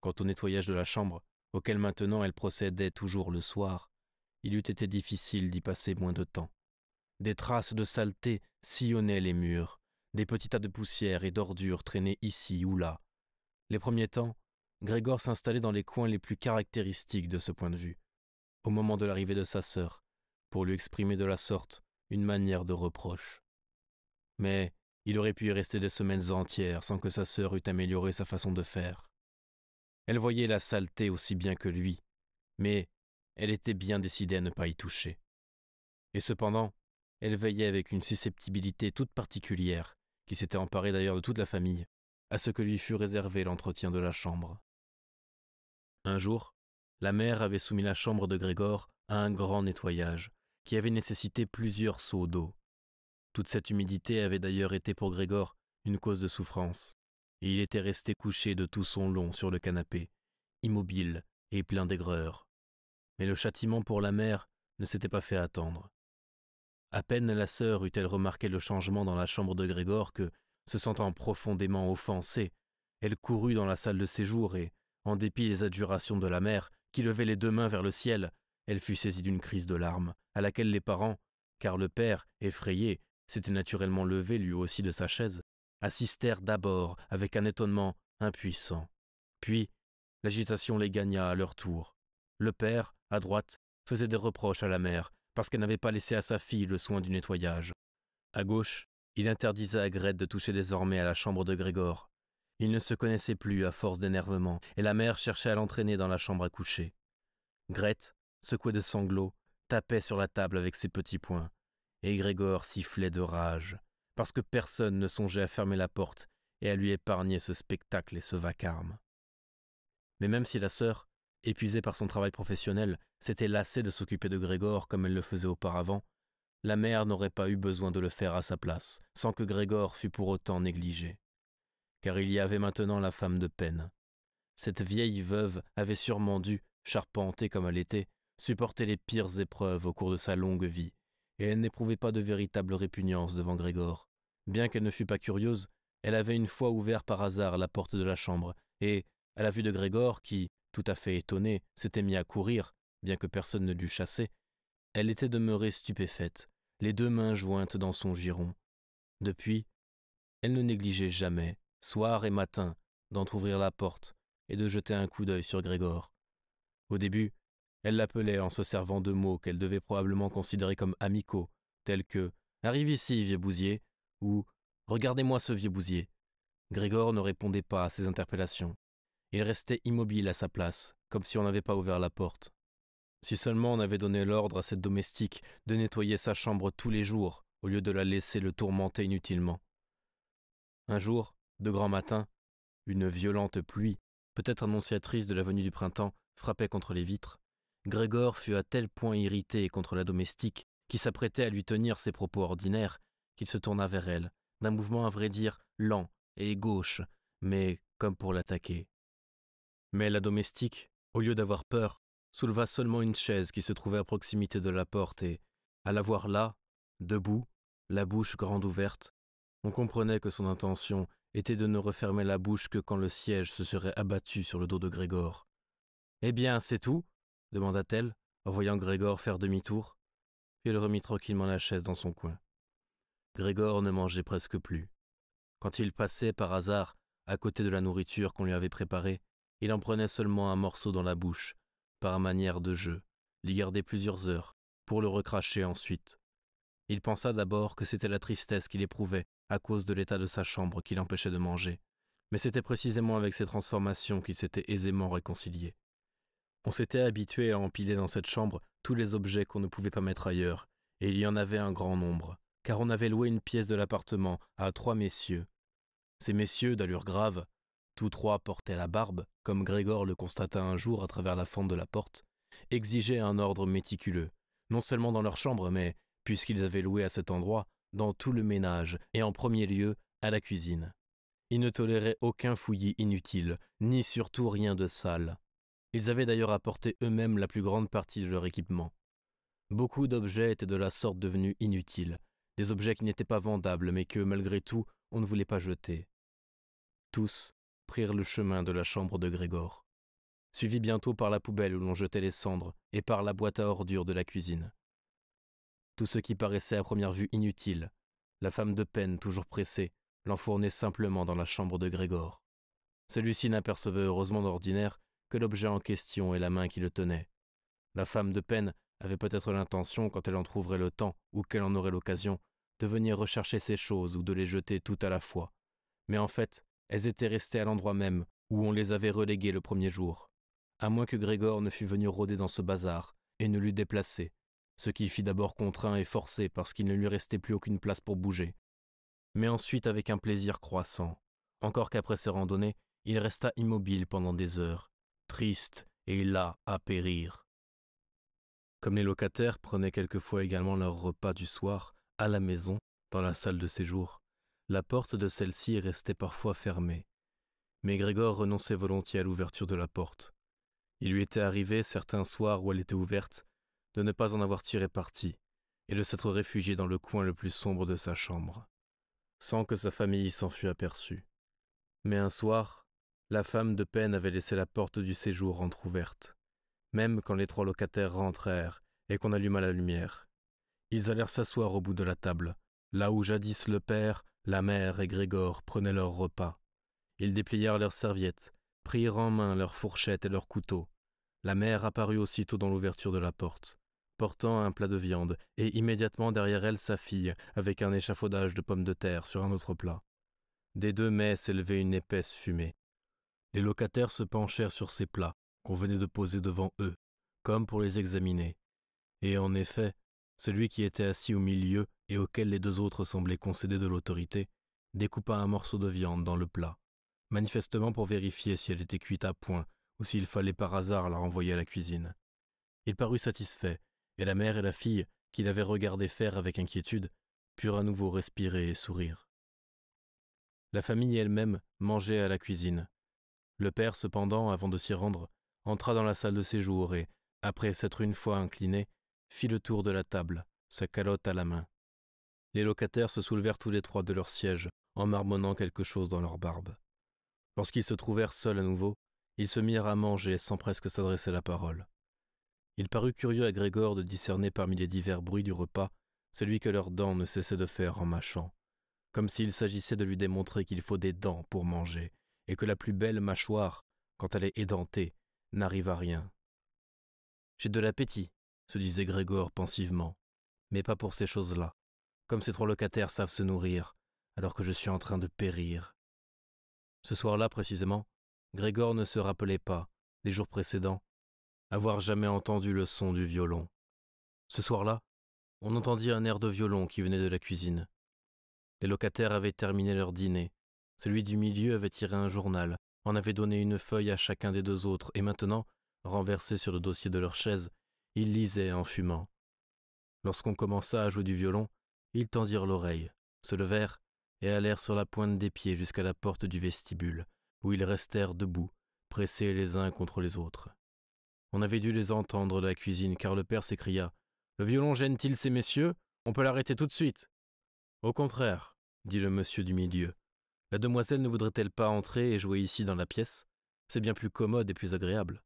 Quant au nettoyage de la chambre, auquel maintenant elle procédait toujours le soir, il eût été difficile d'y passer moins de temps. Des traces de saleté sillonnaient les murs, des petits tas de poussière et d'ordures traînaient ici ou là. Les premiers temps, Grégor s'installait dans les coins les plus caractéristiques de ce point de vue, au moment de l'arrivée de sa sœur, pour lui exprimer de la sorte une manière de reproche. Mais il aurait pu y rester des semaines entières sans que sa sœur eût amélioré sa façon de faire. Elle voyait la saleté aussi bien que lui, mais elle était bien décidée à ne pas y toucher. Et cependant, elle veillait avec une susceptibilité toute particulière qui s'était emparé d'ailleurs de toute la famille, à ce que lui fut réservé l'entretien de la chambre. Un jour, la mère avait soumis la chambre de Grégor à un grand nettoyage, qui avait nécessité plusieurs seaux d'eau. Toute cette humidité avait d'ailleurs été pour Grégor une cause de souffrance, et il était resté couché de tout son long sur le canapé, immobile et plein d'aigreur. Mais le châtiment pour la mère ne s'était pas fait attendre. À peine la sœur eut-elle remarqué le changement dans la chambre de Grégor que, se sentant profondément offensée, elle courut dans la salle de séjour et, en dépit des adjurations de la mère, qui levait les deux mains vers le ciel, elle fut saisie d'une crise de larmes, à laquelle les parents, car le père, effrayé, s'était naturellement levé lui aussi de sa chaise, assistèrent d'abord avec un étonnement impuissant. Puis, l'agitation les gagna à leur tour. Le père, à droite, faisait des reproches à la mère, parce qu'elle n'avait pas laissé à sa fille le soin du nettoyage. À gauche, il interdisait à Grette de toucher désormais à la chambre de Grégor. Il ne se connaissait plus à force d'énervement, et la mère cherchait à l'entraîner dans la chambre à coucher. Grete, secouée de sanglots, tapait sur la table avec ses petits poings, et Grégor sifflait de rage, parce que personne ne songeait à fermer la porte et à lui épargner ce spectacle et ce vacarme. Mais même si la sœur, Épuisée par son travail professionnel, s'était lassée de s'occuper de Grégor comme elle le faisait auparavant, la mère n'aurait pas eu besoin de le faire à sa place, sans que Grégor fût pour autant négligé. Car il y avait maintenant la femme de peine. Cette vieille veuve avait sûrement dû, charpentée comme elle était, supporter les pires épreuves au cours de sa longue vie, et elle n'éprouvait pas de véritable répugnance devant Grégor. Bien qu'elle ne fût pas curieuse, elle avait une fois ouvert par hasard la porte de la chambre, et, à la vue de Grégor, qui, tout à fait étonnée, s'était mis à courir, bien que personne ne l'eût chassée. Elle était demeurée stupéfaite, les deux mains jointes dans son giron. Depuis, elle ne négligeait jamais, soir et matin, d'entr'ouvrir la porte et de jeter un coup d'œil sur Grégor. Au début, elle l'appelait en se servant de mots qu'elle devait probablement considérer comme amicaux, tels que Arrive ici, vieux bousier ou Regardez-moi ce vieux bousier. Grégor ne répondait pas à ces interpellations. Il restait immobile à sa place, comme si on n'avait pas ouvert la porte. Si seulement on avait donné l'ordre à cette domestique de nettoyer sa chambre tous les jours, au lieu de la laisser le tourmenter inutilement. Un jour, de grand matin, une violente pluie, peut-être annonciatrice de la venue du printemps, frappait contre les vitres. Grégor fut à tel point irrité contre la domestique, qui s'apprêtait à lui tenir ses propos ordinaires, qu'il se tourna vers elle, d'un mouvement à vrai dire lent et gauche, mais comme pour l'attaquer. Mais la domestique, au lieu d'avoir peur, souleva seulement une chaise qui se trouvait à proximité de la porte et, à la voir là, debout, la bouche grande ouverte, on comprenait que son intention était de ne refermer la bouche que quand le siège se serait abattu sur le dos de Grégor. Eh bien, c'est tout demanda-t-elle, en voyant Grégor faire demi-tour, puis elle remit tranquillement la chaise dans son coin. Grégor ne mangeait presque plus. Quand il passait par hasard à côté de la nourriture qu'on lui avait préparée, il en prenait seulement un morceau dans la bouche, par manière de jeu, l'y gardait plusieurs heures, pour le recracher ensuite. Il pensa d'abord que c'était la tristesse qu'il éprouvait à cause de l'état de sa chambre qui l'empêchait de manger, mais c'était précisément avec ces transformations qu'il s'était aisément réconcilié. On s'était habitué à empiler dans cette chambre tous les objets qu'on ne pouvait pas mettre ailleurs, et il y en avait un grand nombre, car on avait loué une pièce de l'appartement à trois messieurs. Ces messieurs, d'allure grave, tous trois portaient la barbe, comme Grégor le constata un jour à travers la fente de la porte, exigeaient un ordre méticuleux, non seulement dans leur chambre, mais, puisqu'ils avaient loué à cet endroit, dans tout le ménage, et en premier lieu, à la cuisine. Ils ne toléraient aucun fouillis inutile, ni surtout rien de sale. Ils avaient d'ailleurs apporté eux-mêmes la plus grande partie de leur équipement. Beaucoup d'objets étaient de la sorte devenus inutiles, des objets qui n'étaient pas vendables mais que, malgré tout, on ne voulait pas jeter. Tous, le chemin de la chambre de Grégor, suivi bientôt par la poubelle où l'on jetait les cendres et par la boîte à ordures de la cuisine. Tout ce qui paraissait à première vue inutile, la femme de peine toujours pressée, l'enfournait simplement dans la chambre de Grégor. Celui-ci n'apercevait heureusement d'ordinaire que l'objet en question et la main qui le tenait. La femme de peine avait peut-être l'intention, quand elle en trouverait le temps ou qu'elle en aurait l'occasion, de venir rechercher ces choses ou de les jeter tout à la fois. Mais en fait, elles étaient restées à l'endroit même où on les avait reléguées le premier jour, à moins que Grégor ne fût venu rôder dans ce bazar et ne l'eût déplacé, ce qui fit d'abord contraint et forcé parce qu'il ne lui restait plus aucune place pour bouger. Mais ensuite avec un plaisir croissant, encore qu'après ses randonnées, il resta immobile pendant des heures, triste et là à périr. Comme les locataires prenaient quelquefois également leur repas du soir à la maison, dans la salle de séjour, la porte de celle-ci restait parfois fermée, mais Grégoire renonçait volontiers à l'ouverture de la porte. Il lui était arrivé, certains soirs où elle était ouverte, de ne pas en avoir tiré parti, et de s'être réfugié dans le coin le plus sombre de sa chambre, sans que sa famille s'en fût aperçue. Mais un soir, la femme de peine avait laissé la porte du séjour entr'ouverte, même quand les trois locataires rentrèrent et qu'on alluma la lumière. Ils allèrent s'asseoir au bout de la table, là où jadis le père la mère et Grégor prenaient leur repas. Ils déplièrent leurs serviettes, prirent en main leurs fourchettes et leurs couteaux. La mère apparut aussitôt dans l'ouverture de la porte, portant un plat de viande, et immédiatement derrière elle sa fille, avec un échafaudage de pommes de terre sur un autre plat. Des deux mets s'élevait une épaisse fumée. Les locataires se penchèrent sur ces plats qu'on venait de poser devant eux, comme pour les examiner. Et en effet, celui qui était assis au milieu et auquel les deux autres semblaient concéder de l'autorité, découpa un morceau de viande dans le plat, manifestement pour vérifier si elle était cuite à point ou s'il fallait par hasard la renvoyer à la cuisine. Il parut satisfait, et la mère et la fille, qui l'avaient regardé faire avec inquiétude, purent à nouveau respirer et sourire. La famille elle-même mangeait à la cuisine. Le père, cependant, avant de s'y rendre, entra dans la salle de séjour et, après s'être une fois incliné, fit le tour de la table, sa calotte à la main. Les locataires se soulevèrent tous les trois de leur siège, en marmonnant quelque chose dans leur barbe. Lorsqu'ils se trouvèrent seuls à nouveau, ils se mirent à manger sans presque s'adresser la parole. Il parut curieux à Grégor de discerner parmi les divers bruits du repas celui que leurs dents ne cessaient de faire en mâchant, comme s'il s'agissait de lui démontrer qu'il faut des dents pour manger, et que la plus belle mâchoire, quand elle est édentée, n'arrive à rien. J'ai de l'appétit, se disait Grégor pensivement, mais pas pour ces choses-là, comme ces trois locataires savent se nourrir, alors que je suis en train de périr. Ce soir-là précisément, Grégoire ne se rappelait pas, les jours précédents, avoir jamais entendu le son du violon. Ce soir-là, on entendit un air de violon qui venait de la cuisine. Les locataires avaient terminé leur dîner. Celui du milieu avait tiré un journal, en avait donné une feuille à chacun des deux autres, et maintenant, renversé sur le dossier de leur chaise, ils lisaient en fumant. Lorsqu'on commença à jouer du violon, ils tendirent l'oreille, se levèrent et allèrent sur la pointe des pieds jusqu'à la porte du vestibule, où ils restèrent debout, pressés les uns contre les autres. On avait dû les entendre de la cuisine, car le père s'écria. Le violon gêne-t-il ces messieurs On peut l'arrêter tout de suite. Au contraire, dit le monsieur du milieu. La demoiselle ne voudrait-elle pas entrer et jouer ici dans la pièce C'est bien plus commode et plus agréable.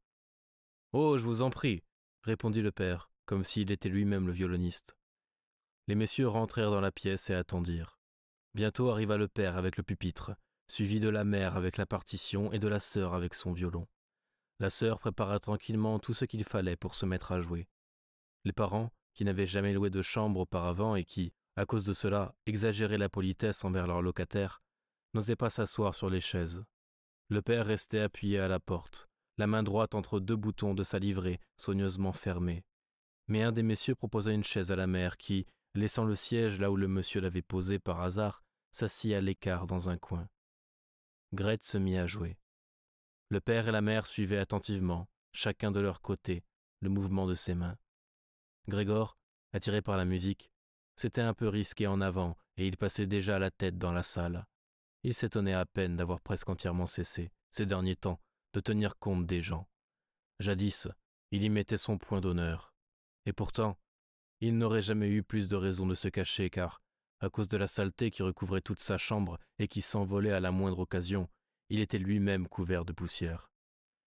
Oh, je vous en prie, répondit le père, comme s'il était lui-même le violoniste. Les messieurs rentrèrent dans la pièce et attendirent. Bientôt arriva le père avec le pupitre, suivi de la mère avec la partition et de la sœur avec son violon. La sœur prépara tranquillement tout ce qu'il fallait pour se mettre à jouer. Les parents, qui n'avaient jamais loué de chambre auparavant et qui, à cause de cela, exagéraient la politesse envers leurs locataires, n'osaient pas s'asseoir sur les chaises. Le père restait appuyé à la porte, la main droite entre deux boutons de sa livrée, soigneusement fermée. Mais un des messieurs proposa une chaise à la mère qui, laissant le siège là où le monsieur l'avait posé par hasard, s'assit à l'écart dans un coin. Grete se mit à jouer. Le père et la mère suivaient attentivement, chacun de leur côté, le mouvement de ses mains. Grégor, attiré par la musique, s'était un peu risqué en avant et il passait déjà la tête dans la salle. Il s'étonnait à peine d'avoir presque entièrement cessé, ces derniers temps, de tenir compte des gens. Jadis, il y mettait son point d'honneur. Et pourtant, il n'aurait jamais eu plus de raison de se cacher car, à cause de la saleté qui recouvrait toute sa chambre et qui s'envolait à la moindre occasion, il était lui-même couvert de poussière.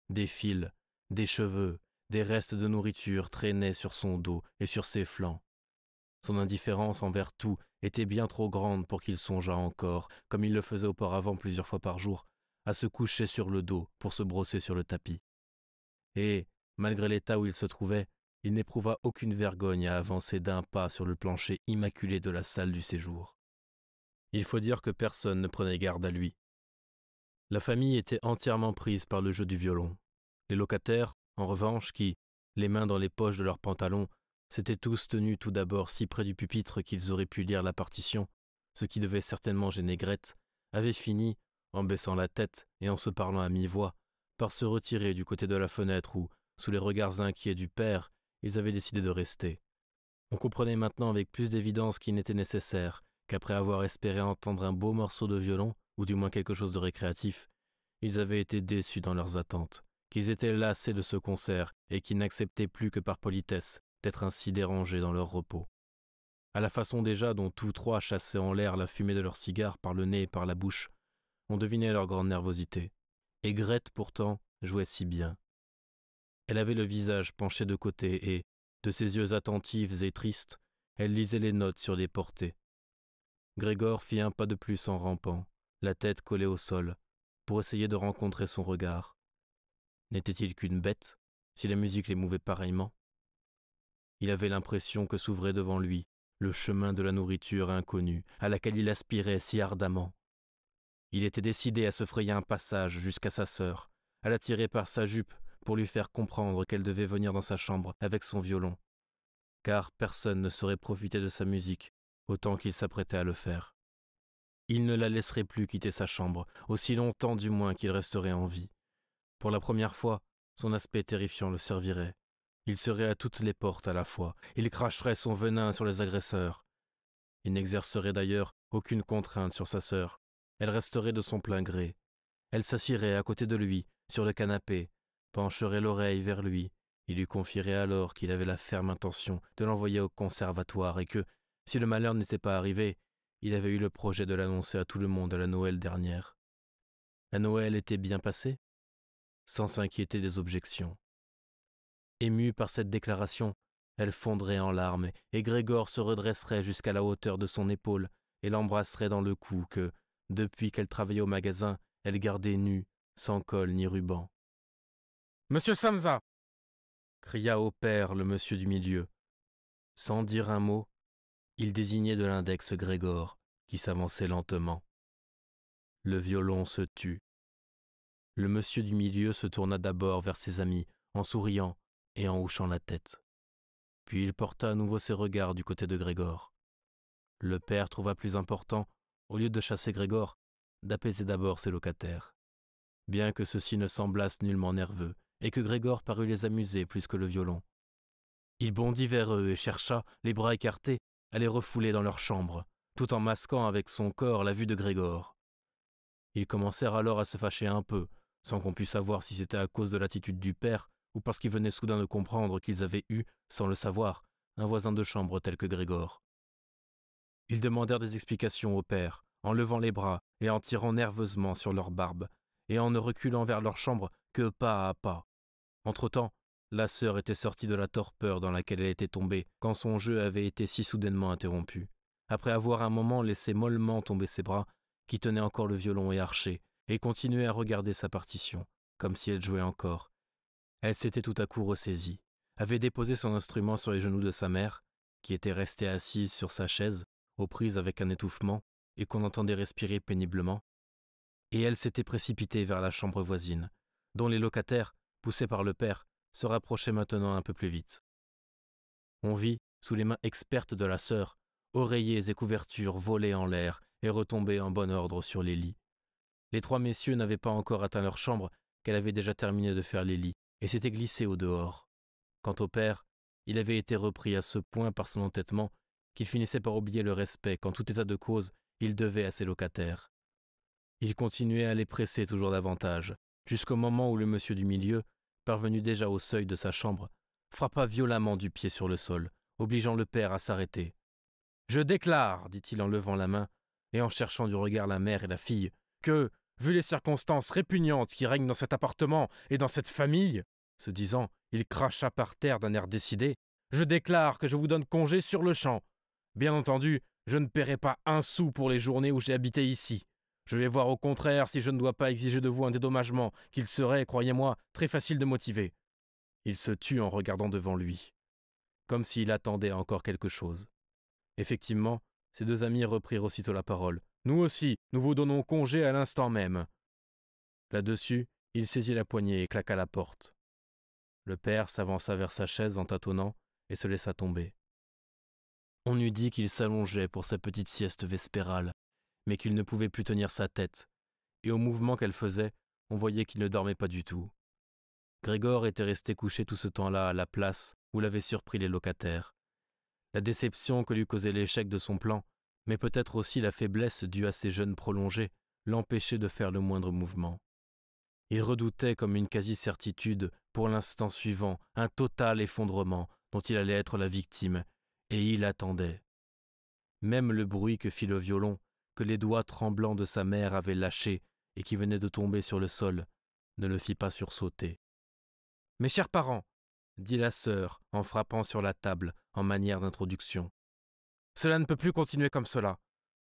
Des fils, des cheveux, des restes de nourriture traînaient sur son dos et sur ses flancs. Son indifférence envers tout était bien trop grande pour qu'il songeât encore, comme il le faisait auparavant plusieurs fois par jour, à se coucher sur le dos pour se brosser sur le tapis. Et, malgré l'état où il se trouvait, il n'éprouva aucune vergogne à avancer d'un pas sur le plancher immaculé de la salle du séjour. Il faut dire que personne ne prenait garde à lui. La famille était entièrement prise par le jeu du violon. Les locataires, en revanche, qui, les mains dans les poches de leurs pantalons, s'étaient tous tenus tout d'abord si près du pupitre qu'ils auraient pu lire la partition, ce qui devait certainement gêner Grette, avaient fini en baissant la tête et en se parlant à mi-voix, par se retirer du côté de la fenêtre où, sous les regards inquiets du père, ils avaient décidé de rester. On comprenait maintenant avec plus d'évidence qu'il n'était nécessaire qu'après avoir espéré entendre un beau morceau de violon, ou du moins quelque chose de récréatif, ils avaient été déçus dans leurs attentes, qu'ils étaient lassés de ce concert et qu'ils n'acceptaient plus que par politesse d'être ainsi dérangés dans leur repos. À la façon déjà dont tous trois chassaient en l'air la fumée de leurs cigares par le nez et par la bouche, on devinait leur grande nervosité. Et Grette pourtant, jouait si bien. Elle avait le visage penché de côté et, de ses yeux attentifs et tristes, elle lisait les notes sur les portées. Grégor fit un pas de plus en rampant, la tête collée au sol, pour essayer de rencontrer son regard. N'était-il qu'une bête, si la musique mouvait pareillement Il avait l'impression que s'ouvrait devant lui le chemin de la nourriture inconnue, à laquelle il aspirait si ardemment. Il était décidé à se frayer un passage jusqu'à sa sœur, à la tirer par sa jupe pour lui faire comprendre qu'elle devait venir dans sa chambre avec son violon, car personne ne saurait profiter de sa musique autant qu'il s'apprêtait à le faire. Il ne la laisserait plus quitter sa chambre, aussi longtemps du moins qu'il resterait en vie. Pour la première fois, son aspect terrifiant le servirait. Il serait à toutes les portes à la fois, il cracherait son venin sur les agresseurs. Il n'exercerait d'ailleurs aucune contrainte sur sa sœur, elle resterait de son plein gré. Elle s'assirait à côté de lui, sur le canapé, pencherait l'oreille vers lui. Il lui confierait alors qu'il avait la ferme intention de l'envoyer au conservatoire et que, si le malheur n'était pas arrivé, il avait eu le projet de l'annoncer à tout le monde à la Noël dernière. La Noël était bien passée, sans s'inquiéter des objections. Émue par cette déclaration, elle fondrait en larmes, et Grégor se redresserait jusqu'à la hauteur de son épaule et l'embrasserait dans le cou que, depuis qu'elle travaillait au magasin, elle gardait nue, sans col ni ruban. Monsieur Samza cria au père le monsieur du milieu. Sans dire un mot, il désignait de l'index Grégor, qui s'avançait lentement. Le violon se tut. Le monsieur du milieu se tourna d'abord vers ses amis, en souriant et en hochant la tête. Puis il porta à nouveau ses regards du côté de Grégor. Le père trouva plus important au lieu de chasser Grégor, d'apaiser d'abord ses locataires. Bien que ceux-ci ne semblassent nullement nerveux, et que Grégor parut les amuser plus que le violon. Il bondit vers eux et chercha, les bras écartés, à les refouler dans leur chambre, tout en masquant avec son corps la vue de Grégor. Ils commencèrent alors à se fâcher un peu, sans qu'on pût savoir si c'était à cause de l'attitude du père ou parce qu'ils venaient soudain de comprendre qu'ils avaient eu, sans le savoir, un voisin de chambre tel que Grégor. Ils demandèrent des explications au père, en levant les bras et en tirant nerveusement sur leur barbe, et en ne reculant vers leur chambre que pas à pas. Entre-temps, la sœur était sortie de la torpeur dans laquelle elle était tombée quand son jeu avait été si soudainement interrompu, après avoir un moment laissé mollement tomber ses bras, qui tenait encore le violon et archer, et continuait à regarder sa partition, comme si elle jouait encore. Elle s'était tout à coup ressaisie, avait déposé son instrument sur les genoux de sa mère, qui était restée assise sur sa chaise, aux prises avec un étouffement et qu'on entendait respirer péniblement, et elle s'était précipitée vers la chambre voisine, dont les locataires, poussés par le père, se rapprochaient maintenant un peu plus vite. On vit, sous les mains expertes de la sœur, oreillers et couvertures voler en l'air et retomber en bon ordre sur les lits. Les trois messieurs n'avaient pas encore atteint leur chambre qu'elle avait déjà terminé de faire les lits et s'était glissée au dehors. Quant au père, il avait été repris à ce point par son entêtement qu'il finissait par oublier le respect qu'en tout état de cause il devait à ses locataires. Il continuait à les presser toujours davantage, jusqu'au moment où le monsieur du milieu, parvenu déjà au seuil de sa chambre, frappa violemment du pied sur le sol, obligeant le père à s'arrêter. Je déclare, dit-il en levant la main, et en cherchant du regard la mère et la fille, que, vu les circonstances répugnantes qui règnent dans cet appartement et dans cette famille, se disant, il cracha par terre d'un air décidé, je déclare que je vous donne congé sur le champ, Bien entendu, je ne paierai pas un sou pour les journées où j'ai habité ici. Je vais voir au contraire si je ne dois pas exiger de vous un dédommagement qu'il serait, croyez-moi, très facile de motiver. Il se tut en regardant devant lui, comme s'il attendait encore quelque chose. Effectivement, ses deux amis reprirent aussitôt la parole. Nous aussi, nous vous donnons congé à l'instant même. Là-dessus, il saisit la poignée et claqua la porte. Le père s'avança vers sa chaise en tâtonnant et se laissa tomber. On eût dit qu'il s'allongeait pour sa petite sieste vespérale, mais qu'il ne pouvait plus tenir sa tête, et au mouvement qu'elle faisait, on voyait qu'il ne dormait pas du tout. Grégor était resté couché tout ce temps-là à la place où l'avaient surpris les locataires. La déception que lui causait l'échec de son plan, mais peut-être aussi la faiblesse due à ses jeûnes prolongés, l'empêchait de faire le moindre mouvement. Il redoutait comme une quasi-certitude, pour l'instant suivant, un total effondrement dont il allait être la victime, et il attendait. Même le bruit que fit le violon, que les doigts tremblants de sa mère avaient lâché et qui venait de tomber sur le sol, ne le fit pas sursauter. Mes chers parents, dit la sœur en frappant sur la table en manière d'introduction, cela ne peut plus continuer comme cela.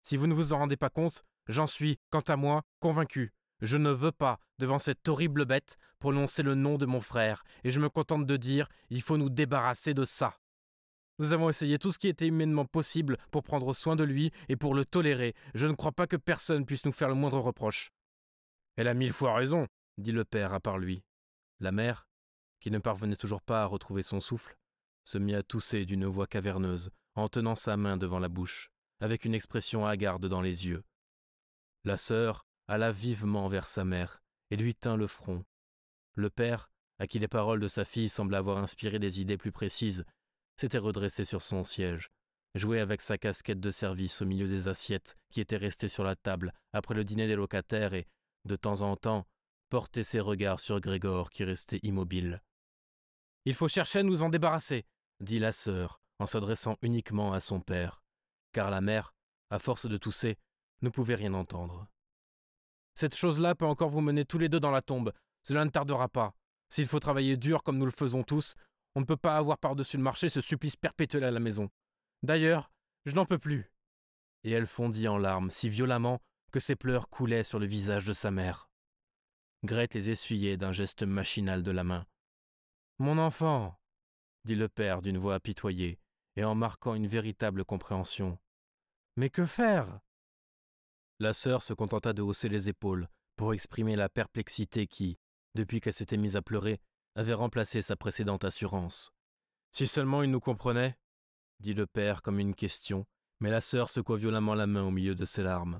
Si vous ne vous en rendez pas compte, j'en suis, quant à moi, convaincu. Je ne veux pas, devant cette horrible bête, prononcer le nom de mon frère, et je me contente de dire il faut nous débarrasser de ça. Nous avons essayé tout ce qui était humainement possible pour prendre soin de lui et pour le tolérer. Je ne crois pas que personne puisse nous faire le moindre reproche. Elle a mille fois raison, dit le père à part lui. La mère, qui ne parvenait toujours pas à retrouver son souffle, se mit à tousser d'une voix caverneuse, en tenant sa main devant la bouche, avec une expression hagarde dans les yeux. La sœur alla vivement vers sa mère et lui tint le front. Le père, à qui les paroles de sa fille semblent avoir inspiré des idées plus précises, s'était redressé sur son siège, jouait avec sa casquette de service au milieu des assiettes qui étaient restées sur la table après le dîner des locataires et, de temps en temps, portait ses regards sur Grégor qui restait immobile. Il faut chercher à nous en débarrasser, dit la sœur, en s'adressant uniquement à son père, car la mère, à force de tousser, ne pouvait rien entendre. Cette chose-là peut encore vous mener tous les deux dans la tombe, cela ne tardera pas. S'il faut travailler dur comme nous le faisons tous, on ne peut pas avoir par-dessus le marché ce supplice perpétuel à la maison. D'ailleurs, je n'en peux plus. Et elle fondit en larmes si violemment que ses pleurs coulaient sur le visage de sa mère. Grete les essuyait d'un geste machinal de la main. Mon enfant, dit le père d'une voix apitoyée, et en marquant une véritable compréhension. Mais que faire La sœur se contenta de hausser les épaules pour exprimer la perplexité qui, depuis qu'elle s'était mise à pleurer, avait remplacé sa précédente assurance. Si seulement il nous comprenait dit le père comme une question, mais la sœur secoua violemment la main au milieu de ses larmes,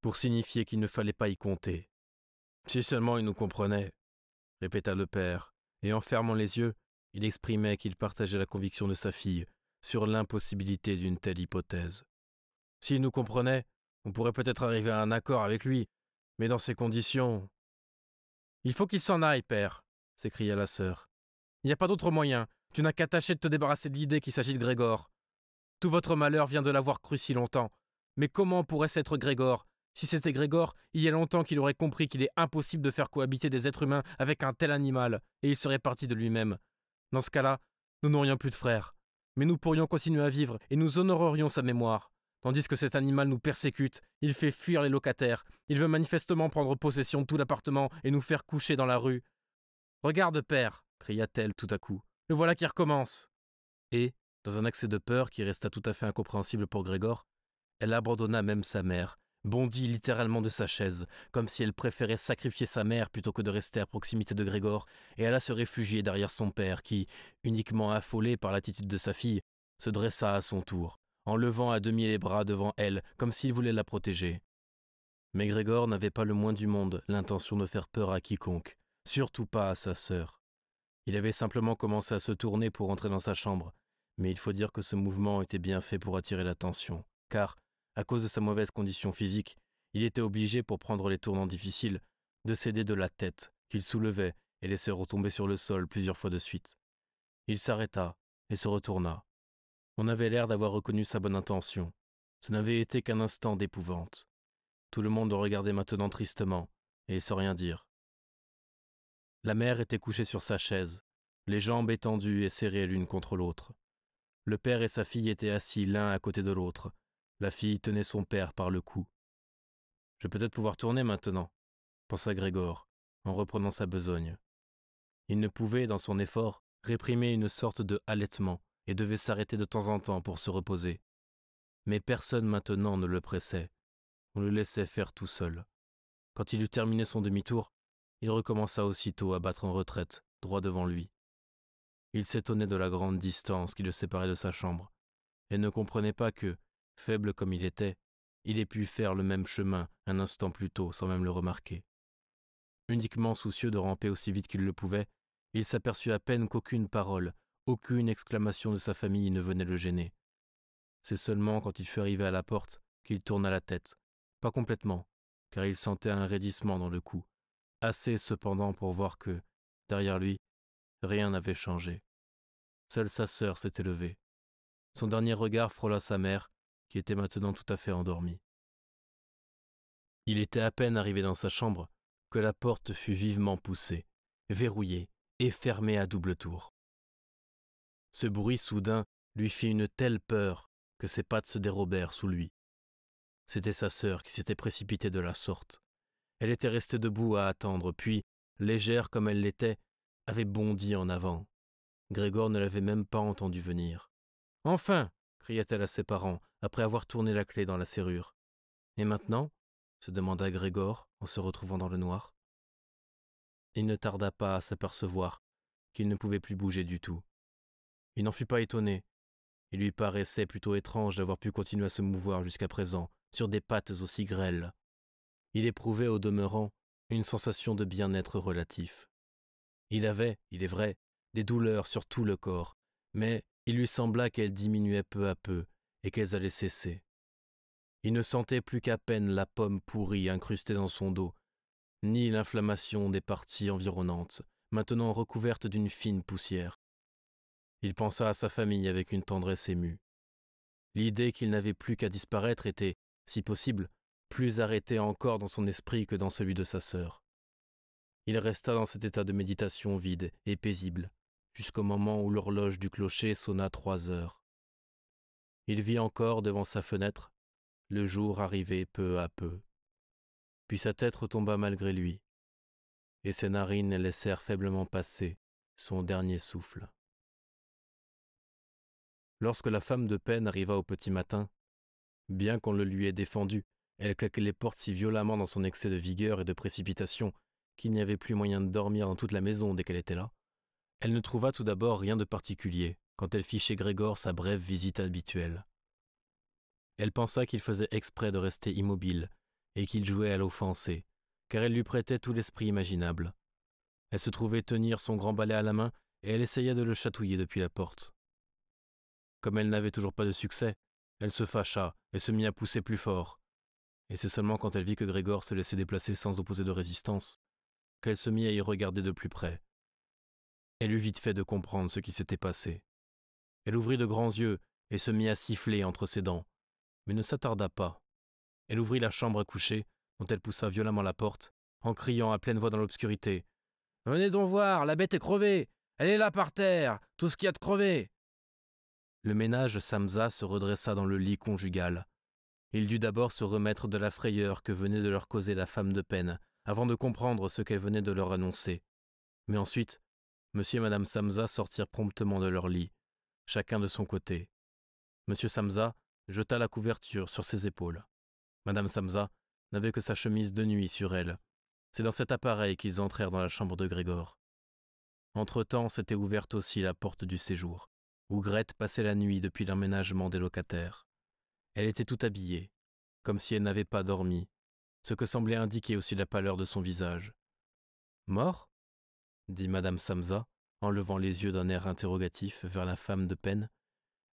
pour signifier qu'il ne fallait pas y compter. Si seulement il nous comprenait, répéta le père, et en fermant les yeux, il exprimait qu'il partageait la conviction de sa fille sur l'impossibilité d'une telle hypothèse. S'il nous comprenait, on pourrait peut-être arriver à un accord avec lui, mais dans ces conditions. Il faut qu'il s'en aille, père, s'écria la sœur. Il n'y a pas d'autre moyen. Tu n'as qu'à tâcher de te débarrasser de l'idée qu'il s'agit de Grégor. Tout votre malheur vient de l'avoir cru si longtemps. Mais comment pourrait ce être Grégor Si c'était Grégor, il y a longtemps qu'il aurait compris qu'il est impossible de faire cohabiter des êtres humains avec un tel animal, et il serait parti de lui-même. Dans ce cas-là, nous n'aurions plus de frères. Mais nous pourrions continuer à vivre, et nous honorerions sa mémoire. Tandis que cet animal nous persécute, il fait fuir les locataires, il veut manifestement prendre possession de tout l'appartement et nous faire coucher dans la rue. Regarde, père cria-t-elle tout à coup. Le voilà qui recommence Et, dans un accès de peur qui resta tout à fait incompréhensible pour Grégor, elle abandonna même sa mère, bondit littéralement de sa chaise, comme si elle préférait sacrifier sa mère plutôt que de rester à proximité de Grégor, et alla se réfugier derrière son père, qui, uniquement affolé par l'attitude de sa fille, se dressa à son tour, en levant à demi les bras devant elle, comme s'il voulait la protéger. Mais Grégor n'avait pas le moins du monde l'intention de faire peur à quiconque. Surtout pas à sa sœur. Il avait simplement commencé à se tourner pour entrer dans sa chambre, mais il faut dire que ce mouvement était bien fait pour attirer l'attention, car, à cause de sa mauvaise condition physique, il était obligé, pour prendre les tournants difficiles, de céder de la tête, qu'il soulevait et laissait retomber sur le sol plusieurs fois de suite. Il s'arrêta et se retourna. On avait l'air d'avoir reconnu sa bonne intention. Ce n'avait été qu'un instant d'épouvante. Tout le monde le regardait maintenant tristement, et sans rien dire. La mère était couchée sur sa chaise, les jambes étendues et serrées l'une contre l'autre. Le père et sa fille étaient assis l'un à côté de l'autre. La fille tenait son père par le cou. Je vais peut-être pouvoir tourner maintenant, pensa Grégor, en reprenant sa besogne. Il ne pouvait, dans son effort, réprimer une sorte de halètement et devait s'arrêter de temps en temps pour se reposer. Mais personne maintenant ne le pressait. On le laissait faire tout seul. Quand il eut terminé son demi-tour, il recommença aussitôt à battre en retraite, droit devant lui. Il s'étonnait de la grande distance qui le séparait de sa chambre, et ne comprenait pas que, faible comme il était, il ait pu faire le même chemin un instant plus tôt sans même le remarquer. Uniquement soucieux de ramper aussi vite qu'il le pouvait, il s'aperçut à peine qu'aucune parole, aucune exclamation de sa famille ne venait le gêner. C'est seulement quand il fut arrivé à la porte qu'il tourna la tête, pas complètement, car il sentait un raidissement dans le cou, assez cependant pour voir que, derrière lui, rien n'avait changé. Seule sa sœur s'était levée. Son dernier regard frôla sa mère, qui était maintenant tout à fait endormie. Il était à peine arrivé dans sa chambre que la porte fut vivement poussée, verrouillée et fermée à double tour. Ce bruit soudain lui fit une telle peur que ses pattes se dérobèrent sous lui. C'était sa sœur qui s'était précipitée de la sorte, elle était restée debout à attendre, puis, légère comme elle l'était, avait bondi en avant. Grégor ne l'avait même pas entendue venir. Enfin cria-t-elle à ses parents, après avoir tourné la clé dans la serrure. Et maintenant se demanda Grégor en se retrouvant dans le noir. Il ne tarda pas à s'apercevoir qu'il ne pouvait plus bouger du tout. Il n'en fut pas étonné. Il lui paraissait plutôt étrange d'avoir pu continuer à se mouvoir jusqu'à présent, sur des pattes aussi grêles il éprouvait au demeurant une sensation de bien-être relatif. Il avait, il est vrai, des douleurs sur tout le corps, mais il lui sembla qu'elles diminuaient peu à peu et qu'elles allaient cesser. Il ne sentait plus qu'à peine la pomme pourrie incrustée dans son dos, ni l'inflammation des parties environnantes, maintenant recouvertes d'une fine poussière. Il pensa à sa famille avec une tendresse émue. L'idée qu'il n'avait plus qu'à disparaître était, si possible, plus arrêté encore dans son esprit que dans celui de sa sœur. Il resta dans cet état de méditation vide et paisible, jusqu'au moment où l'horloge du clocher sonna trois heures. Il vit encore devant sa fenêtre le jour arriver peu à peu. Puis sa tête retomba malgré lui, et ses narines laissèrent faiblement passer son dernier souffle. Lorsque la femme de peine arriva au petit matin, bien qu'on le lui ait défendu, elle claquait les portes si violemment dans son excès de vigueur et de précipitation qu'il n'y avait plus moyen de dormir dans toute la maison dès qu'elle était là. Elle ne trouva tout d'abord rien de particulier quand elle fit chez Grégor sa brève visite habituelle. Elle pensa qu'il faisait exprès de rester immobile et qu'il jouait à l'offenser, car elle lui prêtait tout l'esprit imaginable. Elle se trouvait tenir son grand balai à la main et elle essaya de le chatouiller depuis la porte. Comme elle n'avait toujours pas de succès, elle se fâcha et se mit à pousser plus fort, et c'est seulement quand elle vit que Grégor se laissait déplacer sans opposer de résistance qu'elle se mit à y regarder de plus près. Elle eut vite fait de comprendre ce qui s'était passé. Elle ouvrit de grands yeux et se mit à siffler entre ses dents, mais ne s'attarda pas. Elle ouvrit la chambre à coucher, dont elle poussa violemment la porte, en criant à pleine voix dans l'obscurité. Venez donc voir, la bête est crevée. Elle est là par terre, tout ce qu'il y a de crevé. Le ménage Samsa se redressa dans le lit conjugal, il dut d'abord se remettre de la frayeur que venait de leur causer la femme de peine, avant de comprendre ce qu'elle venait de leur annoncer. Mais ensuite, Monsieur et Madame Samza sortirent promptement de leur lit, chacun de son côté. Monsieur Samza jeta la couverture sur ses épaules. Madame Samza n'avait que sa chemise de nuit sur elle. C'est dans cet appareil qu'ils entrèrent dans la chambre de Grégor. Entre-temps, s'était ouverte aussi la porte du séjour, où Grette passait la nuit depuis l'emménagement des locataires. Elle était tout habillée, comme si elle n'avait pas dormi, ce que semblait indiquer aussi la pâleur de son visage. Mort dit madame Samsa, en levant les yeux d'un air interrogatif vers la femme de peine,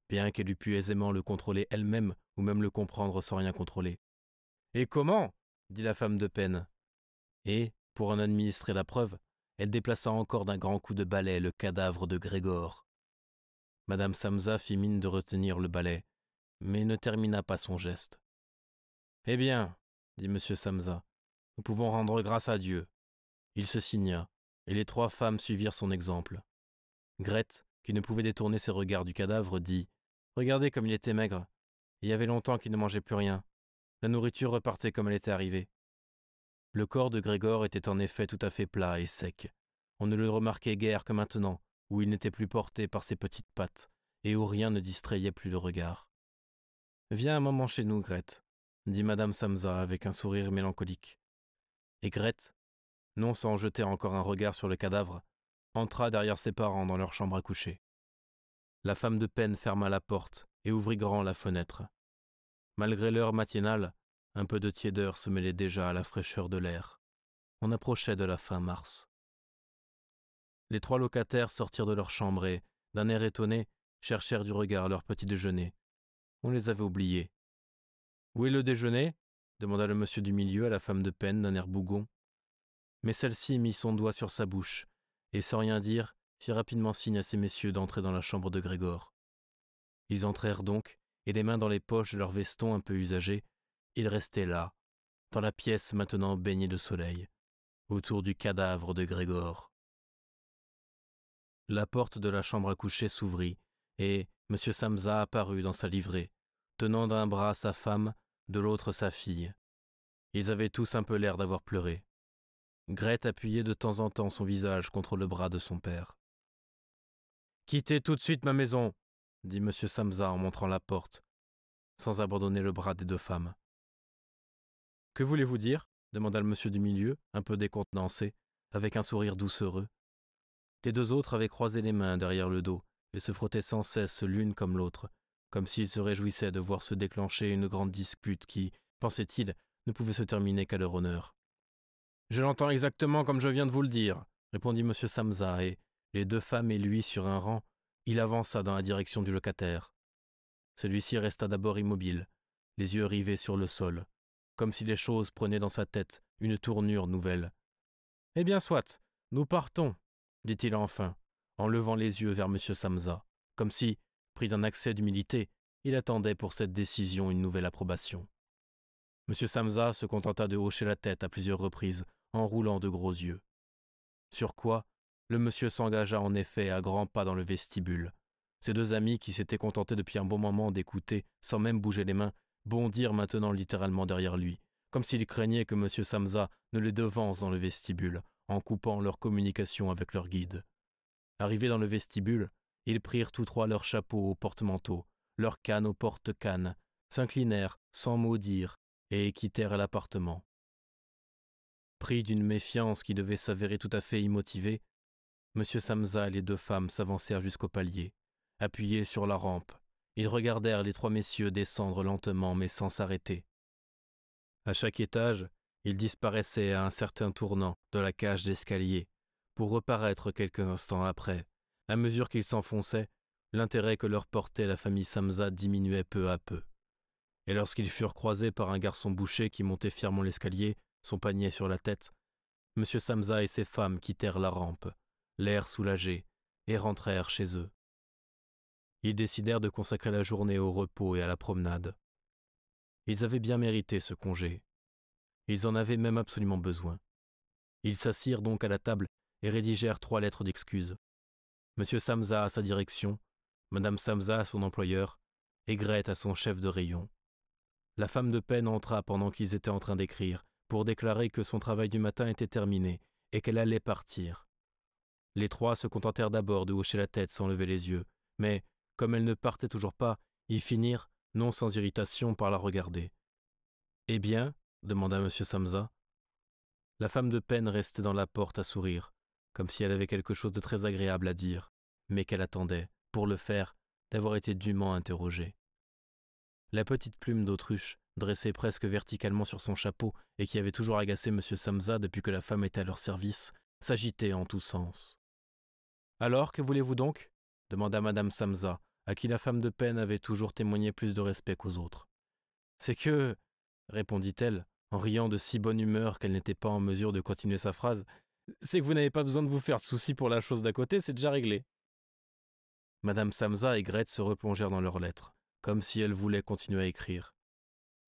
bien qu'elle eût pu aisément le contrôler elle-même ou même le comprendre sans rien contrôler. Et comment dit la femme de peine. Et, pour en administrer la preuve, elle déplaça encore d'un grand coup de balai le cadavre de Grégor. Madame Samsa fit mine de retenir le balai, mais ne termina pas son geste. Eh bien, dit M. Samza, « nous pouvons rendre grâce à Dieu. Il se signa, et les trois femmes suivirent son exemple. Grete, qui ne pouvait détourner ses regards du cadavre, dit Regardez comme il était maigre. Il y avait longtemps qu'il ne mangeait plus rien. La nourriture repartait comme elle était arrivée. Le corps de Grégor était en effet tout à fait plat et sec. On ne le remarquait guère que maintenant, où il n'était plus porté par ses petites pattes, et où rien ne distrayait plus le regard. Viens un moment chez nous, Grette », dit Madame Samsa avec un sourire mélancolique. Et Grette, non sans jeter encore un regard sur le cadavre, entra derrière ses parents dans leur chambre à coucher. La femme de peine ferma la porte et ouvrit grand la fenêtre. Malgré l'heure matinale, un peu de tiédeur se mêlait déjà à la fraîcheur de l'air. On approchait de la fin mars. Les trois locataires sortirent de leur chambre et, d'un air étonné, cherchèrent du regard leur petit déjeuner, on les avait oubliés. Où est le déjeuner demanda le monsieur du milieu à la femme de peine d'un air bougon. Mais celle-ci mit son doigt sur sa bouche, et sans rien dire, fit rapidement signe à ses messieurs d'entrer dans la chambre de Grégor. Ils entrèrent donc, et les mains dans les poches de leurs vestons un peu usagés, ils restaient là, dans la pièce maintenant baignée de soleil, autour du cadavre de Grégor. La porte de la chambre à coucher s'ouvrit, et M. Samza apparut dans sa livrée, tenant d'un bras sa femme, de l'autre sa fille. Ils avaient tous un peu l'air d'avoir pleuré. Grette appuyait de temps en temps son visage contre le bras de son père. Quittez tout de suite ma maison, dit M. Samza en montrant la porte, sans abandonner le bras des deux femmes. Que voulez-vous dire demanda le monsieur du milieu, un peu décontenancé, avec un sourire doucereux. Les deux autres avaient croisé les mains derrière le dos, et se frottaient sans cesse l'une comme l'autre, comme s'ils se réjouissaient de voir se déclencher une grande dispute qui, pensait-il, ne pouvait se terminer qu'à leur honneur. Je l'entends exactement comme je viens de vous le dire, répondit M. Samsa, et, les deux femmes et lui sur un rang, il avança dans la direction du locataire. Celui-ci resta d'abord immobile, les yeux rivés sur le sol, comme si les choses prenaient dans sa tête une tournure nouvelle. Eh bien, soit, nous partons, dit-il enfin, en levant les yeux vers M. Samsa, comme si, pris d'un accès d'humilité, il attendait pour cette décision une nouvelle approbation. M. Samsa se contenta de hocher la tête à plusieurs reprises, en roulant de gros yeux. Sur quoi, le monsieur s'engagea en effet à grands pas dans le vestibule. Ses deux amis, qui s'étaient contentés depuis un bon moment d'écouter, sans même bouger les mains, bondirent maintenant littéralement derrière lui, comme s'ils craignaient que M. Samsa ne les devance dans le vestibule, en coupant leur communication avec leur guide. Arrivés dans le vestibule, ils prirent tous trois leurs chapeaux aux porte-manteaux, leurs cannes aux porte-cannes, s'inclinèrent sans mot dire et quittèrent l'appartement. Pris d'une méfiance qui devait s'avérer tout à fait immotivée, M. Samsa et les deux femmes s'avancèrent jusqu'au palier. Appuyés sur la rampe, ils regardèrent les trois messieurs descendre lentement mais sans s'arrêter. À chaque étage, ils disparaissaient à un certain tournant de la cage d'escalier, pour reparaître quelques instants après. À mesure qu'ils s'enfonçaient, l'intérêt que leur portait la famille Samza diminuait peu à peu. Et lorsqu'ils furent croisés par un garçon boucher qui montait fièrement l'escalier, son panier sur la tête, M. Samza et ses femmes quittèrent la rampe, l'air soulagé, et rentrèrent chez eux. Ils décidèrent de consacrer la journée au repos et à la promenade. Ils avaient bien mérité ce congé. Ils en avaient même absolument besoin. Ils s'assirent donc à la table et rédigèrent trois lettres d'excuses. Monsieur Samza à sa direction, Madame Samza à son employeur, et Grete à son chef de rayon. La femme de peine entra pendant qu'ils étaient en train d'écrire, pour déclarer que son travail du matin était terminé et qu'elle allait partir. Les trois se contentèrent d'abord de hocher la tête sans lever les yeux, mais, comme elle ne partait toujours pas, ils finirent, non sans irritation, par la regarder. Eh bien demanda M. Samza. La femme de peine restait dans la porte à sourire, comme si elle avait quelque chose de très agréable à dire, mais qu'elle attendait, pour le faire, d'avoir été dûment interrogée. La petite plume d'autruche, dressée presque verticalement sur son chapeau et qui avait toujours agacé M. Samza depuis que la femme était à leur service, s'agitait en tous sens. Alors, que voulez-vous donc demanda Madame Samsa, à qui la femme de peine avait toujours témoigné plus de respect qu'aux autres. C'est que, répondit-elle, en riant de si bonne humeur qu'elle n'était pas en mesure de continuer sa phrase, c'est que vous n'avez pas besoin de vous faire de soucis pour la chose d'à côté, c'est déjà réglé. Madame Samza et Grete se replongèrent dans leurs lettres, comme si elles voulaient continuer à écrire.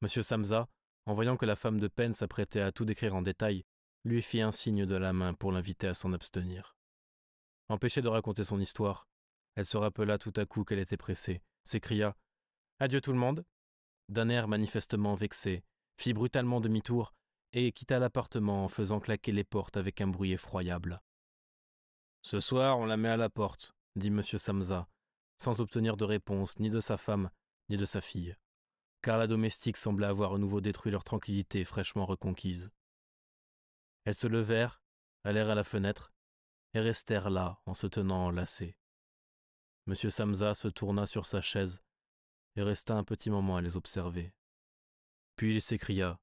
Monsieur Samza, en voyant que la femme de peine s'apprêtait à tout décrire en détail, lui fit un signe de la main pour l'inviter à s'en abstenir. Empêchée de raconter son histoire, elle se rappela tout à coup qu'elle était pressée, s'écria Adieu tout le monde D'un air manifestement vexé, fit brutalement demi-tour et quitta l'appartement en faisant claquer les portes avec un bruit effroyable. Ce soir, on la met à la porte, dit M. Samsa, sans obtenir de réponse ni de sa femme, ni de sa fille, car la domestique semblait avoir à nouveau détruit leur tranquillité fraîchement reconquise. Elles se levèrent, allèrent à la fenêtre, et restèrent là en se tenant enlacées. M. Samsa se tourna sur sa chaise et resta un petit moment à les observer. Puis il s'écria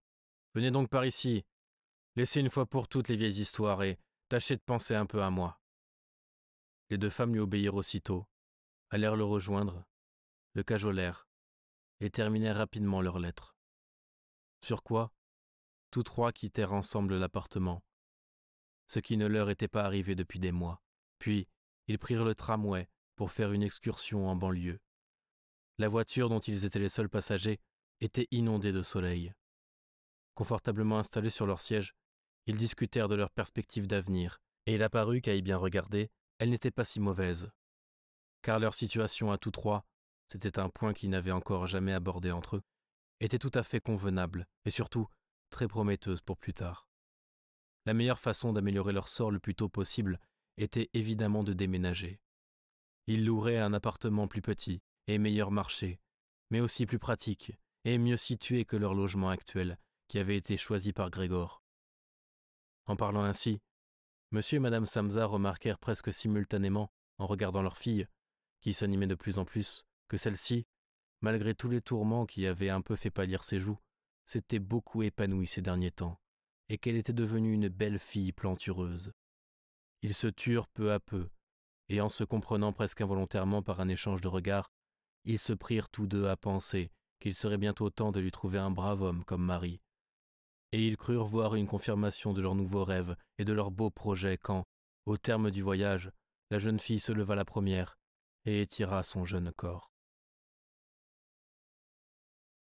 Venez donc par ici. Laissez une fois pour toutes les vieilles histoires et tâchez de penser un peu à moi. Les deux femmes lui obéirent aussitôt, allèrent le rejoindre, le cajolèrent, et terminèrent rapidement leurs lettres. Sur quoi, tous trois quittèrent ensemble l'appartement, ce qui ne leur était pas arrivé depuis des mois. Puis, ils prirent le tramway pour faire une excursion en banlieue. La voiture dont ils étaient les seuls passagers était inondée de soleil confortablement installés sur leur siège, ils discutèrent de leurs perspectives d'avenir, et il apparut qu'à y bien regarder, elles n'étaient pas si mauvaises. Car leur situation à tous trois, c'était un point qu'ils n'avaient encore jamais abordé entre eux, était tout à fait convenable, et surtout très prometteuse pour plus tard. La meilleure façon d'améliorer leur sort le plus tôt possible était évidemment de déménager. Ils loueraient un appartement plus petit et meilleur marché, mais aussi plus pratique et mieux situé que leur logement actuel, qui avait été choisi par Grégor. En parlant ainsi, Monsieur et Madame Samsa remarquèrent presque simultanément, en regardant leur fille, qui s'animait de plus en plus, que celle-ci, malgré tous les tourments qui avaient un peu fait pâlir ses joues, s'était beaucoup épanouie ces derniers temps, et qu'elle était devenue une belle fille plantureuse. Ils se turent peu à peu, et en se comprenant presque involontairement par un échange de regards, ils se prirent tous deux à penser qu'il serait bientôt temps de lui trouver un brave homme comme Marie, et ils crurent voir une confirmation de leurs nouveaux rêves et de leurs beaux projets quand, au terme du voyage, la jeune fille se leva la première et étira son jeune corps.